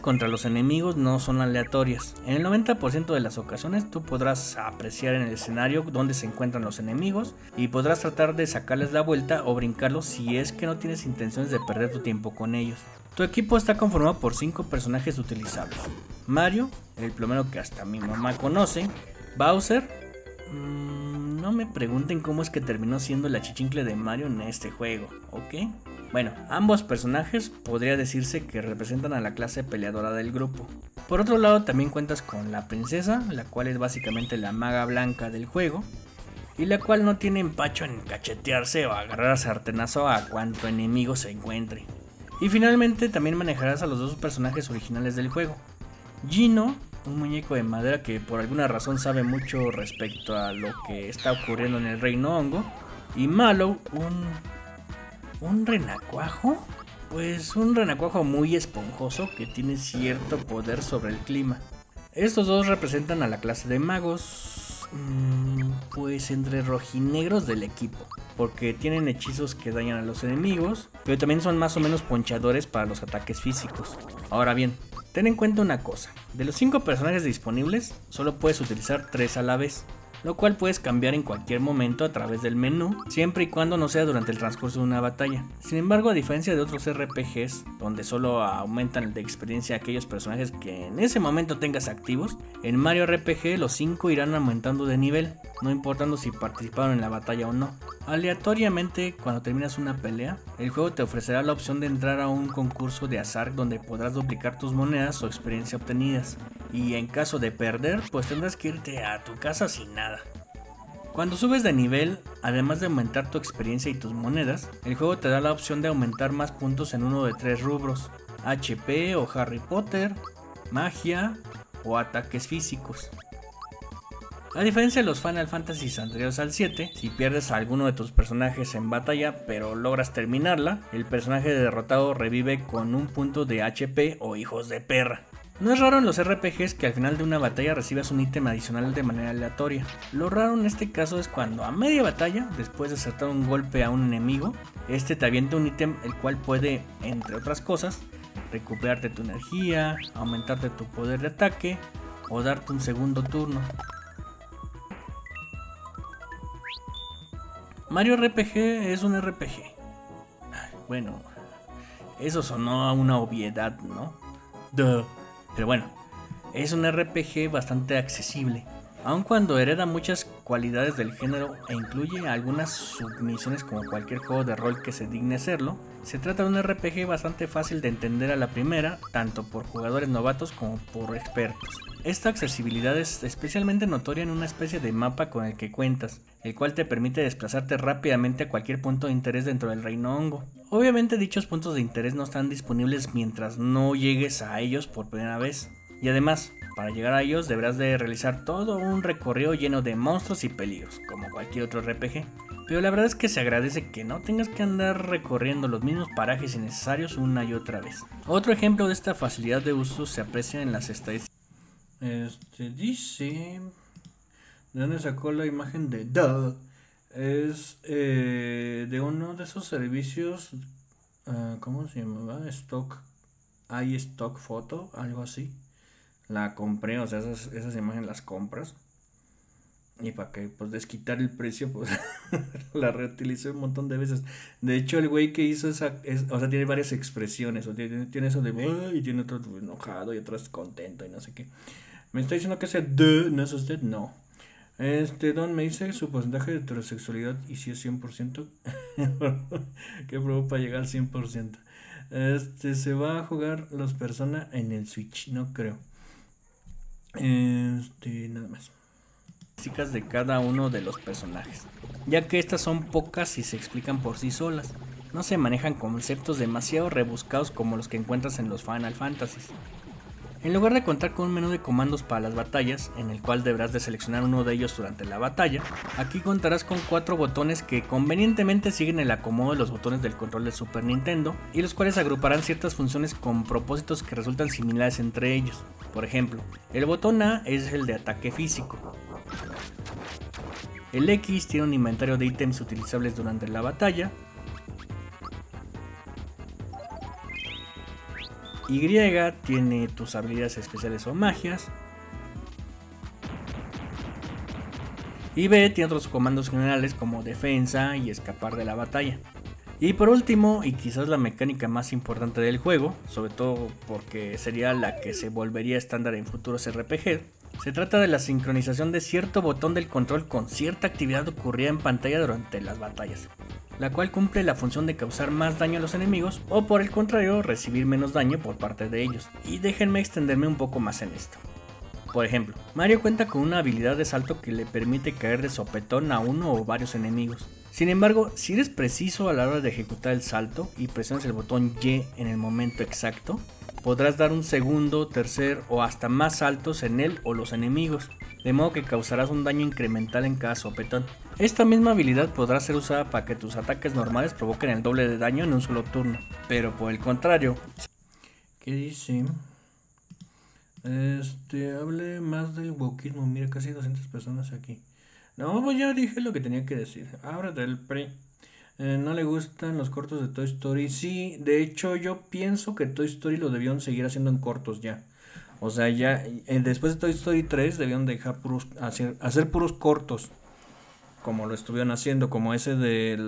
contra los enemigos no son aleatorias. En el 90% de las ocasiones tú podrás apreciar en el escenario dónde se encuentran los enemigos y podrás tratar de sacarles la vuelta o brincarlos si es que no tienes intenciones de perder tu tiempo con ellos. Tu equipo está conformado por 5 personajes utilizables. Mario, el plomero que hasta mi mamá conoce, Bowser, mm, no me pregunten cómo es que terminó siendo la chichincle de Mario en este juego, ¿ok? Bueno, ambos personajes podría decirse que representan a la clase peleadora del grupo. Por otro lado, también cuentas con la princesa, la cual es básicamente la maga blanca del juego, y la cual no tiene empacho en cachetearse o agarrar a sartenazo a cuanto enemigo se encuentre. Y finalmente también manejarás a los dos personajes originales del juego. Gino, un muñeco de madera que por alguna razón sabe mucho respecto a lo que está ocurriendo en el reino hongo, y malo un ¿Un renacuajo? Pues un renacuajo muy esponjoso que tiene cierto poder sobre el clima. Estos dos representan a la clase de magos, mm, pues entre rojinegros del equipo, porque tienen hechizos que dañan a los enemigos, pero también son más o menos ponchadores para los ataques físicos. Ahora bien, ten en cuenta una cosa, de los 5 personajes disponibles, solo puedes utilizar 3 a la vez, lo cual puedes cambiar en cualquier momento a través del menú, siempre y cuando no sea durante el transcurso de una batalla. Sin embargo, a diferencia de otros RPGs, donde solo aumentan de experiencia aquellos personajes que en ese momento tengas activos, en Mario RPG los 5 irán aumentando de nivel, no importando si participaron en la batalla o no. Aleatoriamente, cuando terminas una pelea, el juego te ofrecerá la opción de entrar a un concurso de azar donde podrás duplicar tus monedas o experiencia obtenidas. Y en caso de perder, pues tendrás que irte a tu casa sin nada cuando subes de nivel, además de aumentar tu experiencia y tus monedas, el juego te da la opción de aumentar más puntos en uno de tres rubros, HP o Harry Potter, magia o ataques físicos. A diferencia de los Final Fantasy anteriores al 7, si pierdes a alguno de tus personajes en batalla pero logras terminarla, el personaje derrotado revive con un punto de HP o hijos de perra. No es raro en los RPGs que al final de una batalla recibas un ítem adicional de manera aleatoria. Lo raro en este caso es cuando a media batalla, después de acertar un golpe a un enemigo, este te avienta un ítem el cual puede, entre otras cosas, recuperarte tu energía, aumentarte tu poder de ataque o darte un segundo turno. Mario RPG es un RPG. Bueno, eso sonó a una obviedad, ¿no? Duh. Pero bueno, es un RPG bastante accesible, aun cuando hereda muchas cualidades del género e incluye algunas submisiones como cualquier juego de rol que se digne serlo. se trata de un RPG bastante fácil de entender a la primera, tanto por jugadores novatos como por expertos. Esta accesibilidad es especialmente notoria en una especie de mapa con el que cuentas, el cual te permite desplazarte rápidamente a cualquier punto de interés dentro del reino hongo. Obviamente dichos puntos de interés no están disponibles mientras no llegues a ellos por primera vez. Y además, para llegar a ellos deberás de realizar todo un recorrido lleno de monstruos y peligros, como cualquier otro RPG. Pero la verdad es que se agradece que no tengas que andar recorriendo los mismos parajes innecesarios una y otra vez. Otro ejemplo de esta facilidad de uso se aprecia en las estadísticas este dice. ¿De dónde sacó la imagen de Duh? Es eh, de uno de esos servicios. Ah, ¿Cómo se llama Stock. Hay stock foto algo así. La compré, o sea, esas, esas imágenes las compras. Y para que, pues, desquitar el precio, <laughs> pues, la reutilicé un montón de veces. De hecho, el güey que hizo esa, o sea, tiene varias expresiones. tiene, eso de, y tiene otro enojado y otro contento y no sé qué. Me está diciendo que sea de no es usted, no. Este Don me dice su porcentaje de heterosexualidad y si es 100%, <laughs> ¿Qué probó para llegar al 100%. Este, se va a jugar los personas en el Switch, no creo. Este, nada más. Chicas de cada uno de los personajes, ya que estas son pocas y se explican por sí solas. No se manejan conceptos demasiado rebuscados como los que encuentras en los Final Fantasies. En lugar de contar con un menú de comandos para las batallas, en el cual deberás de seleccionar uno de ellos durante la batalla, aquí contarás con cuatro botones que convenientemente siguen el acomodo de los botones del control de Super Nintendo y los cuales agruparán ciertas funciones con propósitos que resultan similares entre ellos. Por ejemplo, el botón A es el de ataque físico, el X tiene un inventario de ítems utilizables durante la batalla Y tiene tus habilidades especiales o magias. Y B tiene otros comandos generales como defensa y escapar de la batalla. Y por último, y quizás la mecánica más importante del juego, sobre todo porque sería la que se volvería estándar en futuros RPG, se trata de la sincronización de cierto botón del control con cierta actividad ocurrida en pantalla durante las batallas la cual cumple la función de causar más daño a los enemigos o por el contrario recibir menos daño por parte de ellos, y déjenme extenderme un poco más en esto. Por ejemplo, Mario cuenta con una habilidad de salto que le permite caer de sopetón a uno o varios enemigos. Sin embargo, si eres preciso a la hora de ejecutar el salto y presionas el botón Y en el momento exacto, podrás dar un segundo, tercer o hasta más saltos en él o los enemigos, de modo que causarás un daño incremental en cada sopetón. Esta misma habilidad podrá ser usada para que tus ataques normales provoquen el doble de daño en un solo turno, pero por el contrario... ¿Qué dice? Este, hable más del wokismo, mira casi 200 personas aquí. No, pues ya dije lo que tenía que decir, ábrate el pre... Eh, no le gustan los cortos de Toy Story. Sí, de hecho yo pienso que Toy Story lo debieron seguir haciendo en cortos ya. O sea, ya eh, después de Toy Story 3 debieron dejar hacer, hacer puros cortos. Como lo estuvieron haciendo, como ese de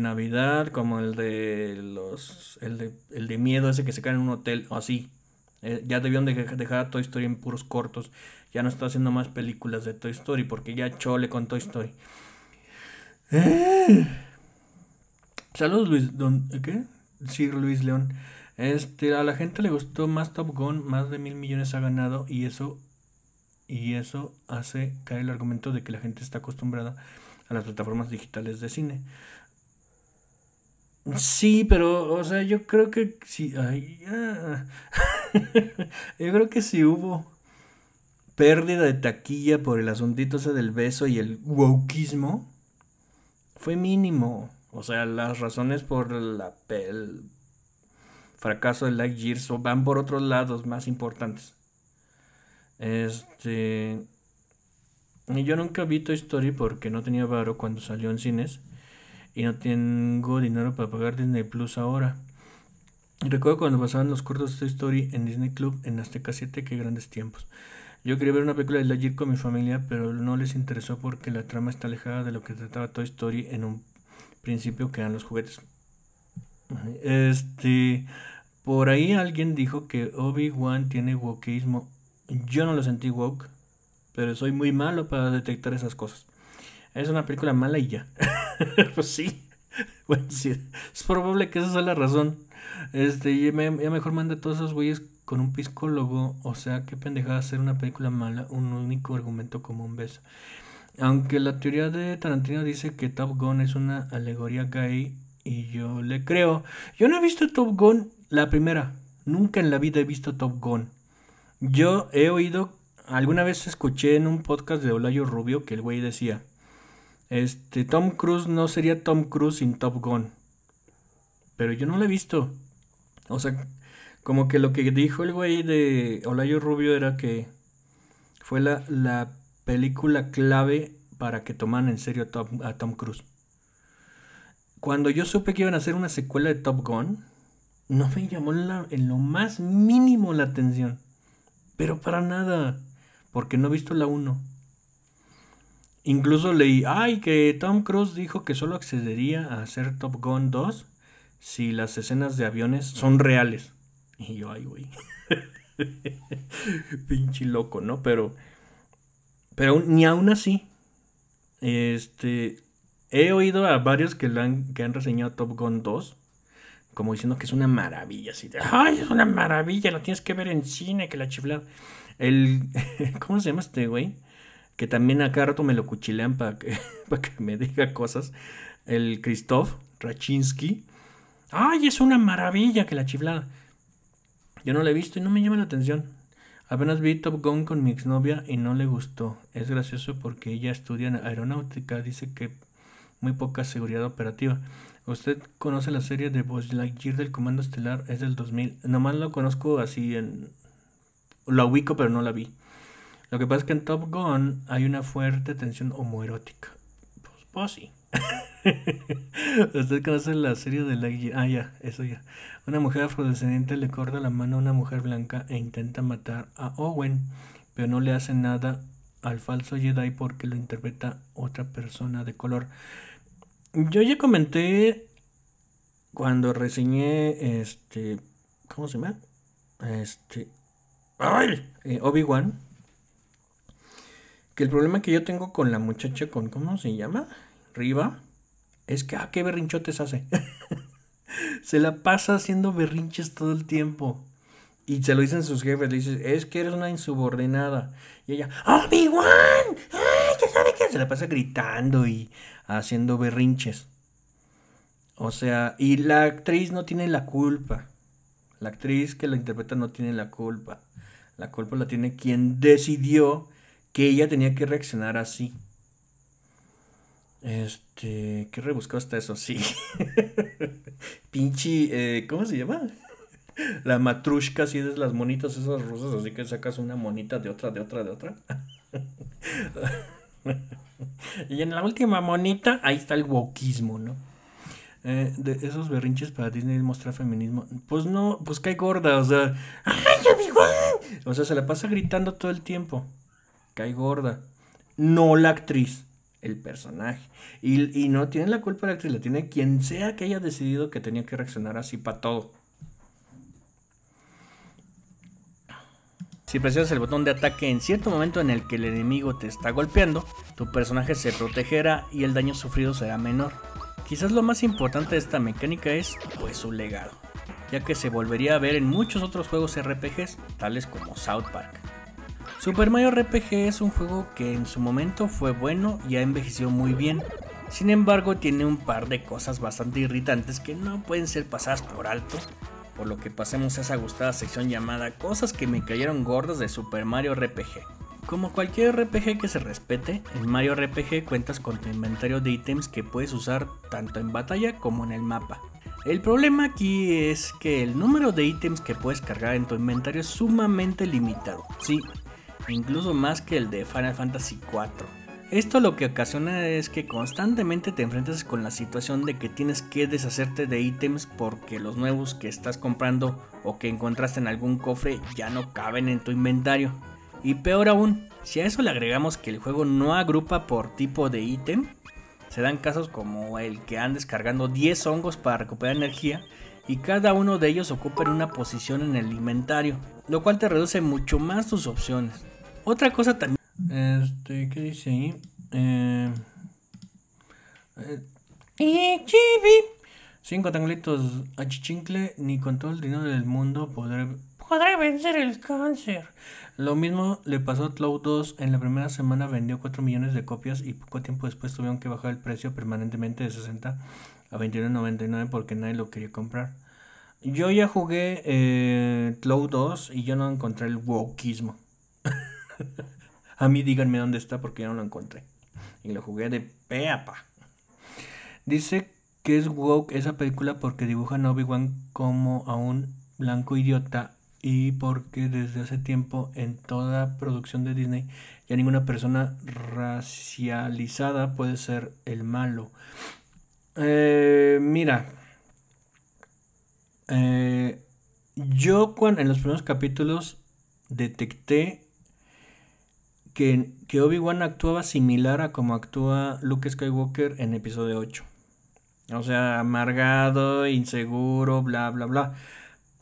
Navidad, como el de los el de, el de miedo ese que se cae en un hotel, o así. Eh, ya debieron dejar Toy Story en puros cortos. Ya no está haciendo más películas de Toy Story porque ya chole con Toy Story. Eh. Saludos, Luis. Don, ¿Qué? Sir Luis León. Este, a la gente le gustó más Top Gun, más de mil millones ha ganado y eso y eso hace caer el argumento de que la gente está acostumbrada a las plataformas digitales de cine. Sí, pero, o sea, yo creo que sí. <laughs> yo creo que sí hubo pérdida de taquilla por el asuntito ese del beso y el wokismo. Fue mínimo. O sea, las razones por la, el fracaso de Lightyear van por otros lados más importantes. Este. Yo nunca vi Toy Story porque no tenía varo cuando salió en cines. Y no tengo dinero para pagar Disney Plus ahora. Recuerdo cuando pasaban los cortos de Toy Story en Disney Club en Azteca 7, qué grandes tiempos. Yo quería ver una película de Lightyear con mi familia, pero no les interesó porque la trama está alejada de lo que trataba Toy Story en un principio que los juguetes. Este, por ahí alguien dijo que Obi-Wan tiene wokeísmo. Yo no lo sentí woke, pero soy muy malo para detectar esas cosas. Es una película mala y ya. <laughs> pues sí. Bueno, Es probable que esa sea la razón. Este, ya, me, mejor manda todos esos güeyes con un psicólogo. O sea, qué pendejada hacer una película mala, un único argumento como un beso. Aunque la teoría de Tarantino dice que Top Gun es una alegoría gay y yo le creo. Yo no he visto Top Gun la primera. Nunca en la vida he visto Top Gun. Yo he oído, alguna vez escuché en un podcast de Olayo Rubio que el güey decía, este, Tom Cruise no sería Tom Cruise sin Top Gun. Pero yo no lo he visto. O sea, como que lo que dijo el güey de Olayo Rubio era que fue la, la película clave para que toman en serio a Tom, Cruise. Cuando yo supe que iban a hacer una secuela de Top Gun, no me llamó en lo más mínimo la atención. Pero para nada, porque no he visto la 1. Incluso leí, ay, que Tom Cruise dijo que solo accedería a hacer Top Gun 2 si las escenas de aviones son reales. Y yo, ay, güey. <laughs> Pinche loco, ¿no? Pero pero ni aún así, este, he oído a varios que, han, que han reseñado Top Gun 2 como diciendo que es una maravilla, ay, es una maravilla, Lo tienes que ver en cine, que la chiflada. El, <laughs> ¿cómo se llama este güey? Que también a cada rato me lo cuchilean para que, <laughs> que, me diga cosas. El Christoph Rachinsky. Ay, es una maravilla que la chiflada. Yo no la he visto y no me llama la atención. Apenas vi Top Gun con mi exnovia y no le gustó. Es gracioso porque ella estudia en aeronáutica, dice que muy poca seguridad operativa. Usted conoce la serie de Buzz Lightyear del Comando Estelar, es del 2000. Nomás lo conozco así en... Lo ubico pero no la vi. Lo que pasa es que en Top Gun hay una fuerte tensión homoerótica. pues, pues sí. <laughs> <laughs> Usted conoce la serie de la Ah, ya, eso ya. Una mujer afrodescendiente le corta la mano a una mujer blanca e intenta matar a Owen, pero no le hace nada al falso Jedi porque lo interpreta otra persona de color. Yo ya comenté cuando reseñé este. ¿Cómo se llama? Este. ¡Ay! Eh, Obi-Wan. Que el problema que yo tengo con la muchacha con. ¿Cómo se llama? Riva es que, ah, qué berrinchotes hace. <laughs> se la pasa haciendo berrinches todo el tiempo. Y se lo dicen sus jefes, le dicen, es que eres una insubordinada. Y ella, ¡Obi-Wan! ¡Ay, que sabe qué! Se la pasa gritando y haciendo berrinches. O sea, y la actriz no tiene la culpa. La actriz que la interpreta no tiene la culpa. La culpa la tiene quien decidió que ella tenía que reaccionar así. Este, ¿qué rebuscó hasta eso? Sí. <laughs> Pinchi, eh, ¿cómo se llama? La matrushka, si es las monitas esas rusas, así que sacas una monita de otra, de otra, de otra. <laughs> y en la última monita, ahí está el wokismo, ¿no? Eh, de esos berrinches para Disney mostrar feminismo. Pues no, pues cae gorda, o sea. ¡Ay, O sea, se la pasa gritando todo el tiempo. Cae gorda. No la actriz el personaje. Y, y, no tiene la culpa la actriz, la tiene quien sea que haya decidido que tenía que reaccionar así para todo. Si presionas el botón de ataque en cierto momento en el que el enemigo te está golpeando, tu personaje se protegerá y el daño sufrido será menor. Quizás lo más importante de esta mecánica es, pues, su legado, ya que se volvería a ver en muchos otros juegos RPGs, tales como South Park. Super Mario RPG es un juego que en su momento fue bueno y ha envejecido muy bien. Sin embargo, tiene un par de cosas bastante irritantes que no pueden ser pasadas por alto, por lo que pasemos a esa gustada sección llamada Cosas que me cayeron gordas de Super Mario RPG. Como cualquier RPG que se respete, en Mario RPG cuentas con tu inventario de ítems que puedes usar tanto en batalla como en el mapa. El problema aquí es que el número de ítems que puedes cargar en tu inventario es sumamente limitado. Sí, incluso más que el de Final Fantasy IV. Esto lo que ocasiona es que constantemente te enfrentas con la situación de que tienes que deshacerte de ítems porque los nuevos que estás comprando o que encontraste en algún cofre ya no caben en tu inventario. Y peor aún, si a eso le agregamos que el juego no agrupa por tipo de ítem, se dan casos como el que andes cargando 10 hongos para recuperar energía y cada uno de ellos ocupa una posición en el inventario, lo cual te reduce mucho más tus opciones. Otra cosa también. Este, ¿qué dice ahí? Eh, eh, Cinco tanglitos ni con todo el dinero del mundo podré, podré vencer el cáncer. Lo mismo le pasó a Cloud 2. En la primera semana vendió 4 millones de copias y poco tiempo después tuvieron que bajar el precio permanentemente de 60 a 21.99 porque nadie lo quería comprar. Yo ya jugué eh, Cloud 2 y yo no encontré el wokismo a mí díganme dónde está porque ya no lo encontré. Y lo jugué de peapa. Dice que es woke esa película porque Dibuja a Obi-Wan como a un blanco idiota y porque desde hace tiempo en toda producción de Disney ya ninguna persona racializada puede ser el malo. Eh, mira, eh, yo cuando, en los primeros capítulos detecté que, Obi-Wan actuaba similar a como actúa Luke Skywalker en episodio 8. O sea, amargado, inseguro, bla, bla, bla.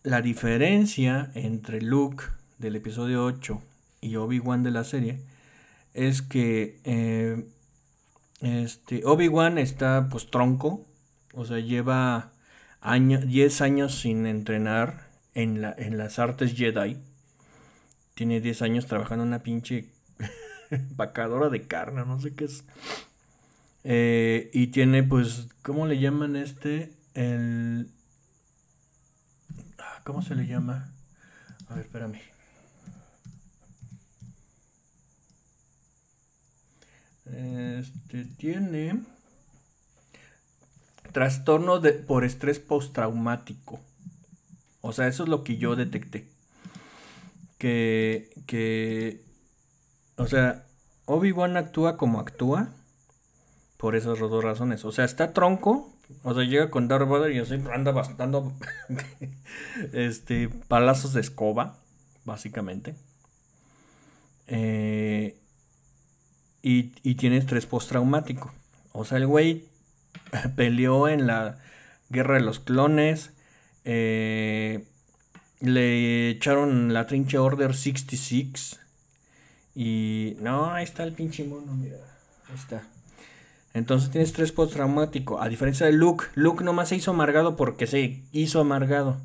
La diferencia entre Luke del episodio 8 y Obi-Wan de la serie es que eh, este, Obi-Wan está pues tronco, o sea, lleva 10 años sin entrenar en, la, en las artes Jedi. Tiene 10 años trabajando en una pinche <laughs> vacadora de carne, no sé qué es. Eh, y tiene, pues, ¿cómo le llaman este? El. Ah, ¿Cómo se le llama? A ver, espérame. Este tiene trastorno de, por estrés postraumático. O sea, eso es lo que yo detecté. Que, que o sea, Obi-Wan actúa como actúa por esas dos razones. O sea, está tronco. O sea, llega con Darth Vader y así anda bastando <laughs> este, palazos de escoba, básicamente. Eh, y, tiene estrés postraumático. O sea, el güey <laughs> peleó en la guerra de los clones. Eh, le echaron la trinche Order 66. Y no, ahí está el pinche mono, mira. Ahí está. Entonces tienes tres postraumático. A diferencia de Luke, Luke nomás se hizo amargado porque se hizo amargado.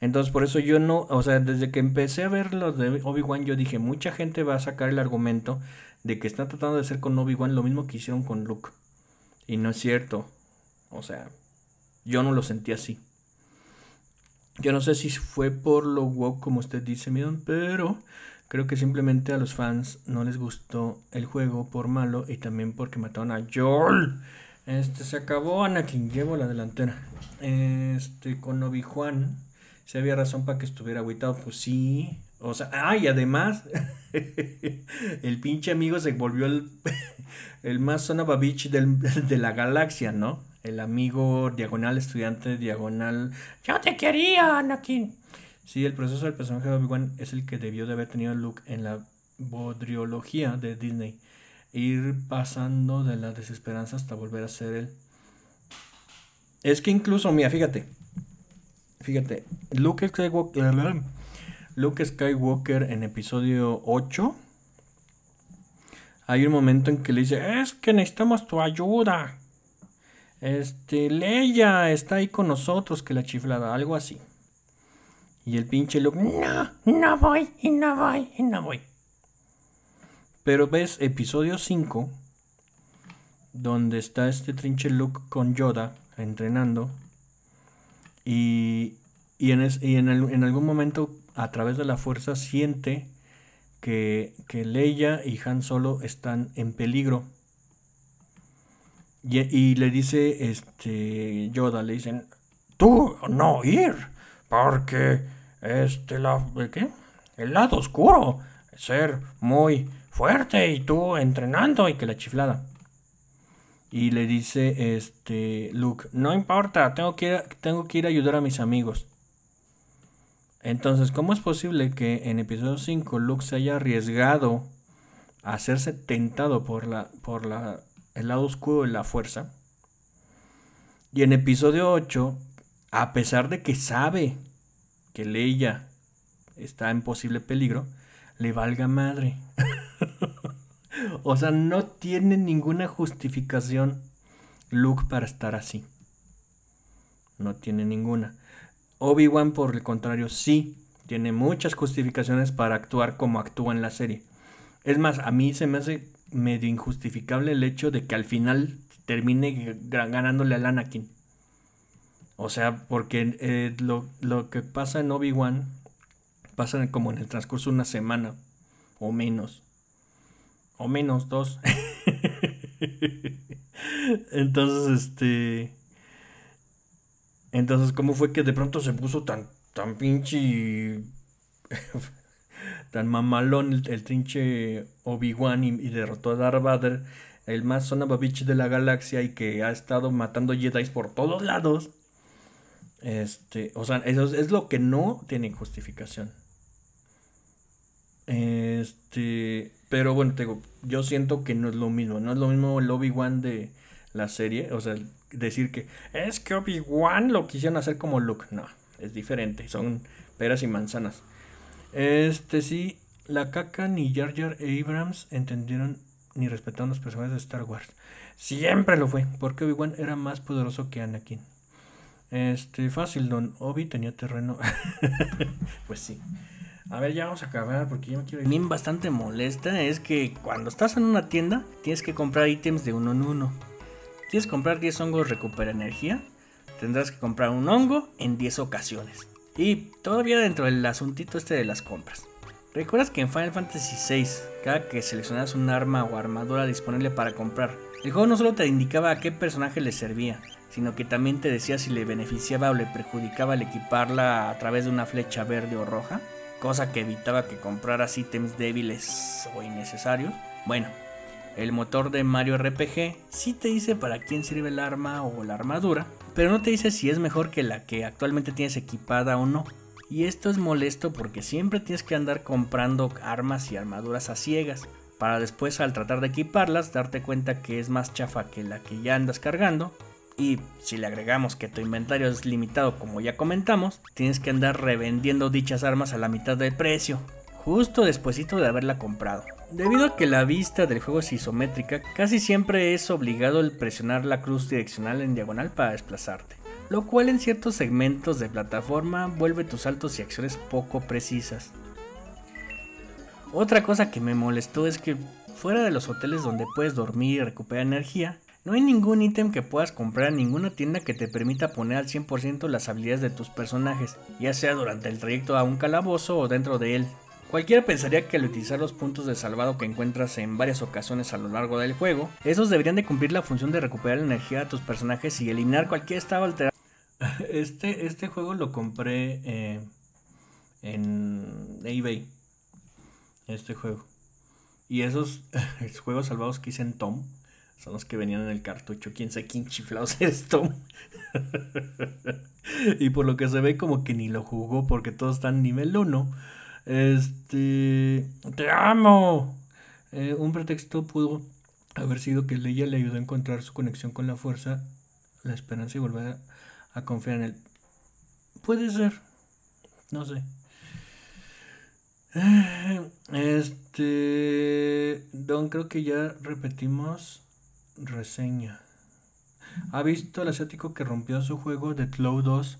Entonces por eso yo no, o sea, desde que empecé a ver los de Obi-Wan, yo dije, mucha gente va a sacar el argumento de que están tratando de hacer con Obi-Wan lo mismo que hicieron con Luke. Y no es cierto. O sea, yo no lo sentí así. Yo no sé si fue por lo woke como usted dice, don, pero Creo que simplemente a los fans no les gustó el juego por malo y también porque mataron a Joel. Este se acabó Anakin, llevo la delantera. Este con Obi-Juan si había razón para que estuviera agüitado, pues sí. O sea, ¡ay! además, <laughs> el pinche amigo se volvió el, <laughs> el más sonababich <laughs> de la galaxia, ¿no? El amigo diagonal estudiante diagonal. Yo te quería, Anakin. Sí, el proceso del personaje de Obi-Wan es el que debió de haber tenido Luke en la bodriología de Disney. Ir pasando de la desesperanza hasta volver a ser él. Es que incluso, mira, fíjate. Fíjate, Luke Skywalker, <clears throat> Luke Skywalker en episodio 8. Hay un momento en que le dice, es que necesitamos tu ayuda. Este, Leia está ahí con nosotros, que la chiflada, algo así. Y el pinche Luke, no, no voy, y no voy, y no voy. Pero ves episodio 5, donde está este trinche Luke con Yoda entrenando. Y, y, en, algún momento, a través de la fuerza, siente que, que Leia y Han Solo están en peligro. Y, y, le dice este Yoda, le dicen, tú no ir, porque este, la, ¿qué? El lado oscuro, ser muy fuerte y tú entrenando y que la chiflada. Y le dice, este, Luke, no importa, tengo que, tengo que ir a ayudar a mis amigos. Entonces, ¿cómo es posible que en episodio 5 Luke se haya arriesgado a hacerse tentado por, la, por la, el lado oscuro de la fuerza? Y en episodio 8, a pesar de que sabe que Leia está en posible peligro, le valga madre. <laughs> o sea, no tiene ninguna justificación Luke para estar así. No tiene ninguna. Obi-Wan, por el contrario, sí, tiene muchas justificaciones para actuar como actúa en la serie. Es más, a mí se me hace medio injustificable el hecho de que al final termine ganándole al Anakin. O sea, porque eh, lo, que pasa en Obi-Wan pasa como en el transcurso de una semana o menos. O menos dos. <laughs> entonces, este... Entonces, ¿cómo fue que de pronto se puso tan, tan pinche... <laughs> tan mamalón el, trinche Obi-Wan y, derrotó a Darth Vader, el más sonababich de la galaxia y que ha estado matando Jedi por todos lados? Este, o sea, eso es, lo que no tiene justificación. Este, pero bueno, yo siento que no es lo mismo, no es lo mismo el Obi-Wan de la serie, o sea, decir que es que Obi-Wan lo quisieron hacer como Luke, no, es diferente, son peras y manzanas. Este sí, la caca ni Jar Jar Abrams entendieron ni respetaron los personajes de Star Wars. Siempre lo fue, porque Obi-Wan era más poderoso que Anakin. Este, fácil, don Obi tenía terreno. <laughs> pues sí. A ver, ya vamos a acabar porque yo me quiero ir. mí bastante molesta es que cuando estás en una tienda tienes que comprar ítems de uno en uno. ¿Quieres comprar 10 hongos recupera energía? Tendrás que comprar un hongo en 10 ocasiones. Y todavía dentro del asuntito este de las compras. ¿Recuerdas que en Final Fantasy VI, cada que seleccionabas un arma o armadura disponible para comprar, el juego no solo te indicaba a qué personaje le servía, sino que también te decía si le beneficiaba o le perjudicaba el equiparla a través de una flecha verde o roja, cosa que evitaba que compraras ítems débiles o innecesarios. Bueno, el motor de Mario RPG sí te dice para quién sirve el arma o la armadura, pero no te dice si es mejor que la que actualmente tienes equipada o no. Y esto es molesto porque siempre tienes que andar comprando armas y armaduras a ciegas, para después al tratar de equiparlas darte cuenta que es más chafa que la que ya andas cargando y si le agregamos que tu inventario es limitado como ya comentamos, tienes que andar revendiendo dichas armas a la mitad del precio, justo despuesito de haberla comprado. Debido a que la vista del juego es isométrica, casi siempre es obligado el presionar la cruz direccional en diagonal para desplazarte, lo cual en ciertos segmentos de plataforma vuelve tus saltos y acciones poco precisas. Otra cosa que me molestó es que fuera de los hoteles donde puedes dormir y recuperar energía, no hay ningún ítem que puedas comprar en ninguna tienda que te permita poner al 100% las habilidades de tus personajes, ya sea durante el trayecto a un calabozo o dentro de él. Cualquiera pensaría que al utilizar los puntos de salvado que encuentras en varias ocasiones a lo largo del juego, esos deberían de cumplir la función de recuperar la energía de tus personajes y eliminar cualquier estado alterado. <laughs> Este, este juego lo compré eh, en eBay. Este juego. Y esos <laughs> juegos salvados que hice en Tom son los que venían en el cartucho. Quién sé quién chiflados <laughs> esto. y por lo que se ve, como que ni lo jugó porque todos están nivel 1. Este. ¡Te amo! Eh, un pretexto pudo haber sido que Leia le ayudó a encontrar su conexión con la fuerza, la esperanza y volver a confiar en él. Puede ser. No sé. <sighs> Este. Don, creo que ya repetimos. Reseña. ¿Ha visto el asiático que rompió su juego de Cloud 2?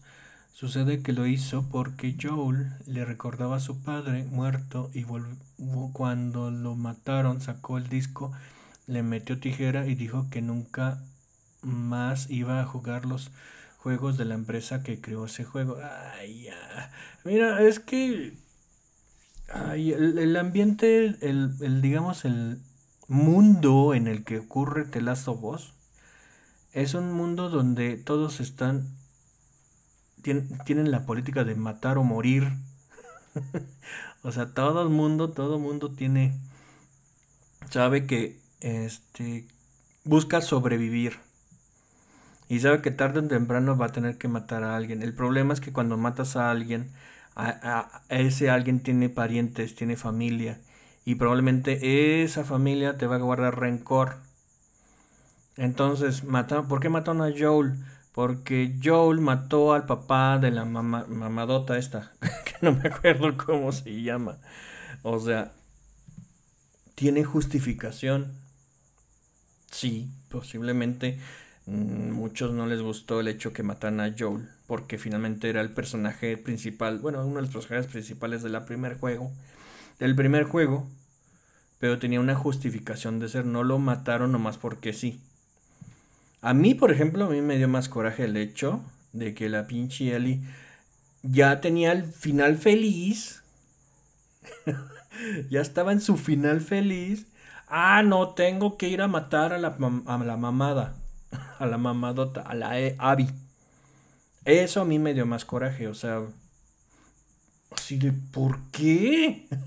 Sucede que lo hizo porque Joel le recordaba a su padre muerto y cuando lo mataron sacó el disco, le metió tijera y dijo que nunca más iba a jugar los juegos de la empresa que creó ese juego. Mira, es que el, ambiente, el digamos, el, mundo en el que ocurre telazo voz es un mundo donde todos están tienen la política de matar o morir. <laughs> o sea, todo el mundo, todo el mundo tiene sabe que este busca sobrevivir. Y sabe que tarde o temprano va a tener que matar a alguien. El problema es que cuando matas a alguien, a ese alguien tiene parientes, tiene familia y probablemente esa familia te va a guardar rencor. Entonces, ¿por qué mataron a Joel? Porque Joel mató al papá de la mamadota esta, <laughs> que no me acuerdo cómo se llama. O sea, tiene justificación. Sí, posiblemente mm, muchos no les gustó el hecho que mataran a Joel, porque finalmente era el personaje principal, bueno, uno de los personajes principales de la primer juego del primer juego, pero tenía una justificación de ser. No lo mataron nomás porque sí. A mí, por ejemplo, a mí me dio más coraje el hecho de que la pinche Ellie ya tenía el final feliz. <laughs> ya estaba en su final feliz. Ah, no, tengo que ir a matar a la, mamada. <laughs> A la mamadota, a la avi eh, Abby. Eso a mí me dio más coraje, o sea. Así de, ¿por qué? <laughs>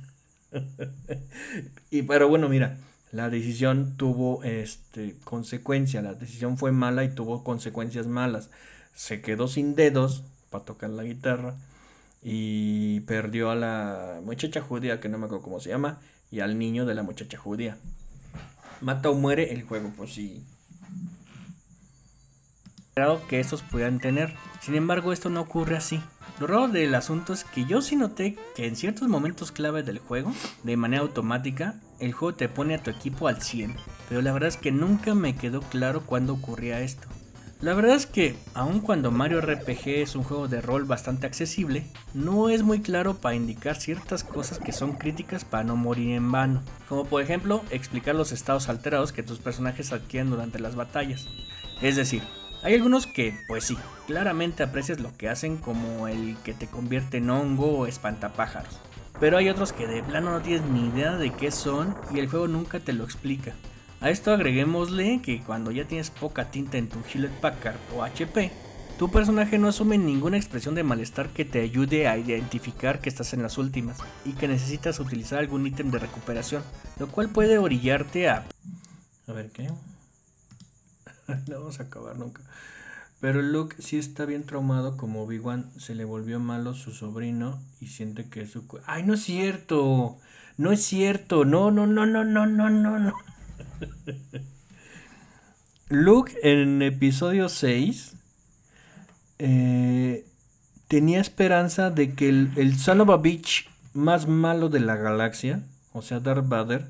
<laughs> y pero bueno, mira, la decisión tuvo este, consecuencia, la decisión fue mala y tuvo consecuencias malas. Se quedó sin dedos para tocar la guitarra y perdió a la muchacha judía, que no me acuerdo cómo se llama, y al niño de la muchacha judía. Mata o muere el juego, pues sí que estos pudieran tener. Sin embargo, esto no ocurre así. Lo raro del asunto es que yo sí noté que en ciertos momentos clave del juego, de manera automática, el juego te pone a tu equipo al 100, pero la verdad es que nunca me quedó claro cuándo ocurría esto. La verdad es que, aun cuando Mario RPG es un juego de rol bastante accesible, no es muy claro para indicar ciertas cosas que son críticas para no morir en vano, como por ejemplo explicar los estados alterados que tus personajes adquieren durante las batallas. Es decir, hay algunos que, pues sí, claramente aprecias lo que hacen como el que te convierte en hongo o espantapájaros. Pero hay otros que de plano no tienes ni idea de qué son y el juego nunca te lo explica. A esto agreguémosle que cuando ya tienes poca tinta en tu Hewlett Packard o HP, tu personaje no asume ninguna expresión de malestar que te ayude a identificar que estás en las últimas y que necesitas utilizar algún ítem de recuperación, lo cual puede orillarte a... A ver qué... <laughs> no vamos a acabar nunca. Pero Luke sí está bien traumado como Obi-Wan se le volvió malo su sobrino y siente que su... ¡Ay, no es cierto! No es cierto. No, no, no, no, no, no, no, <laughs> Luke en episodio 6 eh, tenía esperanza de que el, el Beach más malo de la galaxia, o sea Darth Vader,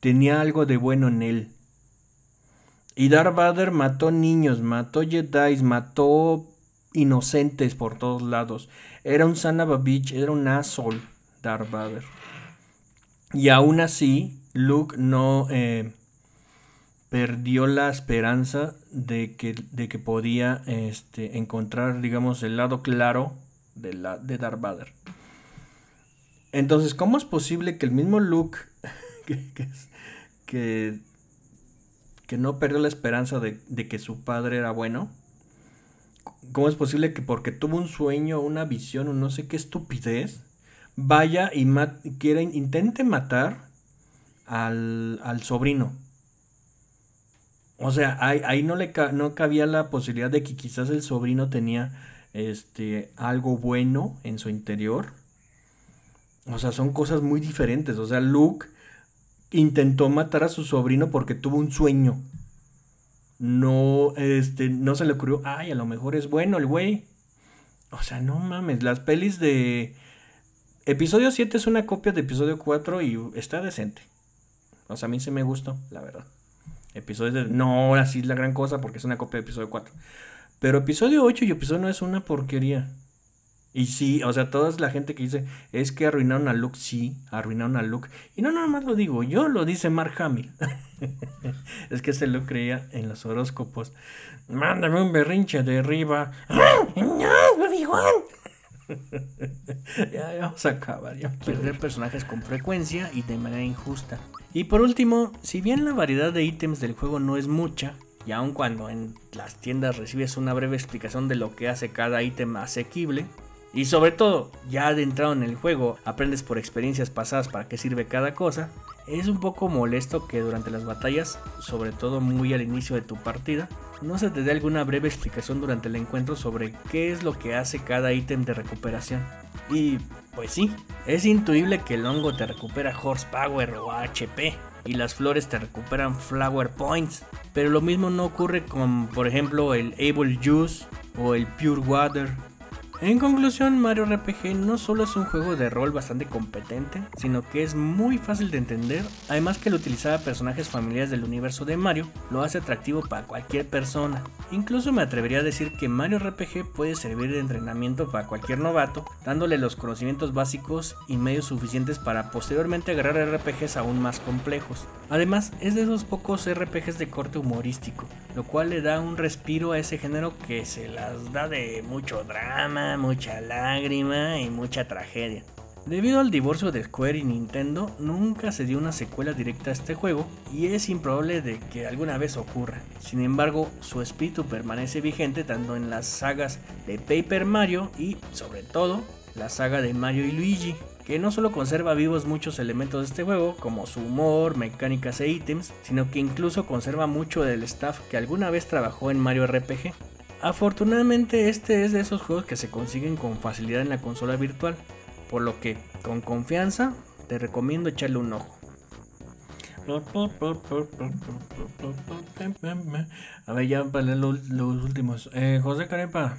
tenía algo de bueno en él. Y Darth Vader mató niños, mató Jedi, mató inocentes por todos lados. Era un Sanababich, era un asshole Darth Vader. Y aún así, Luke no eh, perdió la esperanza de que, de que podía este, encontrar, digamos, el lado claro de, la, de Darth Vader. Entonces, ¿cómo es posible que el mismo Luke <laughs> que que no perdió la esperanza de, que su padre era bueno. ¿Cómo es posible que porque tuvo un sueño, una visión o no sé qué estupidez, vaya y intente matar al, al, sobrino? O sea, ahí, no le no cabía la posibilidad de que quizás el sobrino tenía este, algo bueno en su interior. O sea, son cosas muy diferentes. O sea, Luke intentó matar a su sobrino porque tuvo un sueño. No, este, no se le ocurrió, ay, a lo mejor es bueno el güey. O sea, no mames, las pelis de... Episodio 7 es una copia de episodio 4 y está decente. O sea, a mí sí me gustó, la verdad. Episodio de... No, así es la gran cosa porque es una copia de episodio 4. Pero episodio 8 y episodio 9 es una porquería. Y sí, o sea, toda la gente que dice, es que arruinaron a Luke, sí, arruinaron a Luke. Y no nada más lo digo yo, lo dice Mark Hamill. <laughs> es que se lo creía en los horóscopos. Mándame un berrinche de arriba. <laughs> ¡No, <laughs> ya, ya, vamos a acabar. Perder personajes con frecuencia y de manera injusta. Y por último, si bien la variedad de ítems del juego no es mucha, y aun cuando en las tiendas recibes una breve explicación de lo que hace cada ítem asequible, y sobre todo, ya adentrado en el juego, aprendes por experiencias pasadas para qué sirve cada cosa. Es un poco molesto que durante las batallas, sobre todo muy al inicio de tu partida, no se te dé alguna breve explicación durante el encuentro sobre qué es lo que hace cada ítem de recuperación. Y pues sí, es intuible que el hongo te recupera Power o HP, y las flores te recuperan Flower Points. Pero lo mismo no ocurre con, por ejemplo, el Able Juice o el Pure Water. En conclusión, Mario RPG no solo es un juego de rol bastante competente, sino que es muy fácil de entender, además que el utilizar a personajes familiares del universo de Mario lo hace atractivo para cualquier persona. Incluso me atrevería a decir que Mario RPG puede servir de entrenamiento para cualquier novato, dándole los conocimientos básicos y medios suficientes para posteriormente agarrar RPGs aún más complejos. Además, es de esos pocos RPGs de corte humorístico, lo cual le da un respiro a ese género que se las da de mucho drama mucha lágrima y mucha tragedia. Debido al divorcio de Square y Nintendo, nunca se dio una secuela directa a este juego y es improbable de que alguna vez ocurra. Sin embargo, su espíritu permanece vigente tanto en las sagas de Paper Mario y, sobre todo, la saga de Mario y Luigi, que no solo conserva vivos muchos elementos de este juego, como su humor, mecánicas e ítems, sino que incluso conserva mucho del staff que alguna vez trabajó en Mario RPG. Afortunadamente este es de esos juegos que se consiguen con facilidad en la consola virtual, por lo que con confianza te recomiendo echarle un ojo. A ver, ya para leer los, últimos. Eh, José Canepa,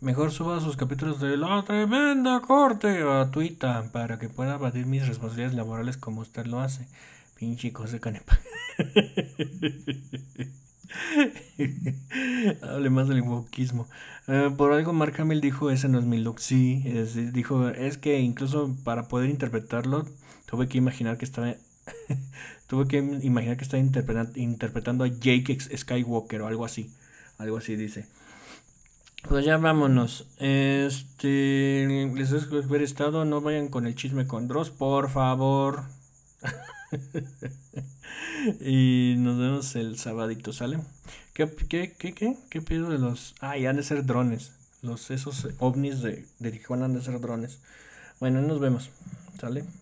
mejor suba sus capítulos de La Tremenda Corte gratuita para que pueda abatir mis responsabilidades laborales como usted lo hace. Pinche José canepa <laughs> <laughs> Hable más del wokismo. Eh, por algo Mark Hamill dijo, ese no es mi look. Sí, es, eh, dijo, es que incluso para poder interpretarlo, tuve que imaginar que estaba... <laughs> tuve que imaginar que estaba interpretando, a Jake Skywalker o algo así. Algo así dice. Pues ya vámonos. Este, les es haber estado. No vayan con el chisme con Dross, por favor. <laughs> <laughs> y nos vemos el sabadito, ¿sale? ¿Qué, qué, qué, qué, qué pido de los...? Ah, han de ser drones. Los, esos ovnis de, de han de ser drones. Bueno, nos vemos, ¿sale?